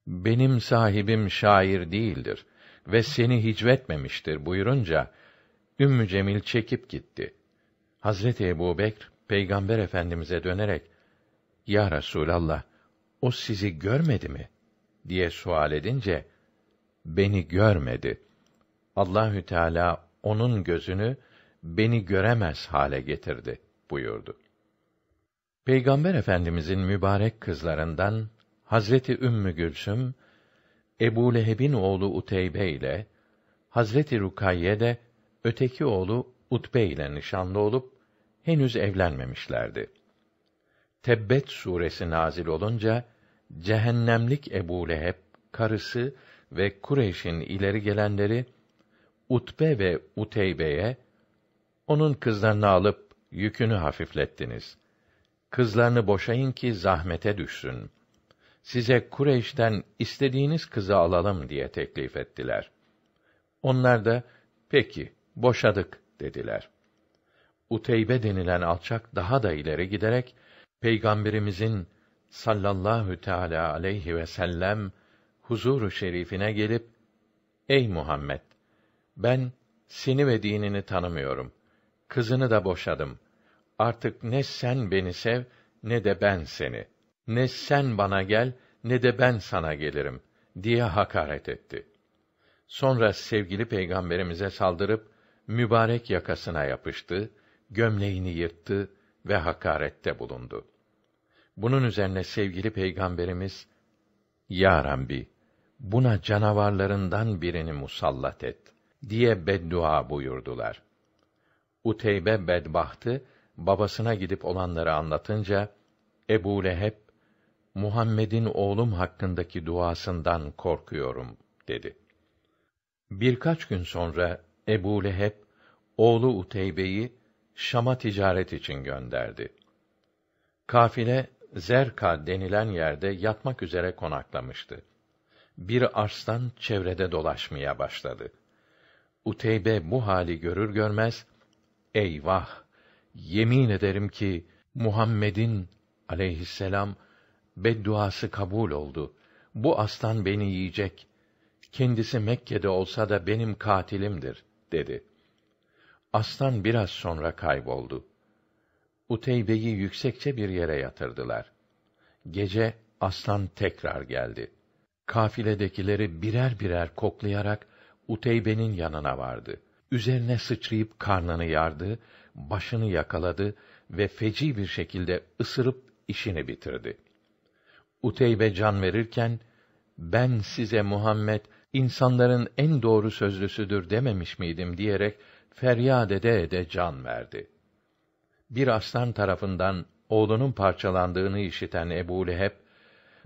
benim sahibim şair değildir ve seni hicvetmemiştir buyurunca Ümmü Cemil çekip gitti. Hazreti Ebubekr Peygamber Efendimize dönerek Ya Resulallah o sizi görmedi mi? diye sual edince beni görmedi. Allahü Teala onun gözünü beni göremez hale getirdi buyurdu. Peygamber Efendimizin mübarek kızlarından Hazreti Ümmü Gülsüm Ebu Leheb'in oğlu Uteybe ile Hazreti Rukayye de öteki oğlu Utbe ile nişanlı olup henüz evlenmemişlerdi. Tebbet suresi nazil olunca cehennemlik Ebu Leheb, karısı ve Kureyş'in ileri gelenleri Utbe ve Uteybe'ye onun kızlarını alıp yükünü hafiflettiniz. Kızlarını boşayın ki zahmete düşsün. Size Kureyş'ten istediğiniz kızı alalım diye teklif ettiler. Onlar da peki boşadık dediler. Uteybe denilen alçak daha da ileri giderek peygamberimizin sallallahu teala aleyhi ve sellem huzuru şerifine gelip Ey Muhammed ben seni ve dinini tanımıyorum. Kızını da boşadım. Artık ne sen beni sev ne de ben seni. Ne sen bana gel ne de ben sana gelirim diye hakaret etti. Sonra sevgili peygamberimize saldırıp mübarek yakasına yapıştı, gömleğini yırttı ve hakarette bulundu. Bunun üzerine sevgili peygamberimiz Ya Rabbi buna canavarlarından birini musallat et diye beddua buyurdular. Uteybe bedbahtı babasına gidip olanları anlatınca Ebu Leheb Muhammed'in oğlum hakkındaki duasından korkuyorum dedi. Birkaç gün sonra Ebu Leheb oğlu Uteybe'yi Şam'a ticaret için gönderdi. Kafile Zerka denilen yerde yatmak üzere konaklamıştı. Bir arslan çevrede dolaşmaya başladı. Uteybe bu hali görür görmez, eyvah! Yemin ederim ki, Muhammed'in aleyhisselam bedduası kabul oldu. Bu aslan beni yiyecek. Kendisi Mekke'de olsa da benim katilimdir, dedi. Aslan biraz sonra kayboldu. Uteybe'yi yüksekçe bir yere yatırdılar. Gece aslan tekrar geldi. Kafiledekileri birer birer koklayarak Uteybe'nin yanına vardı. Üzerine sıçrayıp karnını yardı, başını yakaladı ve feci bir şekilde ısırıp işini bitirdi. Uteybe can verirken, ben size Muhammed, insanların en doğru sözlüsüdür dememiş miydim diyerek, feryad ede ede can verdi bir aslan tarafından oğlunun parçalandığını işiten Ebu Leheb,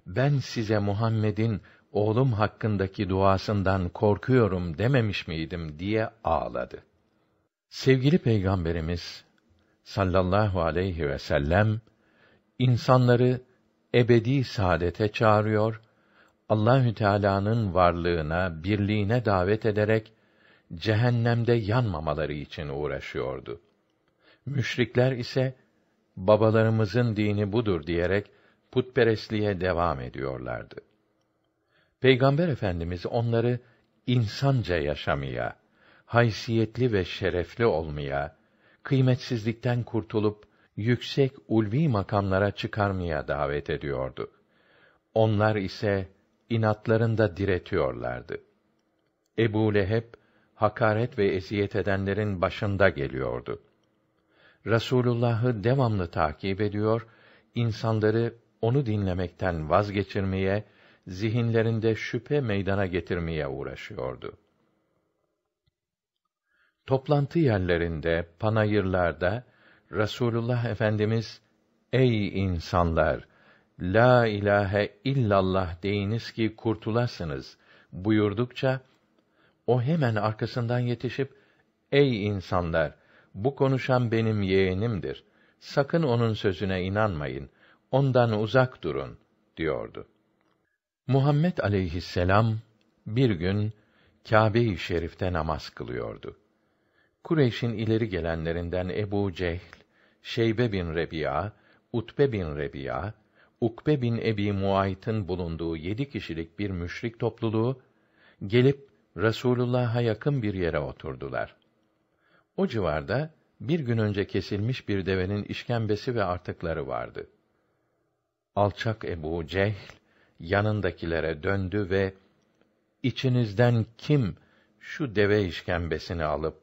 ben size Muhammed'in oğlum hakkındaki duasından korkuyorum dememiş miydim diye ağladı. Sevgili Peygamberimiz sallallahu aleyhi ve sellem insanları ebedi saadete çağırıyor, Allahü Teala'nın varlığına, birliğine davet ederek cehennemde yanmamaları için uğraşıyordu. Müşrikler ise babalarımızın dini budur diyerek putperestliğe devam ediyorlardı. Peygamber Efendimiz onları insanca yaşamaya, haysiyetli ve şerefli olmaya, kıymetsizlikten kurtulup yüksek ulvi makamlara çıkarmaya davet ediyordu. Onlar ise inatlarında diretiyorlardı. Ebu Leheb hakaret ve eziyet edenlerin başında geliyordu. Rasulullahı devamlı takip ediyor, insanları onu dinlemekten vazgeçirmeye, zihinlerinde şüphe meydana getirmeye uğraşıyordu. Toplantı yerlerinde, panayırlarda Rasulullah Efendimiz "Ey insanlar, la ilahe illallah deyiniz ki kurtulasınız." buyurdukça o hemen arkasından yetişip "Ey insanlar, bu konuşan benim yeğenimdir. Sakın onun sözüne inanmayın. Ondan uzak durun." diyordu. Muhammed aleyhisselam bir gün Kâbe-i Şerif'te namaz kılıyordu. Kureyş'in ileri gelenlerinden Ebu Cehl, Şeybe bin Rebi'a, Utbe bin Rebi'a, Ukbe bin Ebi Muayt'ın bulunduğu yedi kişilik bir müşrik topluluğu, gelip Resulullah'a yakın bir yere oturdular. O civarda bir gün önce kesilmiş bir devenin işkembesi ve artıkları vardı. Alçak Ebu Cehl yanındakilere döndü ve içinizden kim şu deve işkembesini alıp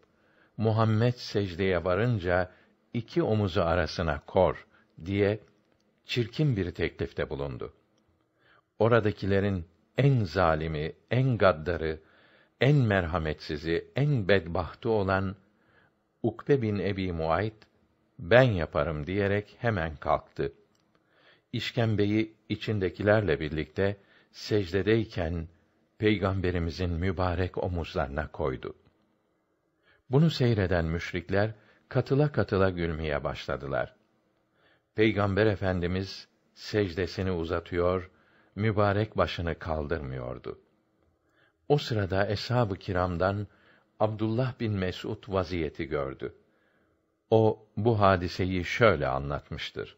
Muhammed secdeye varınca iki omuzu arasına kor diye çirkin bir teklifte bulundu. Oradakilerin en zalimi, en gaddarı, en merhametsizi, en bedbahtı olan Ukbe bin Ebi Muayt ben yaparım diyerek hemen kalktı. İşkembeyi içindekilerle birlikte secdedeyken peygamberimizin mübarek omuzlarına koydu. Bunu seyreden müşrikler katıla katıla gülmeye başladılar. Peygamber Efendimiz secdesini uzatıyor, mübarek başını kaldırmıyordu. O sırada eshab-ı kiramdan Abdullah bin Mes'ud vaziyeti gördü. O bu hadiseyi şöyle anlatmıştır.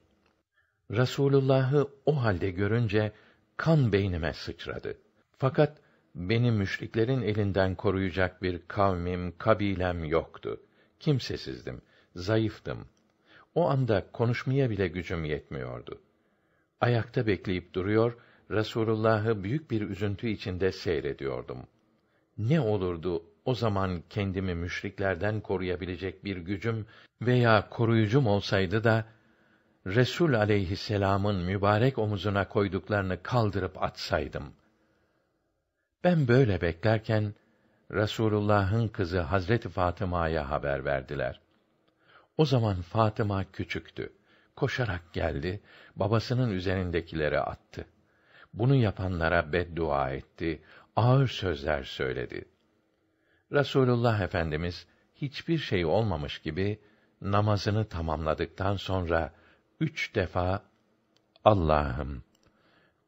Rasulullah'ı o halde görünce kan beynime sıçradı. Fakat beni müşriklerin elinden koruyacak bir kavmim, kabilem yoktu. Kimsesizdim, zayıftım. O anda konuşmaya bile gücüm yetmiyordu. Ayakta bekleyip duruyor, Rasulullahı büyük bir üzüntü içinde seyrediyordum ne olurdu o zaman kendimi müşriklerden koruyabilecek bir gücüm veya koruyucum olsaydı da Resul aleyhisselamın mübarek omuzuna koyduklarını kaldırıp atsaydım. Ben böyle beklerken Resulullah'ın kızı Hazreti Fatıma'ya haber verdiler. O zaman Fatıma küçüktü. Koşarak geldi, babasının üzerindekileri attı. Bunu yapanlara beddua etti, ağır sözler söyledi. Rasulullah Efendimiz hiçbir şey olmamış gibi namazını tamamladıktan sonra üç defa Allah'ım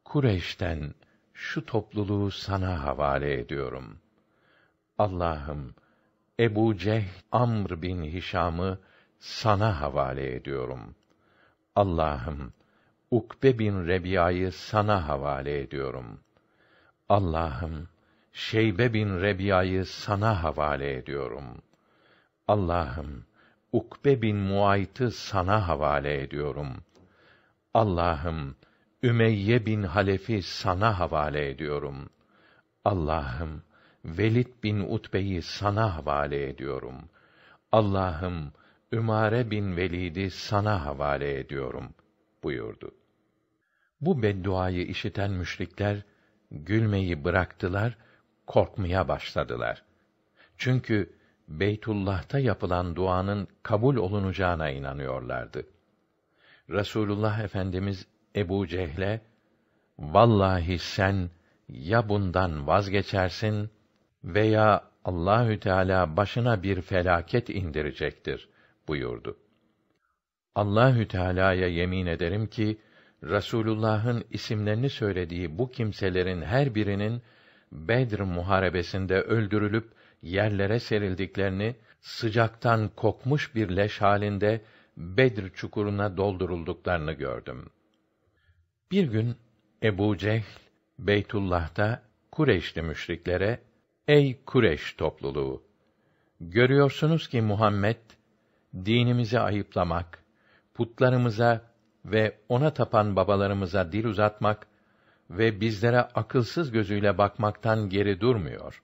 Kureyş'ten şu topluluğu sana havale ediyorum. Allah'ım Ebu Ceh Amr bin Hişam'ı sana havale ediyorum. Allah'ım Ukbe bin Rebi'ayı sana havale ediyorum. Allah'ım, Şeybe bin Rebiya'yı sana havale ediyorum. Allah'ım, Ukbe bin Muayt'ı sana havale ediyorum. Allah'ım, Ümeyye bin Halef'i sana havale ediyorum. Allah'ım, Velid bin Utbe'yi sana havale ediyorum. Allah'ım, Ümare bin Velid'i sana havale ediyorum, buyurdu. Bu bedduayı işiten müşrikler, gülmeyi bıraktılar, korkmaya başladılar. Çünkü Beytullah'ta yapılan duanın kabul olunacağına inanıyorlardı. Resulullah Efendimiz Ebu Cehle, vallahi sen ya bundan vazgeçersin veya Allahü Teala başına bir felaket indirecektir buyurdu. Allahü Teala'ya yemin ederim ki Rasulullah'ın isimlerini söylediği bu kimselerin her birinin Bedr muharebesinde öldürülüp yerlere serildiklerini sıcaktan kokmuş bir leş halinde Bedr çukuruna doldurulduklarını gördüm. Bir gün Ebu Cehl Beytullah'ta Kureyşli müşriklere "Ey Kureyş topluluğu, görüyorsunuz ki Muhammed dinimizi ayıplamak, putlarımıza ve ona tapan babalarımıza dil uzatmak ve bizlere akılsız gözüyle bakmaktan geri durmuyor.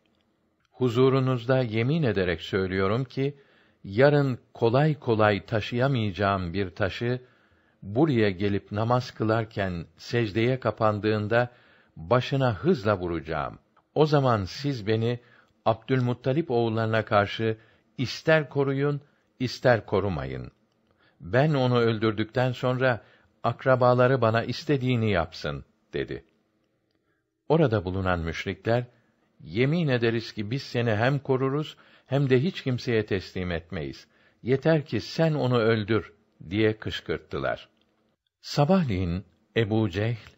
Huzurunuzda yemin ederek söylüyorum ki yarın kolay kolay taşıyamayacağım bir taşı buraya gelip namaz kılarken secdeye kapandığında başına hızla vuracağım. O zaman siz beni Abdülmuttalip oğullarına karşı ister koruyun, ister korumayın. Ben onu öldürdükten sonra akrabaları bana istediğini yapsın dedi. Orada bulunan müşrikler yemin ederiz ki biz seni hem koruruz hem de hiç kimseye teslim etmeyiz. Yeter ki sen onu öldür diye kışkırttılar. Sabahleyin Ebu Cehl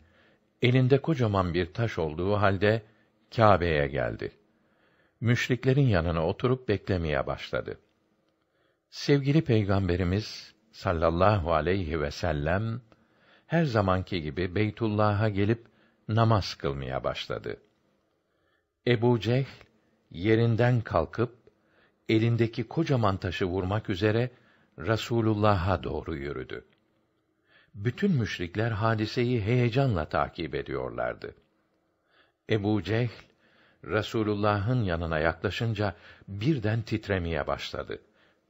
elinde kocaman bir taş olduğu halde Kâbe'ye geldi. Müşriklerin yanına oturup beklemeye başladı. Sevgili Peygamberimiz sallallahu aleyhi ve sellem her zamanki gibi Beytullah'a gelip namaz kılmaya başladı. Ebu Cehl yerinden kalkıp elindeki kocaman taşı vurmak üzere Rasulullah'a doğru yürüdü. Bütün müşrikler hadiseyi heyecanla takip ediyorlardı. Ebu Cehl Rasulullah'ın yanına yaklaşınca birden titremeye başladı.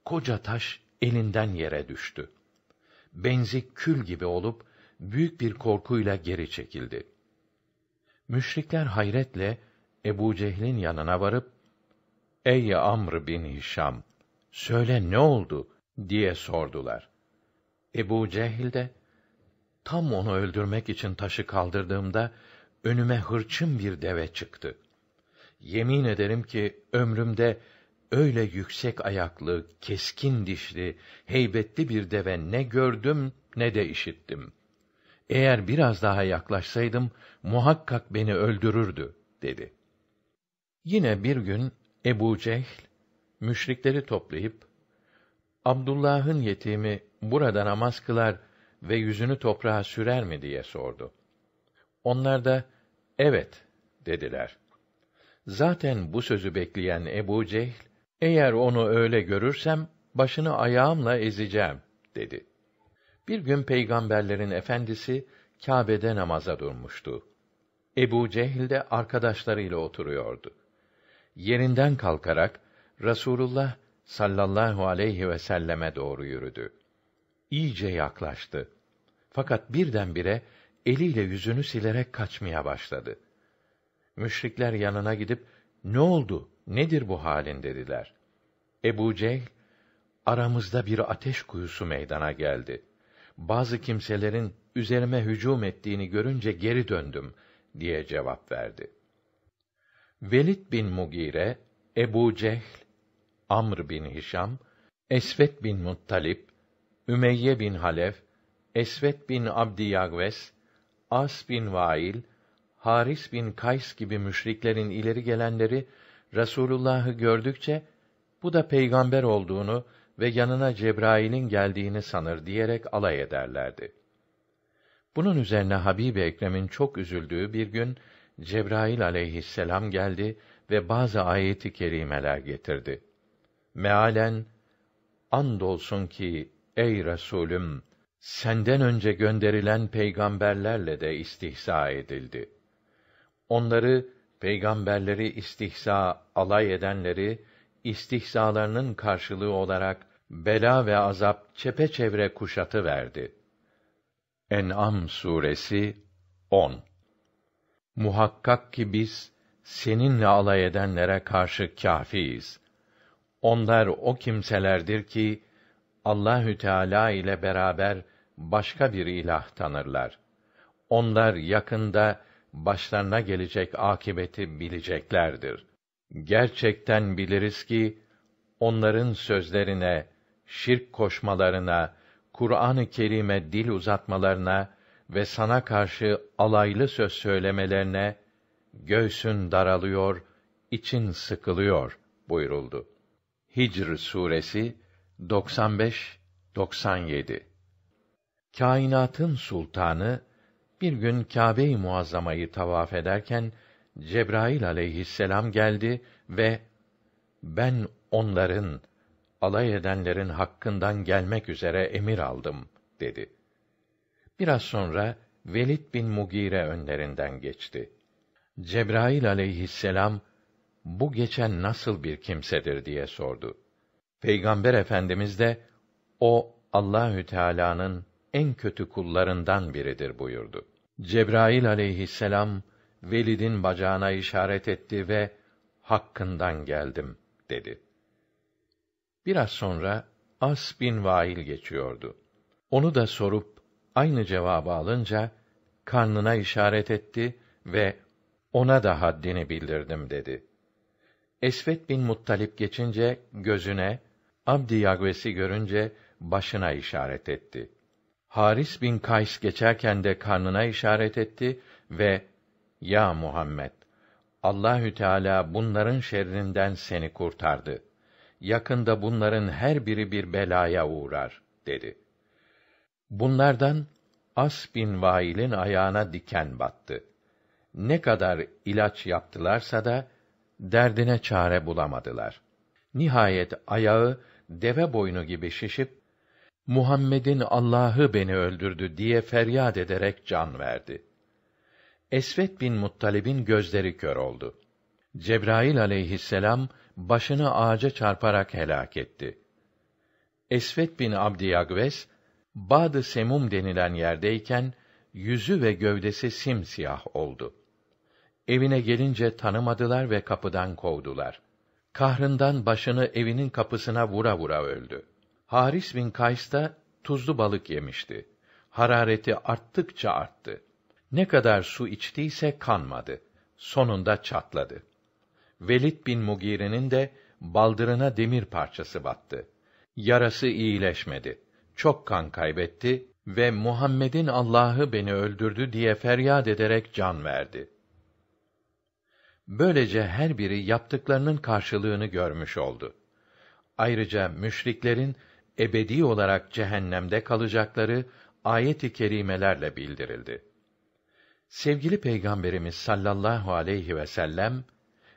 Koca taş elinden yere düştü. Benzi kül gibi olup büyük bir korkuyla geri çekildi. Müşrikler hayretle Ebu Cehil'in yanına varıp "Ey Amr bin Hişam, söyle ne oldu?" diye sordular. Ebu Cehil de tam onu öldürmek için taşı kaldırdığımda önüme hırçın bir deve çıktı. Yemin ederim ki ömrümde öyle yüksek ayaklı, keskin dişli, heybetli bir deve ne gördüm ne de işittim.'' eğer biraz daha yaklaşsaydım muhakkak beni öldürürdü dedi. Yine bir gün Ebu Cehl müşrikleri toplayıp Abdullah'ın yetimi burada namaz kılar ve yüzünü toprağa sürer mi diye sordu. Onlar da evet dediler. Zaten bu sözü bekleyen Ebu Cehl eğer onu öyle görürsem başını ayağımla ezeceğim dedi. Bir gün peygamberlerin efendisi Kâbe'de namaza durmuştu. Ebu Cehil de arkadaşlarıyla oturuyordu. Yerinden kalkarak Rasulullah sallallahu aleyhi ve selleme doğru yürüdü. İyice yaklaştı. Fakat birdenbire eliyle yüzünü silerek kaçmaya başladı. Müşrikler yanına gidip "Ne oldu? Nedir bu halin?" dediler. Ebu Cehil, "Aramızda bir ateş kuyusu meydana geldi bazı kimselerin üzerime hücum ettiğini görünce geri döndüm diye cevap verdi. Velid bin Mugire, Ebu Cehl, Amr bin Hişam, Esvet bin Muttalip, Ümeyye bin Halef, Esvet bin Abdiyagves, As bin Vail, Haris bin Kays gibi müşriklerin ileri gelenleri Rasulullahı gördükçe bu da peygamber olduğunu ve yanına Cebrail'in geldiğini sanır diyerek alay ederlerdi. Bunun üzerine Habib Ekrem'in çok üzüldüğü bir gün Cebrail aleyhisselam geldi ve bazı ayeti kerimeler getirdi. Mealen andolsun ki ey Resulüm senden önce gönderilen peygamberlerle de istihza edildi. Onları peygamberleri istihza alay edenleri istihzalarının karşılığı olarak bela ve azap çepeçevre kuşatı verdi. En'am suresi 10. Muhakkak ki biz seninle alay edenlere karşı kâfiyiz. Onlar o kimselerdir ki Allahü Teala ile beraber başka bir ilah tanırlar. Onlar yakında başlarına gelecek akibeti bileceklerdir.'' Gerçekten biliriz ki onların sözlerine, şirk koşmalarına, Kur'an-ı Kerim'e dil uzatmalarına ve sana karşı alaylı söz söylemelerine göğsün daralıyor, için sıkılıyor buyuruldu. Hicr suresi 95 97 Kainatın sultanı bir gün Kâbe-i Muazzama'yı tavaf ederken Cebrail aleyhisselam geldi ve ben onların alay edenlerin hakkından gelmek üzere emir aldım dedi. Biraz sonra Velid bin Mugire önlerinden geçti. Cebrail aleyhisselam bu geçen nasıl bir kimsedir diye sordu. Peygamber Efendimiz de o Allahü Teala'nın en kötü kullarından biridir buyurdu. Cebrail aleyhisselam Velid'in bacağına işaret etti ve hakkından geldim dedi. Biraz sonra As bin Vail geçiyordu. Onu da sorup aynı cevabı alınca karnına işaret etti ve ona da haddini bildirdim dedi. Esvet bin Muttalip geçince gözüne, Abdi Yagves'i görünce başına işaret etti. Haris bin Kays geçerken de karnına işaret etti ve ya Muhammed Allahü Teala bunların şerrinden seni kurtardı. Yakında bunların her biri bir belaya uğrar dedi. Bunlardan As bin Vail'in ayağına diken battı. Ne kadar ilaç yaptılarsa da derdine çare bulamadılar. Nihayet ayağı deve boynu gibi şişip Muhammed'in Allah'ı beni öldürdü diye feryat ederek can verdi. Esvet bin Muttalib'in gözleri kör oldu. Cebrail aleyhisselam başını ağaca çarparak helak etti. Esvet bin Abdiyagves Bad-ı Semum denilen yerdeyken yüzü ve gövdesi simsiyah oldu. Evine gelince tanımadılar ve kapıdan kovdular. Kahrından başını evinin kapısına vura vura öldü. Haris bin Kays da tuzlu balık yemişti. Harareti arttıkça arttı. Ne kadar su içtiyse kanmadı. Sonunda çatladı. Velid bin Mugire'nin de baldırına demir parçası battı. Yarası iyileşmedi. Çok kan kaybetti ve Muhammed'in Allah'ı beni öldürdü diye feryat ederek can verdi. Böylece her biri yaptıklarının karşılığını görmüş oldu. Ayrıca müşriklerin ebedi olarak cehennemde kalacakları ayet-i kerimelerle bildirildi. Sevgili Peygamberimiz sallallahu aleyhi ve sellem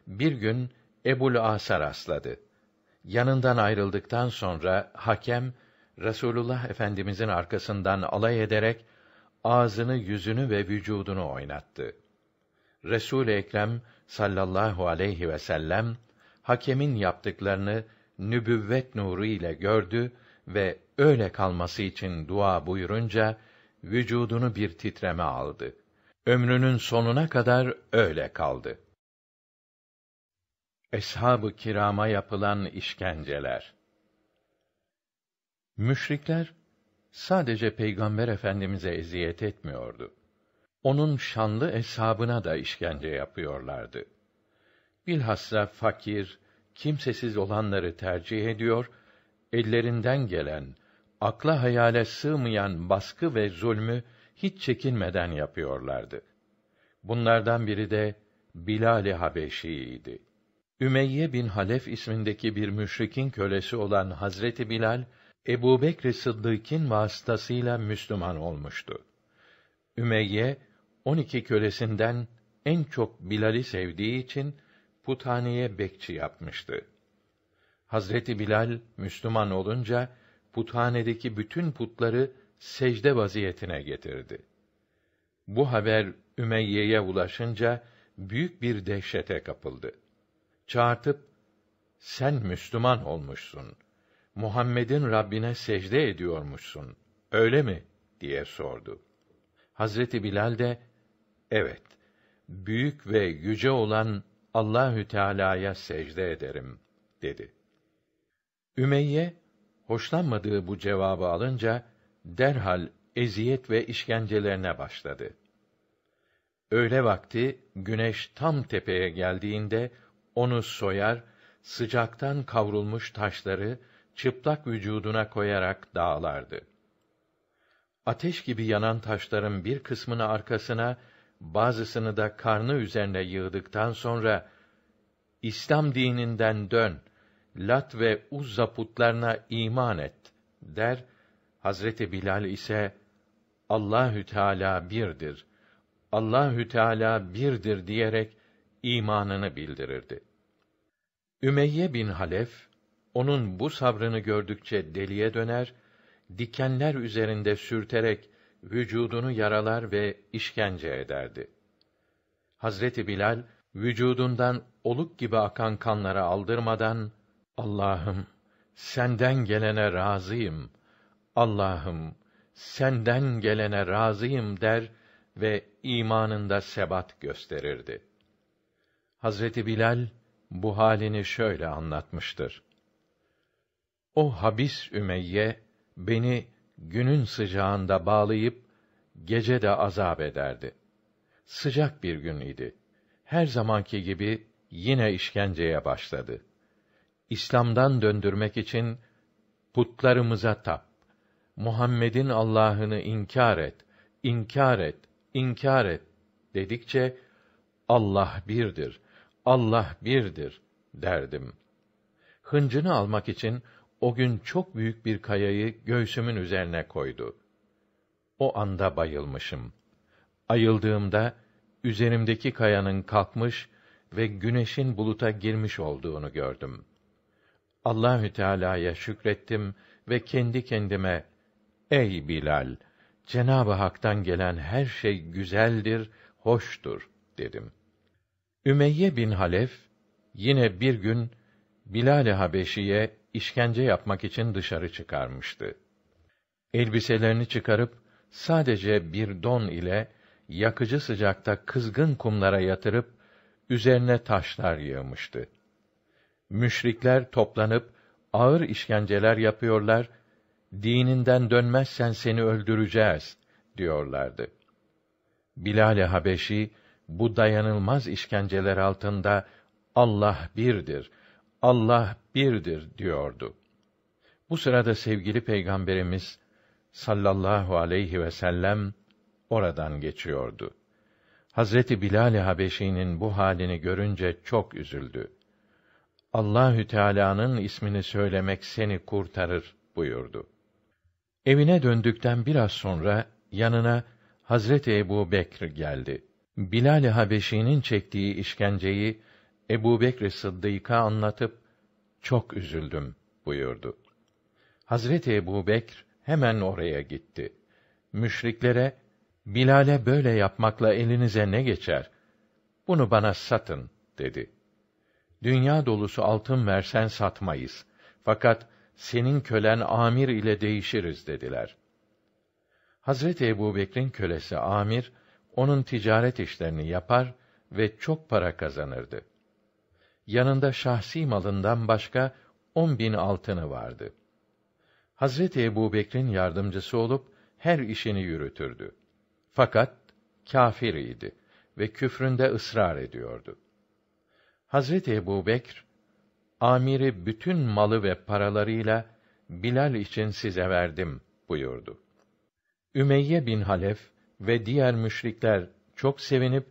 bir gün Ebul As'a rastladı. Yanından ayrıldıktan sonra hakem Resulullah Efendimizin arkasından alay ederek ağzını, yüzünü ve vücudunu oynattı. Resul Ekrem sallallahu aleyhi ve sellem hakemin yaptıklarını nübüvvet nuru ile gördü ve öyle kalması için dua buyurunca vücudunu bir titreme aldı ömrünün sonuna kadar öyle kaldı. Eshab-ı kirama yapılan işkenceler. Müşrikler sadece Peygamber Efendimize eziyet etmiyordu. Onun şanlı eshabına da işkence yapıyorlardı. Bilhassa fakir, kimsesiz olanları tercih ediyor, ellerinden gelen, akla hayale sığmayan baskı ve zulmü hiç çekinmeden yapıyorlardı. Bunlardan biri de Bilal-i Habeşi'ydi. Ümeyye bin Halef ismindeki bir müşrikin kölesi olan Hazreti Bilal, Ebu Bekr Sıddık'ın vasıtasıyla Müslüman olmuştu. Ümeyye, 12 iki kölesinden en çok Bilal'i sevdiği için, puthaneye bekçi yapmıştı. Hazreti Bilal, Müslüman olunca, puthanedeki bütün putları secde vaziyetine getirdi. Bu haber Ümeyye'ye ulaşınca büyük bir dehşete kapıldı. Çağırtıp sen Müslüman olmuşsun. Muhammed'in Rabbine secde ediyormuşsun. Öyle mi? diye sordu. Hazreti Bilal de evet. Büyük ve yüce olan Allahü Teala'ya secde ederim dedi. Ümeyye hoşlanmadığı bu cevabı alınca derhal eziyet ve işkencelerine başladı. Öğle vakti güneş tam tepeye geldiğinde onu soyar, sıcaktan kavrulmuş taşları çıplak vücuduna koyarak dağlardı. Ateş gibi yanan taşların bir kısmını arkasına, bazısını da karnı üzerine yığdıktan sonra İslam dininden dön, Lat ve Uzza putlarına iman et der Hazreti Bilal ise Allahü Teala birdir. Allahü Teala birdir diyerek imanını bildirirdi. Ümeyye bin Halef onun bu sabrını gördükçe deliye döner, dikenler üzerinde sürterek vücudunu yaralar ve işkence ederdi. Hazreti Bilal vücudundan oluk gibi akan kanlara aldırmadan Allah'ım senden gelene razıyım Allah'ım senden gelene razıyım der ve imanında sebat gösterirdi. Hazreti Bilal bu halini şöyle anlatmıştır. O habis Ümeyye beni günün sıcağında bağlayıp gece de azap ederdi. Sıcak bir gün idi. Her zamanki gibi yine işkenceye başladı. İslam'dan döndürmek için putlarımıza tap Muhammed'in Allah'ını inkar et, inkar et, inkar et dedikçe Allah birdir, Allah birdir derdim. Hıncını almak için o gün çok büyük bir kayayı göğsümün üzerine koydu. O anda bayılmışım. Ayıldığımda üzerimdeki kayanın kalkmış ve güneşin buluta girmiş olduğunu gördüm. Allahü Teala'ya şükrettim ve kendi kendime Ey Bilal, Cenabı Hak'tan gelen her şey güzeldir, hoştur dedim. Ümeyye bin Halef yine bir gün Bilal-i Habeşi'ye işkence yapmak için dışarı çıkarmıştı. Elbiselerini çıkarıp sadece bir don ile yakıcı sıcakta kızgın kumlara yatırıp üzerine taşlar yığmıştı. Müşrikler toplanıp ağır işkenceler yapıyorlar dininden dönmezsen seni öldüreceğiz diyorlardı. Bilal-i Habeşi bu dayanılmaz işkenceler altında Allah birdir, Allah birdir diyordu. Bu sırada sevgili peygamberimiz sallallahu aleyhi ve sellem oradan geçiyordu. Hazreti Bilal-i Habeşi'nin bu halini görünce çok üzüldü. Allahü Teala'nın ismini söylemek seni kurtarır buyurdu. Evine döndükten biraz sonra yanına Hazreti Ebu Bekr geldi. Bilal Habeşi'nin çektiği işkenceyi Ebu Bekr Sıddık'a anlatıp çok üzüldüm buyurdu. Hazreti Ebu Bekr hemen oraya gitti. Müşriklere Bilal'e böyle yapmakla elinize ne geçer? Bunu bana satın dedi. Dünya dolusu altın versen satmayız. Fakat senin kölen Amir ile değişiriz dediler. Hazreti Ebu kölesi Amir, onun ticaret işlerini yapar ve çok para kazanırdı. Yanında şahsi malından başka on bin altını vardı. Hazreti Ebu yardımcısı olup, her işini yürütürdü. Fakat kâfir idi ve küfründe ısrar ediyordu. Hazreti Ebu amiri bütün malı ve paralarıyla Bilal için size verdim buyurdu. Ümeyye bin Halef ve diğer müşrikler çok sevinip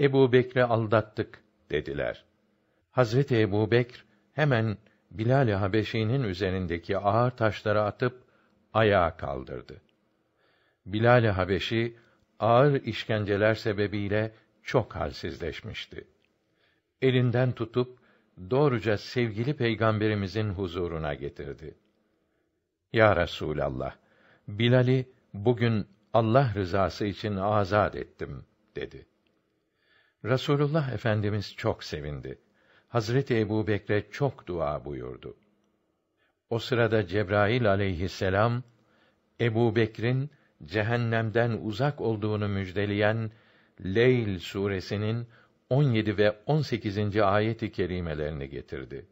Ebu Bekri aldattık dediler. Hazreti Ebu Bekr hemen Bilal Habeşi'nin üzerindeki ağır taşları atıp ayağa kaldırdı. Bilal Habeşi ağır işkenceler sebebiyle çok halsizleşmişti. Elinden tutup doğruca sevgili peygamberimizin huzuruna getirdi. Ya Resûlallah, Bilal'i bugün Allah rızası için azad ettim, dedi. Rasulullah Efendimiz çok sevindi. Hazreti Ebu Bekre çok dua buyurdu. O sırada Cebrail aleyhisselam, Ebu Bekr'in cehennemden uzak olduğunu müjdeleyen Leyl suresinin 17 ve 18. ayet-i kerimelerini getirdi.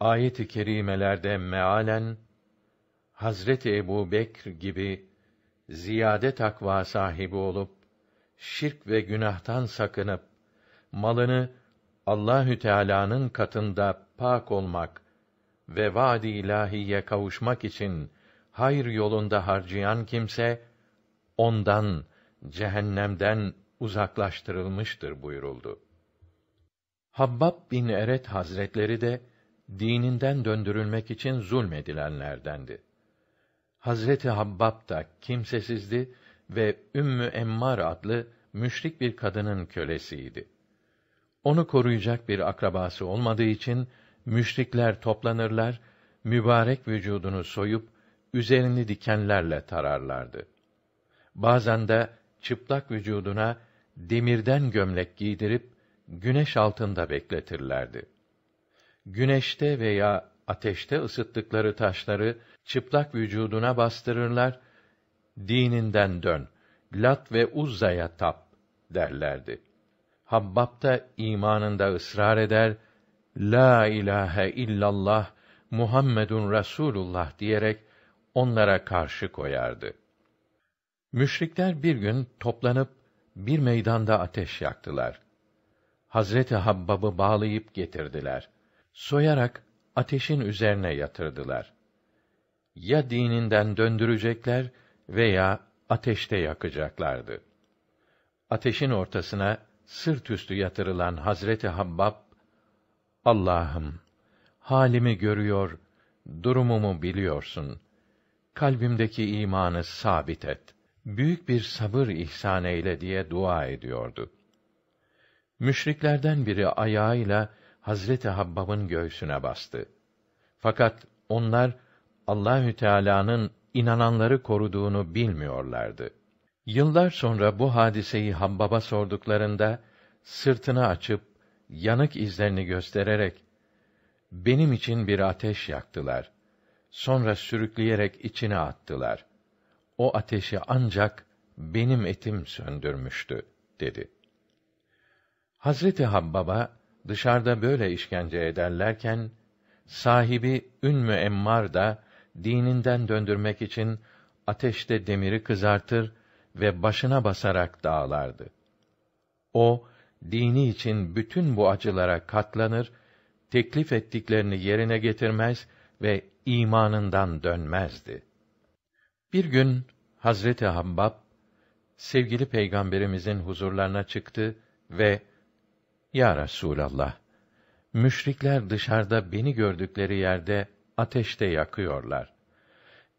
Ayet-i kerimelerde mealen Hazreti Ebu Bekr gibi ziyade takva sahibi olup şirk ve günahtan sakınıp malını Allahü Teala'nın katında pak olmak ve vadi ilahiye kavuşmak için hayır yolunda harcayan kimse ondan cehennemden uzaklaştırılmıştır buyuruldu. Habbab bin Eret Hazretleri de dininden döndürülmek için zulmedilenlerdendi. Hazreti Habbab da kimsesizdi ve Ümmü Emmar adlı müşrik bir kadının kölesiydi. Onu koruyacak bir akrabası olmadığı için müşrikler toplanırlar, mübarek vücudunu soyup üzerini dikenlerle tararlardı. Bazen de çıplak vücuduna demirden gömlek giydirip güneş altında bekletirlerdi. Güneşte veya ateşte ısıttıkları taşları çıplak vücuduna bastırırlar. Dininden dön. Lat ve Uzza'ya tap derlerdi. Habbab da imanında ısrar eder. La ilahe illallah Muhammedun Resulullah diyerek onlara karşı koyardı. Müşrikler bir gün toplanıp bir meydanda ateş yaktılar. Hazreti Habbab'ı bağlayıp getirdiler. Soyarak ateşin üzerine yatırdılar. Ya dininden döndürecekler veya ateşte yakacaklardı. Ateşin ortasına sırt üstü yatırılan Hazreti Habbab Allah'ım halimi görüyor, durumumu biliyorsun. Kalbimdeki imanı sabit et büyük bir sabır ihsan eyle diye dua ediyordu. Müşriklerden biri ayağıyla Hazreti Habbab'ın göğsüne bastı. Fakat onlar Allahü Teala'nın inananları koruduğunu bilmiyorlardı. Yıllar sonra bu hadiseyi Habbab'a sorduklarında sırtını açıp yanık izlerini göstererek benim için bir ateş yaktılar. Sonra sürükleyerek içine attılar o ateşi ancak benim etim söndürmüştü dedi. Hazreti Habbaba dışarıda böyle işkence ederlerken sahibi Ümmü Emmar da dininden döndürmek için ateşte demiri kızartır ve başına basarak dağılardı. O dini için bütün bu acılara katlanır, teklif ettiklerini yerine getirmez ve imanından dönmezdi. Bir gün Hazreti Hambab sevgili peygamberimizin huzurlarına çıktı ve Ya Resulallah müşrikler dışarıda beni gördükleri yerde ateşte yakıyorlar.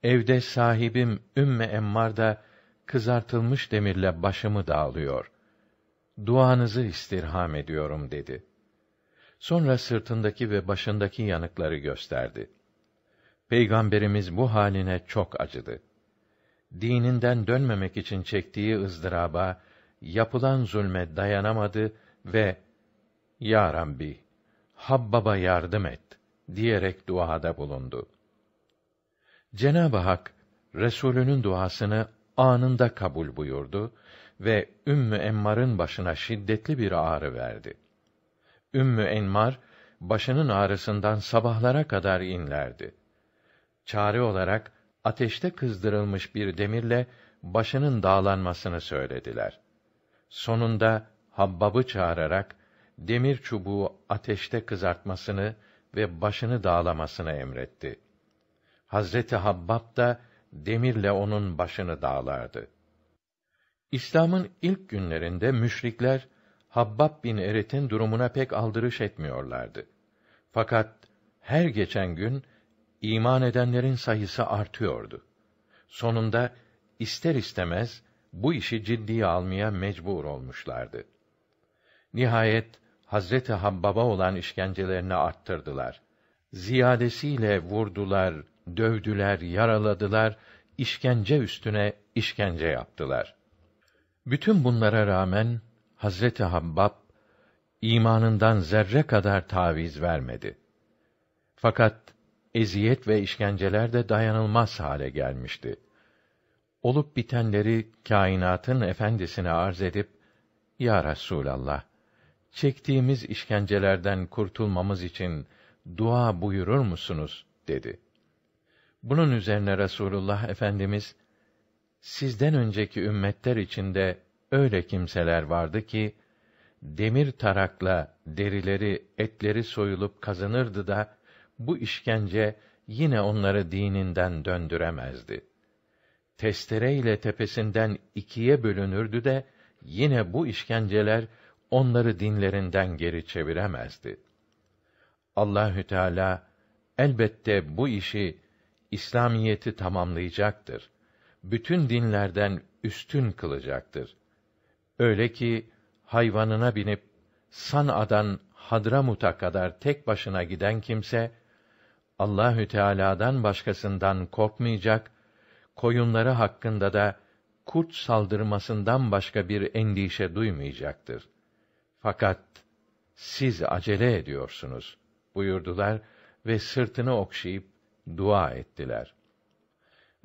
Evde sahibim Ümmü Emmar da kızartılmış demirle başımı dağılıyor. Duanızı istirham ediyorum dedi. Sonra sırtındaki ve başındaki yanıkları gösterdi. Peygamberimiz bu haline çok acıdı dininden dönmemek için çektiği ızdıraba, yapılan zulme dayanamadı ve Ya Rabbi, Habbab'a yardım et diyerek duada bulundu. Cenab-ı Hak Resulünün duasını anında kabul buyurdu ve Ümmü Emmar'ın başına şiddetli bir ağrı verdi. Ümmü Enmar başının ağrısından sabahlara kadar inlerdi. Çare olarak ateşte kızdırılmış bir demirle başının dağlanmasını söylediler. Sonunda Habbab'ı çağırarak demir çubuğu ateşte kızartmasını ve başını dağlamasını emretti. Hazreti Habbab da demirle onun başını dağlardı. İslam'ın ilk günlerinde müşrikler Habbab bin Eret'in durumuna pek aldırış etmiyorlardı. Fakat her geçen gün iman edenlerin sayısı artıyordu. Sonunda ister istemez bu işi ciddiye almaya mecbur olmuşlardı. Nihayet Hazreti Habbaba olan işkencelerini arttırdılar. Ziyadesiyle vurdular, dövdüler, yaraladılar, işkence üstüne işkence yaptılar. Bütün bunlara rağmen Hazreti Habbab imanından zerre kadar taviz vermedi. Fakat eziyet ve işkenceler de dayanılmaz hale gelmişti. Olup bitenleri kainatın efendisine arz edip Ya Resulallah çektiğimiz işkencelerden kurtulmamız için dua buyurur musunuz dedi. Bunun üzerine Resulullah Efendimiz sizden önceki ümmetler içinde öyle kimseler vardı ki demir tarakla derileri etleri soyulup kazanırdı da bu işkence yine onları dininden döndüremezdi. Testere ile tepesinden ikiye bölünürdü de yine bu işkenceler onları dinlerinden geri çeviremezdi. Allahü Teala elbette bu işi İslamiyeti tamamlayacaktır. Bütün dinlerden üstün kılacaktır. Öyle ki hayvanına binip San'a'dan Hadramut'a kadar tek başına giden kimse Allahü Teala'dan başkasından korkmayacak, koyunları hakkında da kurt saldırmasından başka bir endişe duymayacaktır. Fakat siz acele ediyorsunuz buyurdular ve sırtını okşayıp dua ettiler.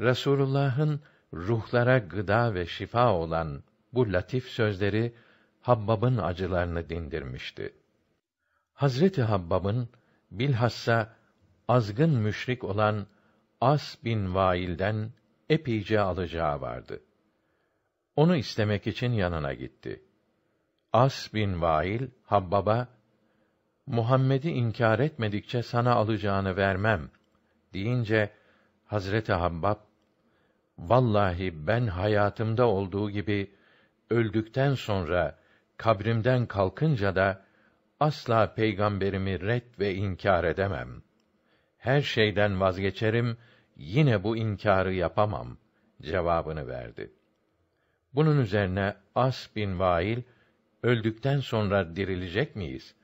Resulullah'ın ruhlara gıda ve şifa olan bu latif sözleri Habbab'ın acılarını dindirmişti. Hazreti Habbab'ın bilhassa azgın müşrik olan As bin Vail'den epeyce alacağı vardı. Onu istemek için yanına gitti. As bin Vail, Habbab'a, Muhammed'i inkar etmedikçe sana alacağını vermem, deyince, Hazreti Habbab, vallahi ben hayatımda olduğu gibi, öldükten sonra, kabrimden kalkınca da, asla peygamberimi red ve inkar edemem.'' her şeyden vazgeçerim, yine bu inkarı yapamam cevabını verdi. Bunun üzerine As bin Vail, öldükten sonra dirilecek miyiz?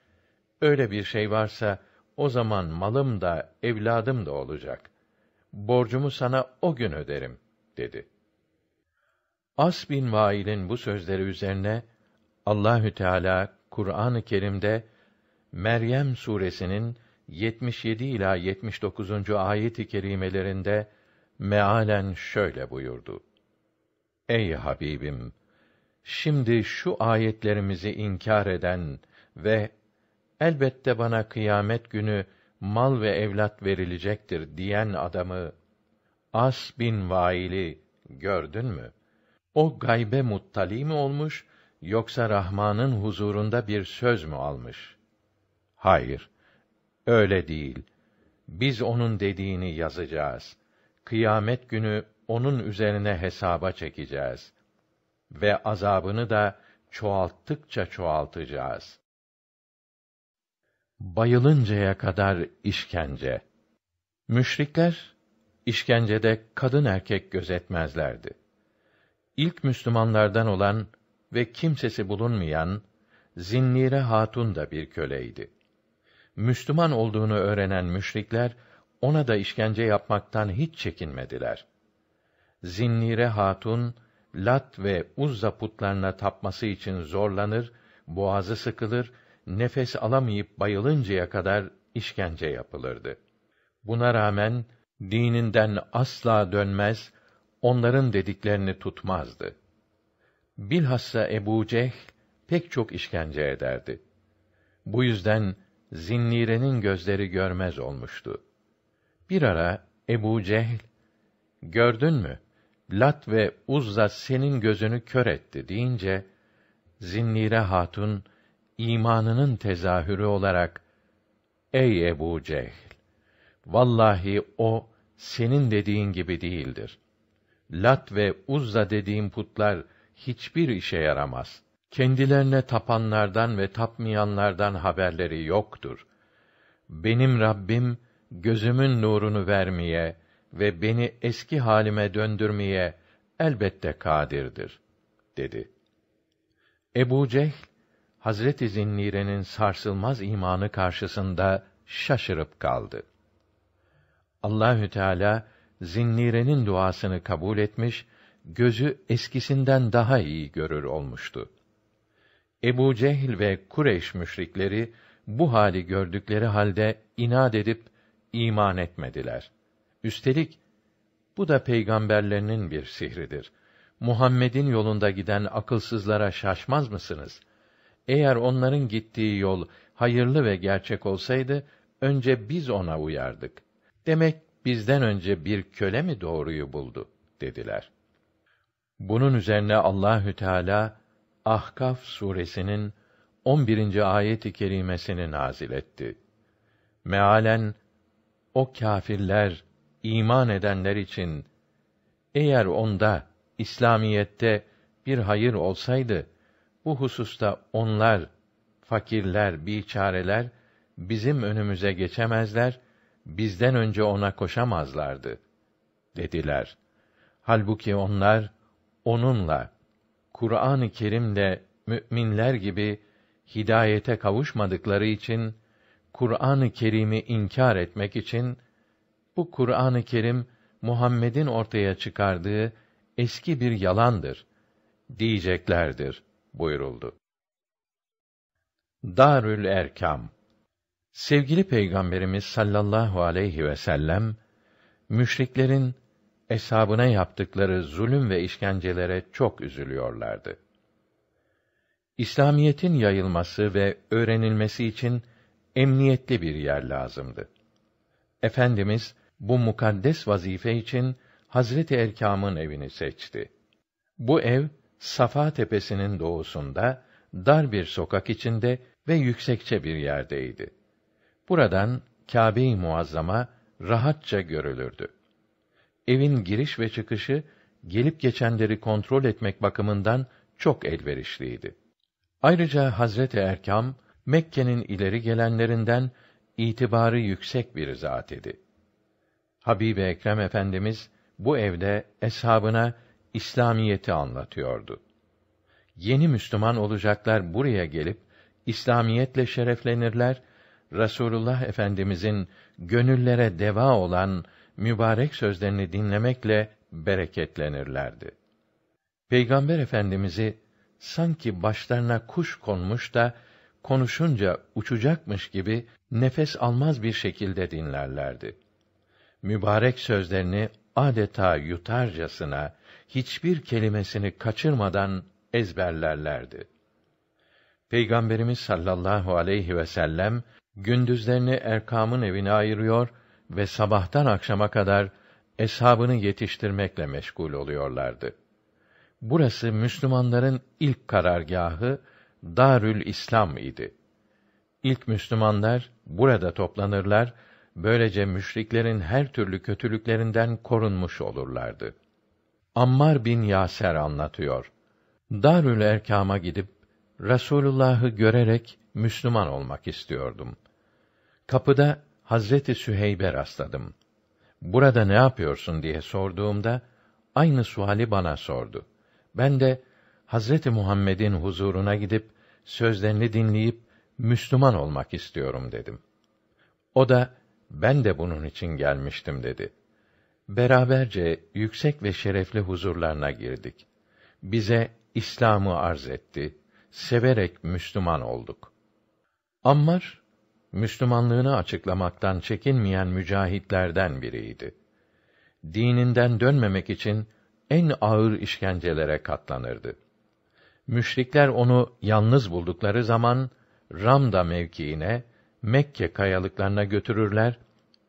Öyle bir şey varsa, o zaman malım da, evladım da olacak. Borcumu sana o gün öderim, dedi. As bin Vail'in bu sözleri üzerine, Allahü Teala Kur'an-ı Kerim'de Meryem suresinin 77 ila 79. ayet-i kerimelerinde mealen şöyle buyurdu. Ey Habibim! Şimdi şu ayetlerimizi inkar eden ve elbette bana kıyamet günü mal ve evlat verilecektir diyen adamı As bin Vail'i gördün mü? O gaybe muttali mi olmuş yoksa Rahman'ın huzurunda bir söz mü almış? Hayır. Öyle değil. Biz onun dediğini yazacağız. Kıyamet günü onun üzerine hesaba çekeceğiz ve azabını da çoğalttıkça çoğaltacağız. Bayılıncaya kadar işkence. Müşrikler işkencede kadın erkek gözetmezlerdi. İlk Müslümanlardan olan ve kimsesi bulunmayan Zinnire Hatun da bir köleydi. Müslüman olduğunu öğrenen müşrikler ona da işkence yapmaktan hiç çekinmediler. Zinnire Hatun Lat ve Uzza putlarına tapması için zorlanır, boğazı sıkılır, nefes alamayıp bayılıncaya kadar işkence yapılırdı. Buna rağmen dininden asla dönmez, onların dediklerini tutmazdı. Bilhassa Ebu Cehl pek çok işkence ederdi. Bu yüzden Zinnire'nin gözleri görmez olmuştu. Bir ara Ebu Cehl, gördün mü? Lat ve Uzza senin gözünü kör etti deyince, Zinnire Hatun, imanının tezahürü olarak, Ey Ebu Cehl! Vallahi o, senin dediğin gibi değildir. Lat ve Uzza dediğim putlar, hiçbir işe yaramaz. Kendilerine tapanlardan ve tapmayanlardan haberleri yoktur. Benim Rabbim gözümün nurunu vermeye ve beni eski halime döndürmeye elbette kadirdir dedi. Ebu Cehl Hazreti Zinnire'nin sarsılmaz imanı karşısında şaşırıp kaldı. Allahü Teala Zinnire'nin duasını kabul etmiş, gözü eskisinden daha iyi görür olmuştu. Ebu Cehil ve Kureyş müşrikleri bu hali gördükleri halde inat edip iman etmediler. Üstelik bu da peygamberlerinin bir sihridir. Muhammed'in yolunda giden akılsızlara şaşmaz mısınız? Eğer onların gittiği yol hayırlı ve gerçek olsaydı önce biz ona uyardık. Demek bizden önce bir köle mi doğruyu buldu dediler. Bunun üzerine Allahü Teala Ahkaf suresinin 11. ayet-i kerimesini nazil etti. Mealen o kâfirler iman edenler için eğer onda İslamiyette bir hayır olsaydı bu hususta onlar fakirler, biçareler bizim önümüze geçemezler, bizden önce ona koşamazlardı dediler. Halbuki onlar onunla Kur'an-ı Kerim'de müminler gibi hidayete kavuşmadıkları için Kur'an-ı Kerim'i inkar etmek için bu Kur'an-ı Kerim Muhammed'in ortaya çıkardığı eski bir yalandır diyeceklerdir buyuruldu. Darül Erkam Sevgili Peygamberimiz sallallahu aleyhi ve sellem müşriklerin eshabına yaptıkları zulüm ve işkencelere çok üzülüyorlardı. İslamiyetin yayılması ve öğrenilmesi için emniyetli bir yer lazımdı. Efendimiz bu mukaddes vazife için Hazreti Erkam'ın evini seçti. Bu ev Safa tepesinin doğusunda dar bir sokak içinde ve yüksekçe bir yerdeydi. Buradan Kâbe-i Muazzama rahatça görülürdü evin giriş ve çıkışı gelip geçenleri kontrol etmek bakımından çok elverişliydi. Ayrıca Hazreti Erkam Mekke'nin ileri gelenlerinden itibarı yüksek bir zat idi. Habib Ekrem Efendimiz bu evde eshabına İslamiyeti anlatıyordu. Yeni Müslüman olacaklar buraya gelip İslamiyetle şereflenirler. Rasulullah Efendimizin gönüllere deva olan mübarek sözlerini dinlemekle bereketlenirlerdi. Peygamber Efendimizi sanki başlarına kuş konmuş da konuşunca uçacakmış gibi nefes almaz bir şekilde dinlerlerdi. Mübarek sözlerini adeta yutarcasına hiçbir kelimesini kaçırmadan ezberlerlerdi. Peygamberimiz sallallahu aleyhi ve sellem gündüzlerini Erkam'ın evine ayırıyor ve sabahtan akşama kadar eshabını yetiştirmekle meşgul oluyorlardı. Burası Müslümanların ilk karargahı Darül İslam idi. İlk Müslümanlar burada toplanırlar, böylece müşriklerin her türlü kötülüklerinden korunmuş olurlardı. Ammar bin Yaser anlatıyor. Darül Erkam'a gidip Rasulullahı görerek Müslüman olmak istiyordum. Kapıda Hazreti Süheyb'e rastladım. Burada ne yapıyorsun diye sorduğumda aynı suali bana sordu. Ben de Hazreti Muhammed'in huzuruna gidip sözlerini dinleyip Müslüman olmak istiyorum dedim. O da ben de bunun için gelmiştim dedi. Beraberce yüksek ve şerefli huzurlarına girdik. Bize İslam'ı arz etti. Severek Müslüman olduk. Ammar Müslümanlığını açıklamaktan çekinmeyen mücahitlerden biriydi. Dininden dönmemek için en ağır işkencelere katlanırdı. Müşrikler onu yalnız buldukları zaman Ramda mevkiine Mekke kayalıklarına götürürler,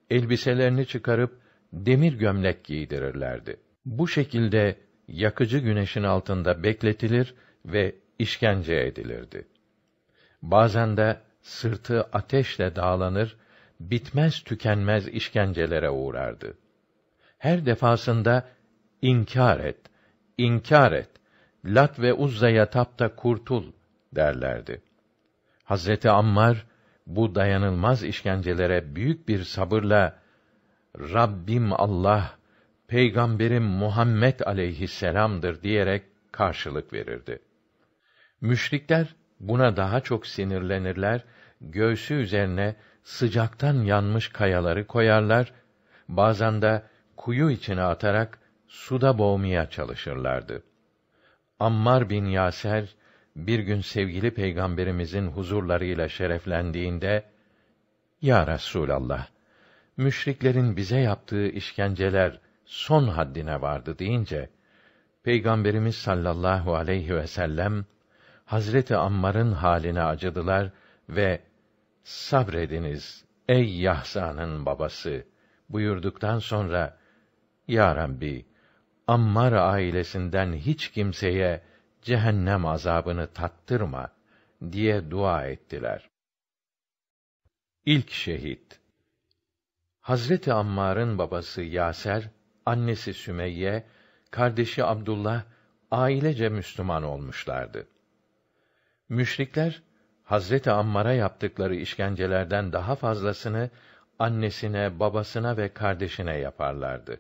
elbiselerini çıkarıp demir gömlek giydirirlerdi. Bu şekilde yakıcı güneşin altında bekletilir ve işkence edilirdi. Bazen de sırtı ateşle dağlanır, bitmez tükenmez işkencelere uğrardı. Her defasında inkar et, inkar et, Lat ve Uzza'ya tap da kurtul derlerdi. Hazreti Ammar bu dayanılmaz işkencelere büyük bir sabırla Rabbim Allah, Peygamberim Muhammed aleyhisselamdır diyerek karşılık verirdi. Müşrikler Buna daha çok sinirlenirler, göğsü üzerine sıcaktan yanmış kayaları koyarlar, bazen de kuyu içine atarak suda boğmaya çalışırlardı. Ammar bin Yaser bir gün sevgili peygamberimizin huzurlarıyla şereflendiğinde Ya Resulallah müşriklerin bize yaptığı işkenceler son haddine vardı deyince Peygamberimiz sallallahu aleyhi ve sellem Hazreti Ammar'ın haline acıdılar ve sabrediniz ey Yahsa'nın babası buyurduktan sonra Ya Rabbi Ammar ailesinden hiç kimseye cehennem azabını tattırma diye dua ettiler. İlk şehit Hazreti Ammar'ın babası Yaser, annesi Sümeyye, kardeşi Abdullah ailece Müslüman olmuşlardı. Müşrikler Hazreti Ammar'a yaptıkları işkencelerden daha fazlasını annesine, babasına ve kardeşine yaparlardı.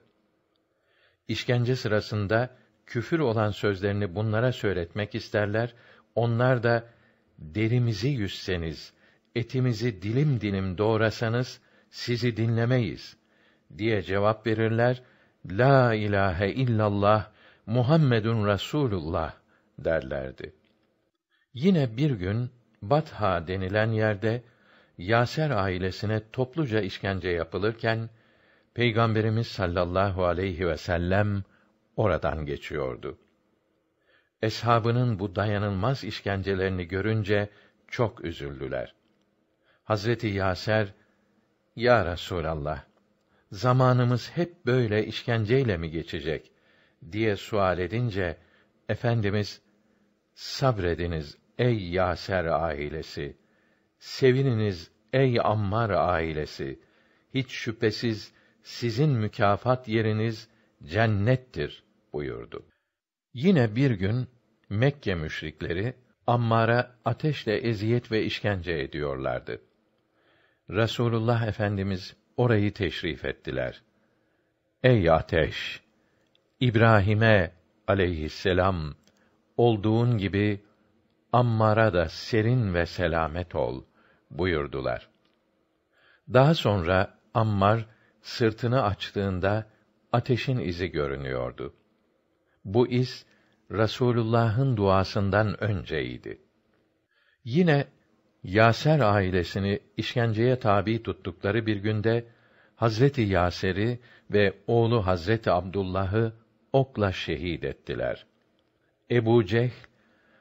İşkence sırasında küfür olan sözlerini bunlara söyletmek isterler. Onlar da derimizi yüzseniz, etimizi dilim dilim doğrasanız sizi dinlemeyiz diye cevap verirler. La ilahe illallah Muhammedun Rasulullah derlerdi. Yine bir gün Batha denilen yerde Yaser ailesine topluca işkence yapılırken Peygamberimiz sallallahu aleyhi ve sellem oradan geçiyordu. Eshabının bu dayanılmaz işkencelerini görünce çok üzüldüler. Hazreti Yaser, Ya Resûlallah, zamanımız hep böyle işkenceyle mi geçecek? diye sual edince, Efendimiz, sabrediniz ey Yaser ailesi, sevininiz ey Ammar ailesi. Hiç şüphesiz sizin mükafat yeriniz cennettir buyurdu. Yine bir gün Mekke müşrikleri Ammar'a ateşle eziyet ve işkence ediyorlardı. Rasulullah Efendimiz orayı teşrif ettiler. Ey ateş! İbrahim'e aleyhisselam olduğun gibi Ammar'a da serin ve selamet ol buyurdular. Daha sonra Ammar sırtını açtığında ateşin izi görünüyordu. Bu iz Rasulullah'ın duasından önceydi. Yine Yaser ailesini işkenceye tabi tuttukları bir günde Hazreti Yaser'i ve oğlu Hazreti Abdullah'ı okla şehit ettiler. Ebu Cehl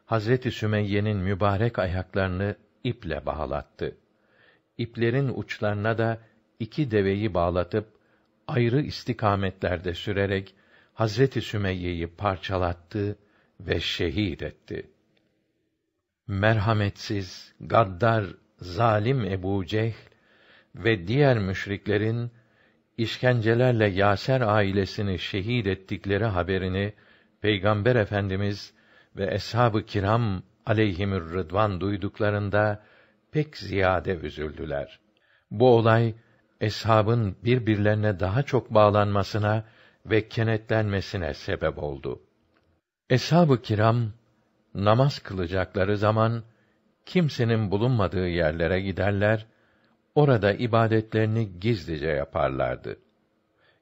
Hazreti Sümeyye'nin mübarek ayaklarını iple bağlattı. İplerin uçlarına da iki deveyi bağlatıp ayrı istikametlerde sürerek Hazreti Sümeyye'yi parçalattı ve şehit etti. Merhametsiz, gaddar, zalim Ebu Cehl ve diğer müşriklerin işkencelerle Yaser ailesini şehit ettikleri haberini Peygamber Efendimiz ve eshab-ı kiram aleyhimür rıdvan duyduklarında pek ziyade üzüldüler. Bu olay eshabın birbirlerine daha çok bağlanmasına ve kenetlenmesine sebep oldu. Eshab-ı kiram namaz kılacakları zaman kimsenin bulunmadığı yerlere giderler, orada ibadetlerini gizlice yaparlardı.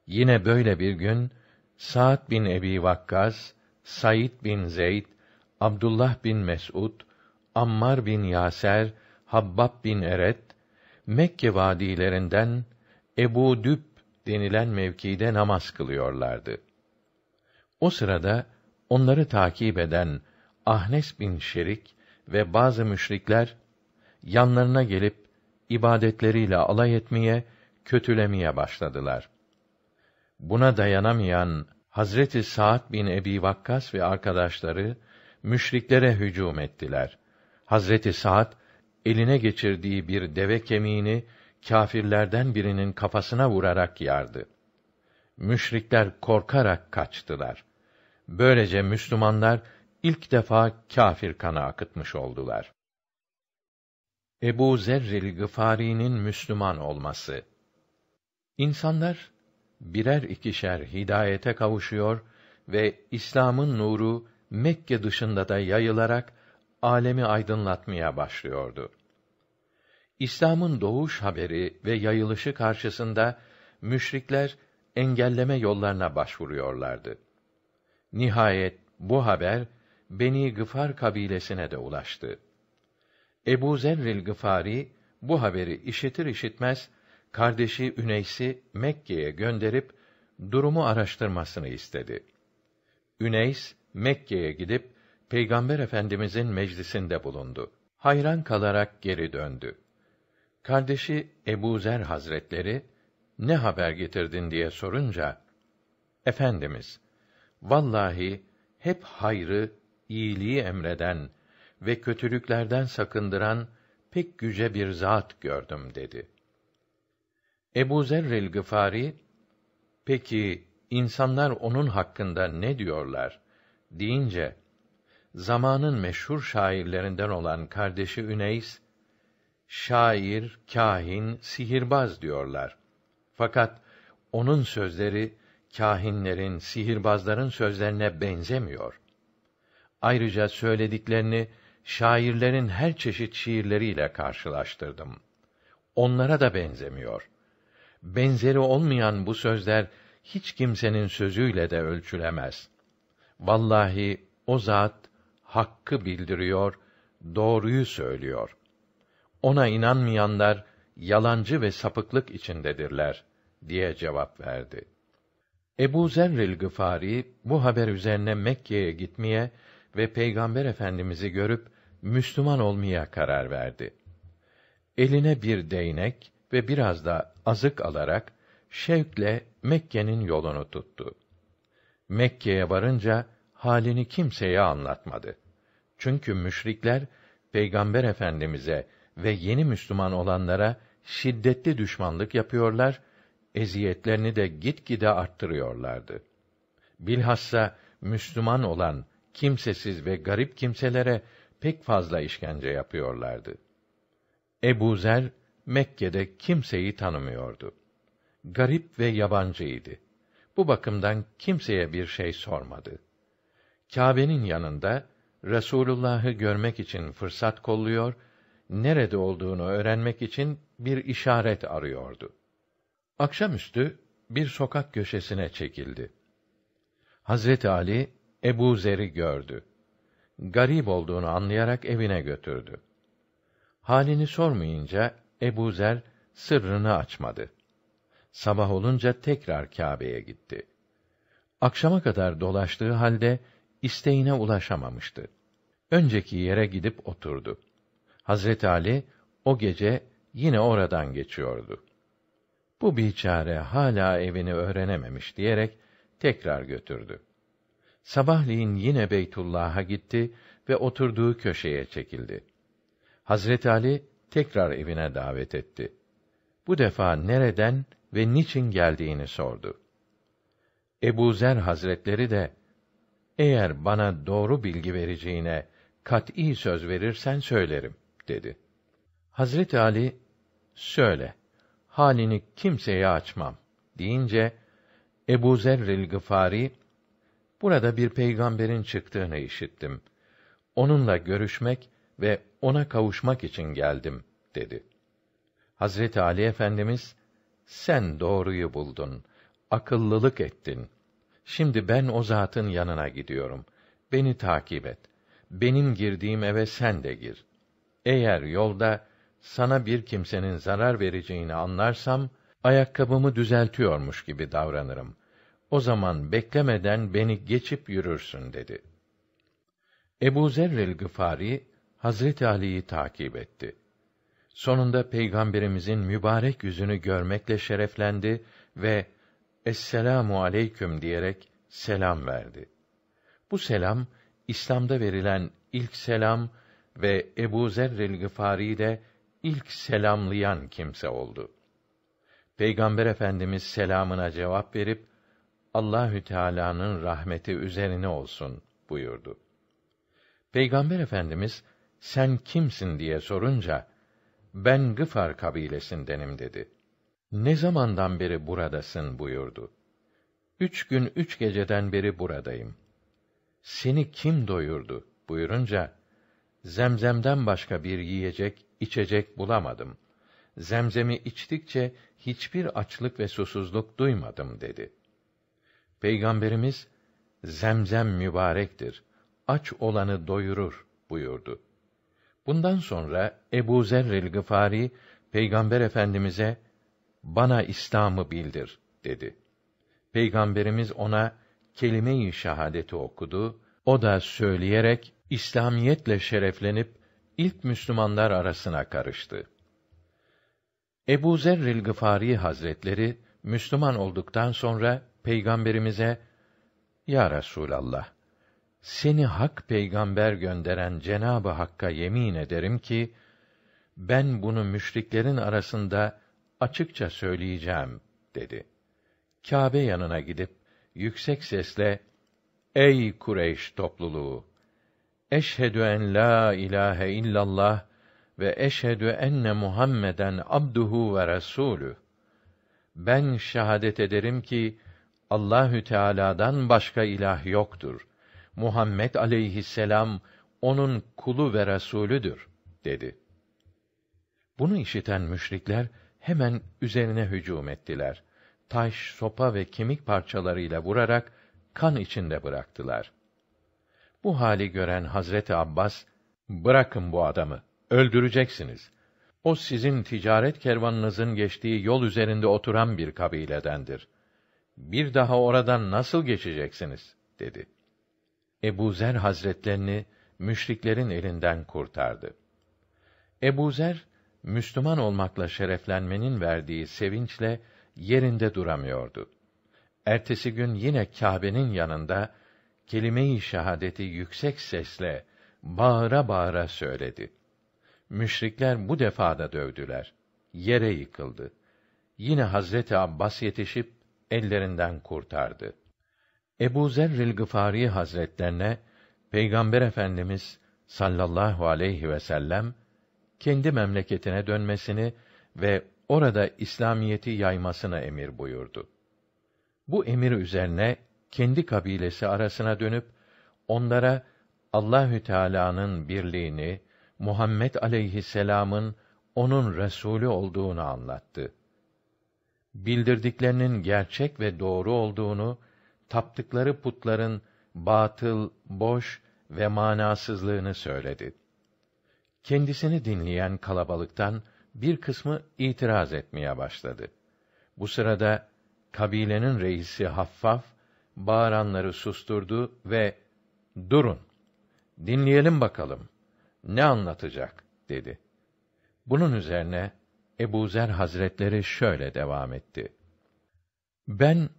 Yine böyle bir gün Sa'd bin Ebi Vakkas, Said bin Zeyd Abdullah bin Mes'ud, Ammar bin Yaser, Habbab bin Eret, Mekke vadilerinden Ebu Düb denilen mevkide namaz kılıyorlardı. O sırada onları takip eden Ahnes bin Şerik ve bazı müşrikler yanlarına gelip ibadetleriyle alay etmeye, kötülemeye başladılar. Buna dayanamayan Hazreti Sa'd bin Ebi Vakkas ve arkadaşları müşriklere hücum ettiler. Hazreti Saad eline geçirdiği bir deve kemiğini kâfirlerden birinin kafasına vurarak yardı. Müşrikler korkarak kaçtılar. Böylece Müslümanlar ilk defa kâfir kanı akıtmış oldular. Ebu Zerril Gıfari'nin Müslüman olması. İnsanlar birer ikişer hidayete kavuşuyor ve İslam'ın nuru Mekke dışında da yayılarak alemi aydınlatmaya başlıyordu. İslam'ın doğuş haberi ve yayılışı karşısında müşrikler engelleme yollarına başvuruyorlardı. Nihayet bu haber Beni Gıfar kabilesine de ulaştı. Ebu Zerril Gıfari bu haberi işitir işitmez kardeşi Üneys'i Mekke'ye gönderip durumu araştırmasını istedi. Üneys Mekke'ye gidip Peygamber Efendimizin meclisinde bulundu. Hayran kalarak geri döndü. Kardeşi Ebu Zer Hazretleri ne haber getirdin diye sorunca Efendimiz vallahi hep hayrı, iyiliği emreden ve kötülüklerden sakındıran pek güce bir zat gördüm dedi. Ebu Zerril Gıfari, peki insanlar onun hakkında ne diyorlar deyince zamanın meşhur şairlerinden olan kardeşi Üneys şair, kahin, sihirbaz diyorlar. Fakat onun sözleri kahinlerin, sihirbazların sözlerine benzemiyor. Ayrıca söylediklerini şairlerin her çeşit şiirleriyle karşılaştırdım. Onlara da benzemiyor. Benzeri olmayan bu sözler hiç kimsenin sözüyle de ölçülemez.'' Vallahi o zat hakkı bildiriyor, doğruyu söylüyor. Ona inanmayanlar yalancı ve sapıklık içindedirler diye cevap verdi. Ebu Zerril Gıfari bu haber üzerine Mekke'ye gitmeye ve Peygamber Efendimizi görüp Müslüman olmaya karar verdi. Eline bir değnek ve biraz da azık alarak şevkle Mekke'nin yolunu tuttu. Mekke'ye varınca halini kimseye anlatmadı. Çünkü müşrikler Peygamber Efendimize ve yeni Müslüman olanlara şiddetli düşmanlık yapıyorlar, eziyetlerini de gitgide arttırıyorlardı. Bilhassa Müslüman olan kimsesiz ve garip kimselere pek fazla işkence yapıyorlardı. Ebu Zer Mekke'de kimseyi tanımıyordu. Garip ve yabancıydı. Bu bakımdan kimseye bir şey sormadı. Kâbe'nin yanında Resulullah'ı görmek için fırsat kolluyor, nerede olduğunu öğrenmek için bir işaret arıyordu. Akşamüstü bir sokak köşesine çekildi. Hazreti Ali Ebu Zer'i gördü. Garip olduğunu anlayarak evine götürdü. Halini sormayınca Ebu Zer sırrını açmadı. Sabah olunca tekrar Kâbe'ye gitti. Akşama kadar dolaştığı halde isteğine ulaşamamıştı. Önceki yere gidip oturdu. Hazret Ali o gece yine oradan geçiyordu. Bu biçare hala evini öğrenememiş diyerek tekrar götürdü. Sabahleyin yine Beytullah'a gitti ve oturduğu köşeye çekildi. Hazret Ali tekrar evine davet etti. Bu defa nereden ve niçin geldiğini sordu. Ebu Zer Hazretleri de eğer bana doğru bilgi vereceğine kat'î söz verirsen söylerim dedi. Hazret Ali söyle halini kimseye açmam deyince Ebu Zerril Gıfari burada bir peygamberin çıktığını işittim. Onunla görüşmek ve ona kavuşmak için geldim dedi. Hazret Ali Efendimiz sen doğruyu buldun, akıllılık ettin. Şimdi ben o zatın yanına gidiyorum. Beni takip et. Benim girdiğim eve sen de gir. Eğer yolda sana bir kimsenin zarar vereceğini anlarsam, ayakkabımı düzeltiyormuş gibi davranırım. O zaman beklemeden beni geçip yürürsün dedi. Ebu Zerrel Gıfari Hazreti Ali'yi takip etti. Sonunda Peygamberimizin mübarek yüzünü görmekle şereflendi ve Esselamu aleyküm diyerek selam verdi. Bu selam İslam'da verilen ilk selam ve Ebu Zerril Gıfari de ilk selamlayan kimse oldu. Peygamber Efendimiz selamına cevap verip Allahü Teala'nın rahmeti üzerine olsun buyurdu. Peygamber Efendimiz sen kimsin diye sorunca ben Gıfar kabilesindenim dedi. Ne zamandan beri buradasın buyurdu. Üç gün üç geceden beri buradayım. Seni kim doyurdu buyurunca, zemzemden başka bir yiyecek, içecek bulamadım. Zemzemi içtikçe hiçbir açlık ve susuzluk duymadım dedi. Peygamberimiz, zemzem mübarektir, aç olanı doyurur buyurdu. Bundan sonra Ebu Zerril Gıfari Peygamber Efendimize bana İslam'ı bildir dedi. Peygamberimiz ona kelime-i şehadeti okudu. O da söyleyerek İslamiyetle şereflenip ilk Müslümanlar arasına karıştı. Ebu Zerril Gıfari Hazretleri Müslüman olduktan sonra peygamberimize Ya Resulallah seni hak peygamber gönderen Cenabı Hakk'a yemin ederim ki ben bunu müşriklerin arasında açıkça söyleyeceğim dedi. Kâbe yanına gidip yüksek sesle Ey Kureyş topluluğu Eşhedü en la ilahe illallah ve eşhedü enne Muhammeden abduhu ve resulü. Ben şahadet ederim ki Allahü Teala'dan başka ilah yoktur. Muhammed aleyhisselam onun kulu ve resulüdür dedi. Bunu işiten müşrikler hemen üzerine hücum ettiler. Taş, sopa ve kemik parçalarıyla vurarak kan içinde bıraktılar. Bu hali gören Hazreti Abbas, "Bırakın bu adamı, öldüreceksiniz. O sizin ticaret kervanınızın geçtiği yol üzerinde oturan bir kabiledendir. Bir daha oradan nasıl geçeceksiniz?" dedi. Ebu Zer Hazretlerini müşriklerin elinden kurtardı. Ebu Zer Müslüman olmakla şereflenmenin verdiği sevinçle yerinde duramıyordu. Ertesi gün yine Kâbe'nin yanında kelime-i şehadeti yüksek sesle bağıra bağıra söyledi. Müşrikler bu defada dövdüler. Yere yıkıldı. Yine Hazreti Abbas yetişip ellerinden kurtardı. Ebu Zerril Gıfari Hazretlerine Peygamber Efendimiz sallallahu aleyhi ve sellem kendi memleketine dönmesini ve orada İslamiyeti yaymasını emir buyurdu. Bu emir üzerine kendi kabilesi arasına dönüp onlara Allahü Teala'nın birliğini, Muhammed aleyhisselam'ın onun resulü olduğunu anlattı. Bildirdiklerinin gerçek ve doğru olduğunu taptıkları putların batıl, boş ve manasızlığını söyledi. Kendisini dinleyen kalabalıktan bir kısmı itiraz etmeye başladı. Bu sırada kabilenin reisi Haffaf bağıranları susturdu ve "Durun. Dinleyelim bakalım. Ne anlatacak?" dedi. Bunun üzerine Ebu Zer Hazretleri şöyle devam etti. Ben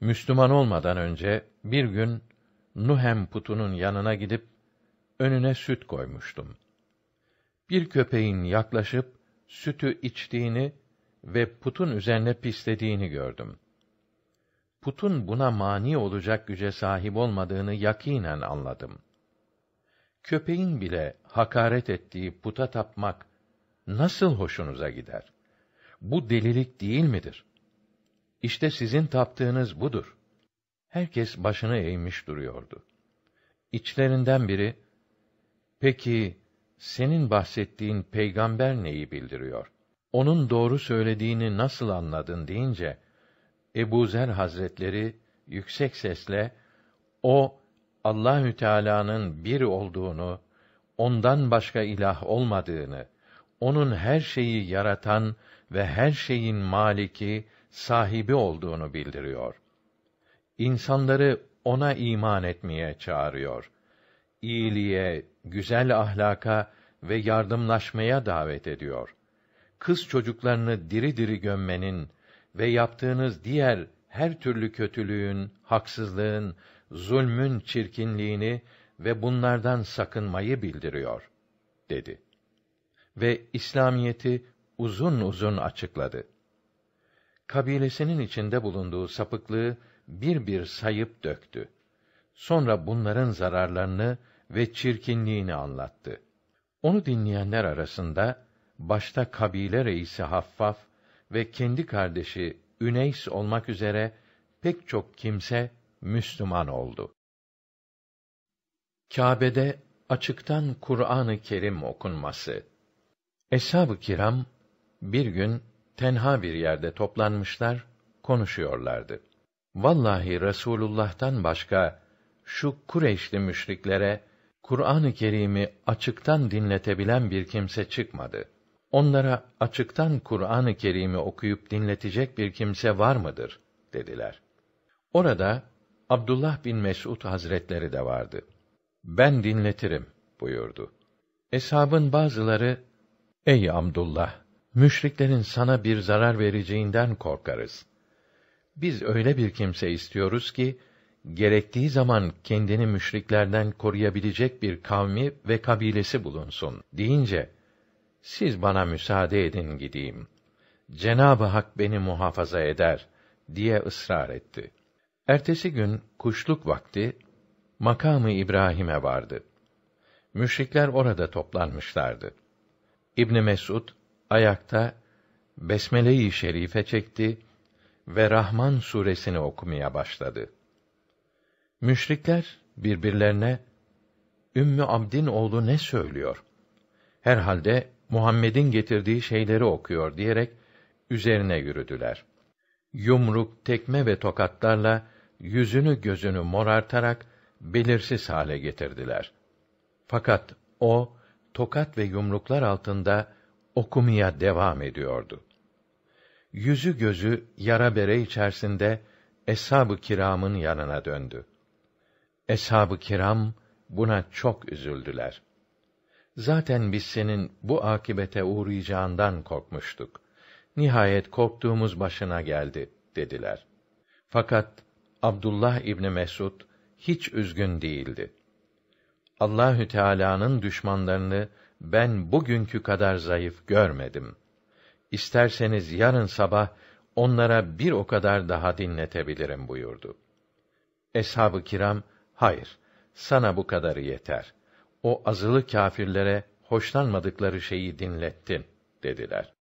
Müslüman olmadan önce bir gün Nuhem putunun yanına gidip önüne süt koymuştum. Bir köpeğin yaklaşıp sütü içtiğini ve putun üzerine pislediğini gördüm. Putun buna mani olacak güce sahip olmadığını yakinen anladım. Köpeğin bile hakaret ettiği puta tapmak nasıl hoşunuza gider? Bu delilik değil midir? İşte sizin taptığınız budur. Herkes başını eğmiş duruyordu. İçlerinden biri, peki senin bahsettiğin peygamber neyi bildiriyor? Onun doğru söylediğini nasıl anladın deyince, Ebu Zer Hazretleri yüksek sesle, o Allahü Teala'nın bir olduğunu, ondan başka ilah olmadığını, onun her şeyi yaratan ve her şeyin maliki sahibi olduğunu bildiriyor. İnsanları ona iman etmeye çağırıyor. İyiliğe, güzel ahlaka ve yardımlaşmaya davet ediyor. Kız çocuklarını diri diri gömmenin ve yaptığınız diğer her türlü kötülüğün, haksızlığın, zulmün çirkinliğini ve bunlardan sakınmayı bildiriyor dedi. Ve İslamiyeti uzun uzun açıkladı kabilesinin içinde bulunduğu sapıklığı bir bir sayıp döktü. Sonra bunların zararlarını ve çirkinliğini anlattı. Onu dinleyenler arasında başta kabile reisi Haffaf ve kendi kardeşi Üneys olmak üzere pek çok kimse Müslüman oldu. Kâbe'de açıktan Kur'an-ı Kerim okunması. Eshab-ı kiram bir gün tenha bir yerde toplanmışlar, konuşuyorlardı. Vallahi Resulullah'tan başka şu Kureyşli müşriklere Kur'an-ı Kerim'i açıktan dinletebilen bir kimse çıkmadı. Onlara açıktan Kur'an-ı Kerim'i okuyup dinletecek bir kimse var mıdır? dediler. Orada Abdullah bin Mes'ud Hazretleri de vardı. Ben dinletirim buyurdu. Eshabın bazıları Ey Abdullah müşriklerin sana bir zarar vereceğinden korkarız. Biz öyle bir kimse istiyoruz ki, gerektiği zaman kendini müşriklerden koruyabilecek bir kavmi ve kabilesi bulunsun deyince, siz bana müsaade edin gideyim. Cenab-ı Hak beni muhafaza eder diye ısrar etti. Ertesi gün kuşluk vakti makamı İbrahim'e vardı. Müşrikler orada toplanmışlardı. İbn Mesud ayakta besmele-i şerife çekti ve Rahman suresini okumaya başladı. Müşrikler birbirlerine Ümmü Abdin oğlu ne söylüyor? Herhalde Muhammed'in getirdiği şeyleri okuyor diyerek üzerine yürüdüler. Yumruk, tekme ve tokatlarla yüzünü gözünü morartarak belirsiz hale getirdiler. Fakat o tokat ve yumruklar altında okumaya devam ediyordu. Yüzü gözü yara bere içerisinde eshab-ı kiramın yanına döndü. Eshab-ı kiram buna çok üzüldüler. Zaten biz senin bu akibete uğrayacağından korkmuştuk. Nihayet korktuğumuz başına geldi dediler. Fakat Abdullah İbni Mesud hiç üzgün değildi. Allahü Teala'nın düşmanlarını ben bugünkü kadar zayıf görmedim. İsterseniz yarın sabah onlara bir o kadar daha dinletebilirim buyurdu. Eshab-ı kiram, hayır, sana bu kadarı yeter. O azılı kâfirlere hoşlanmadıkları şeyi dinlettin, dediler.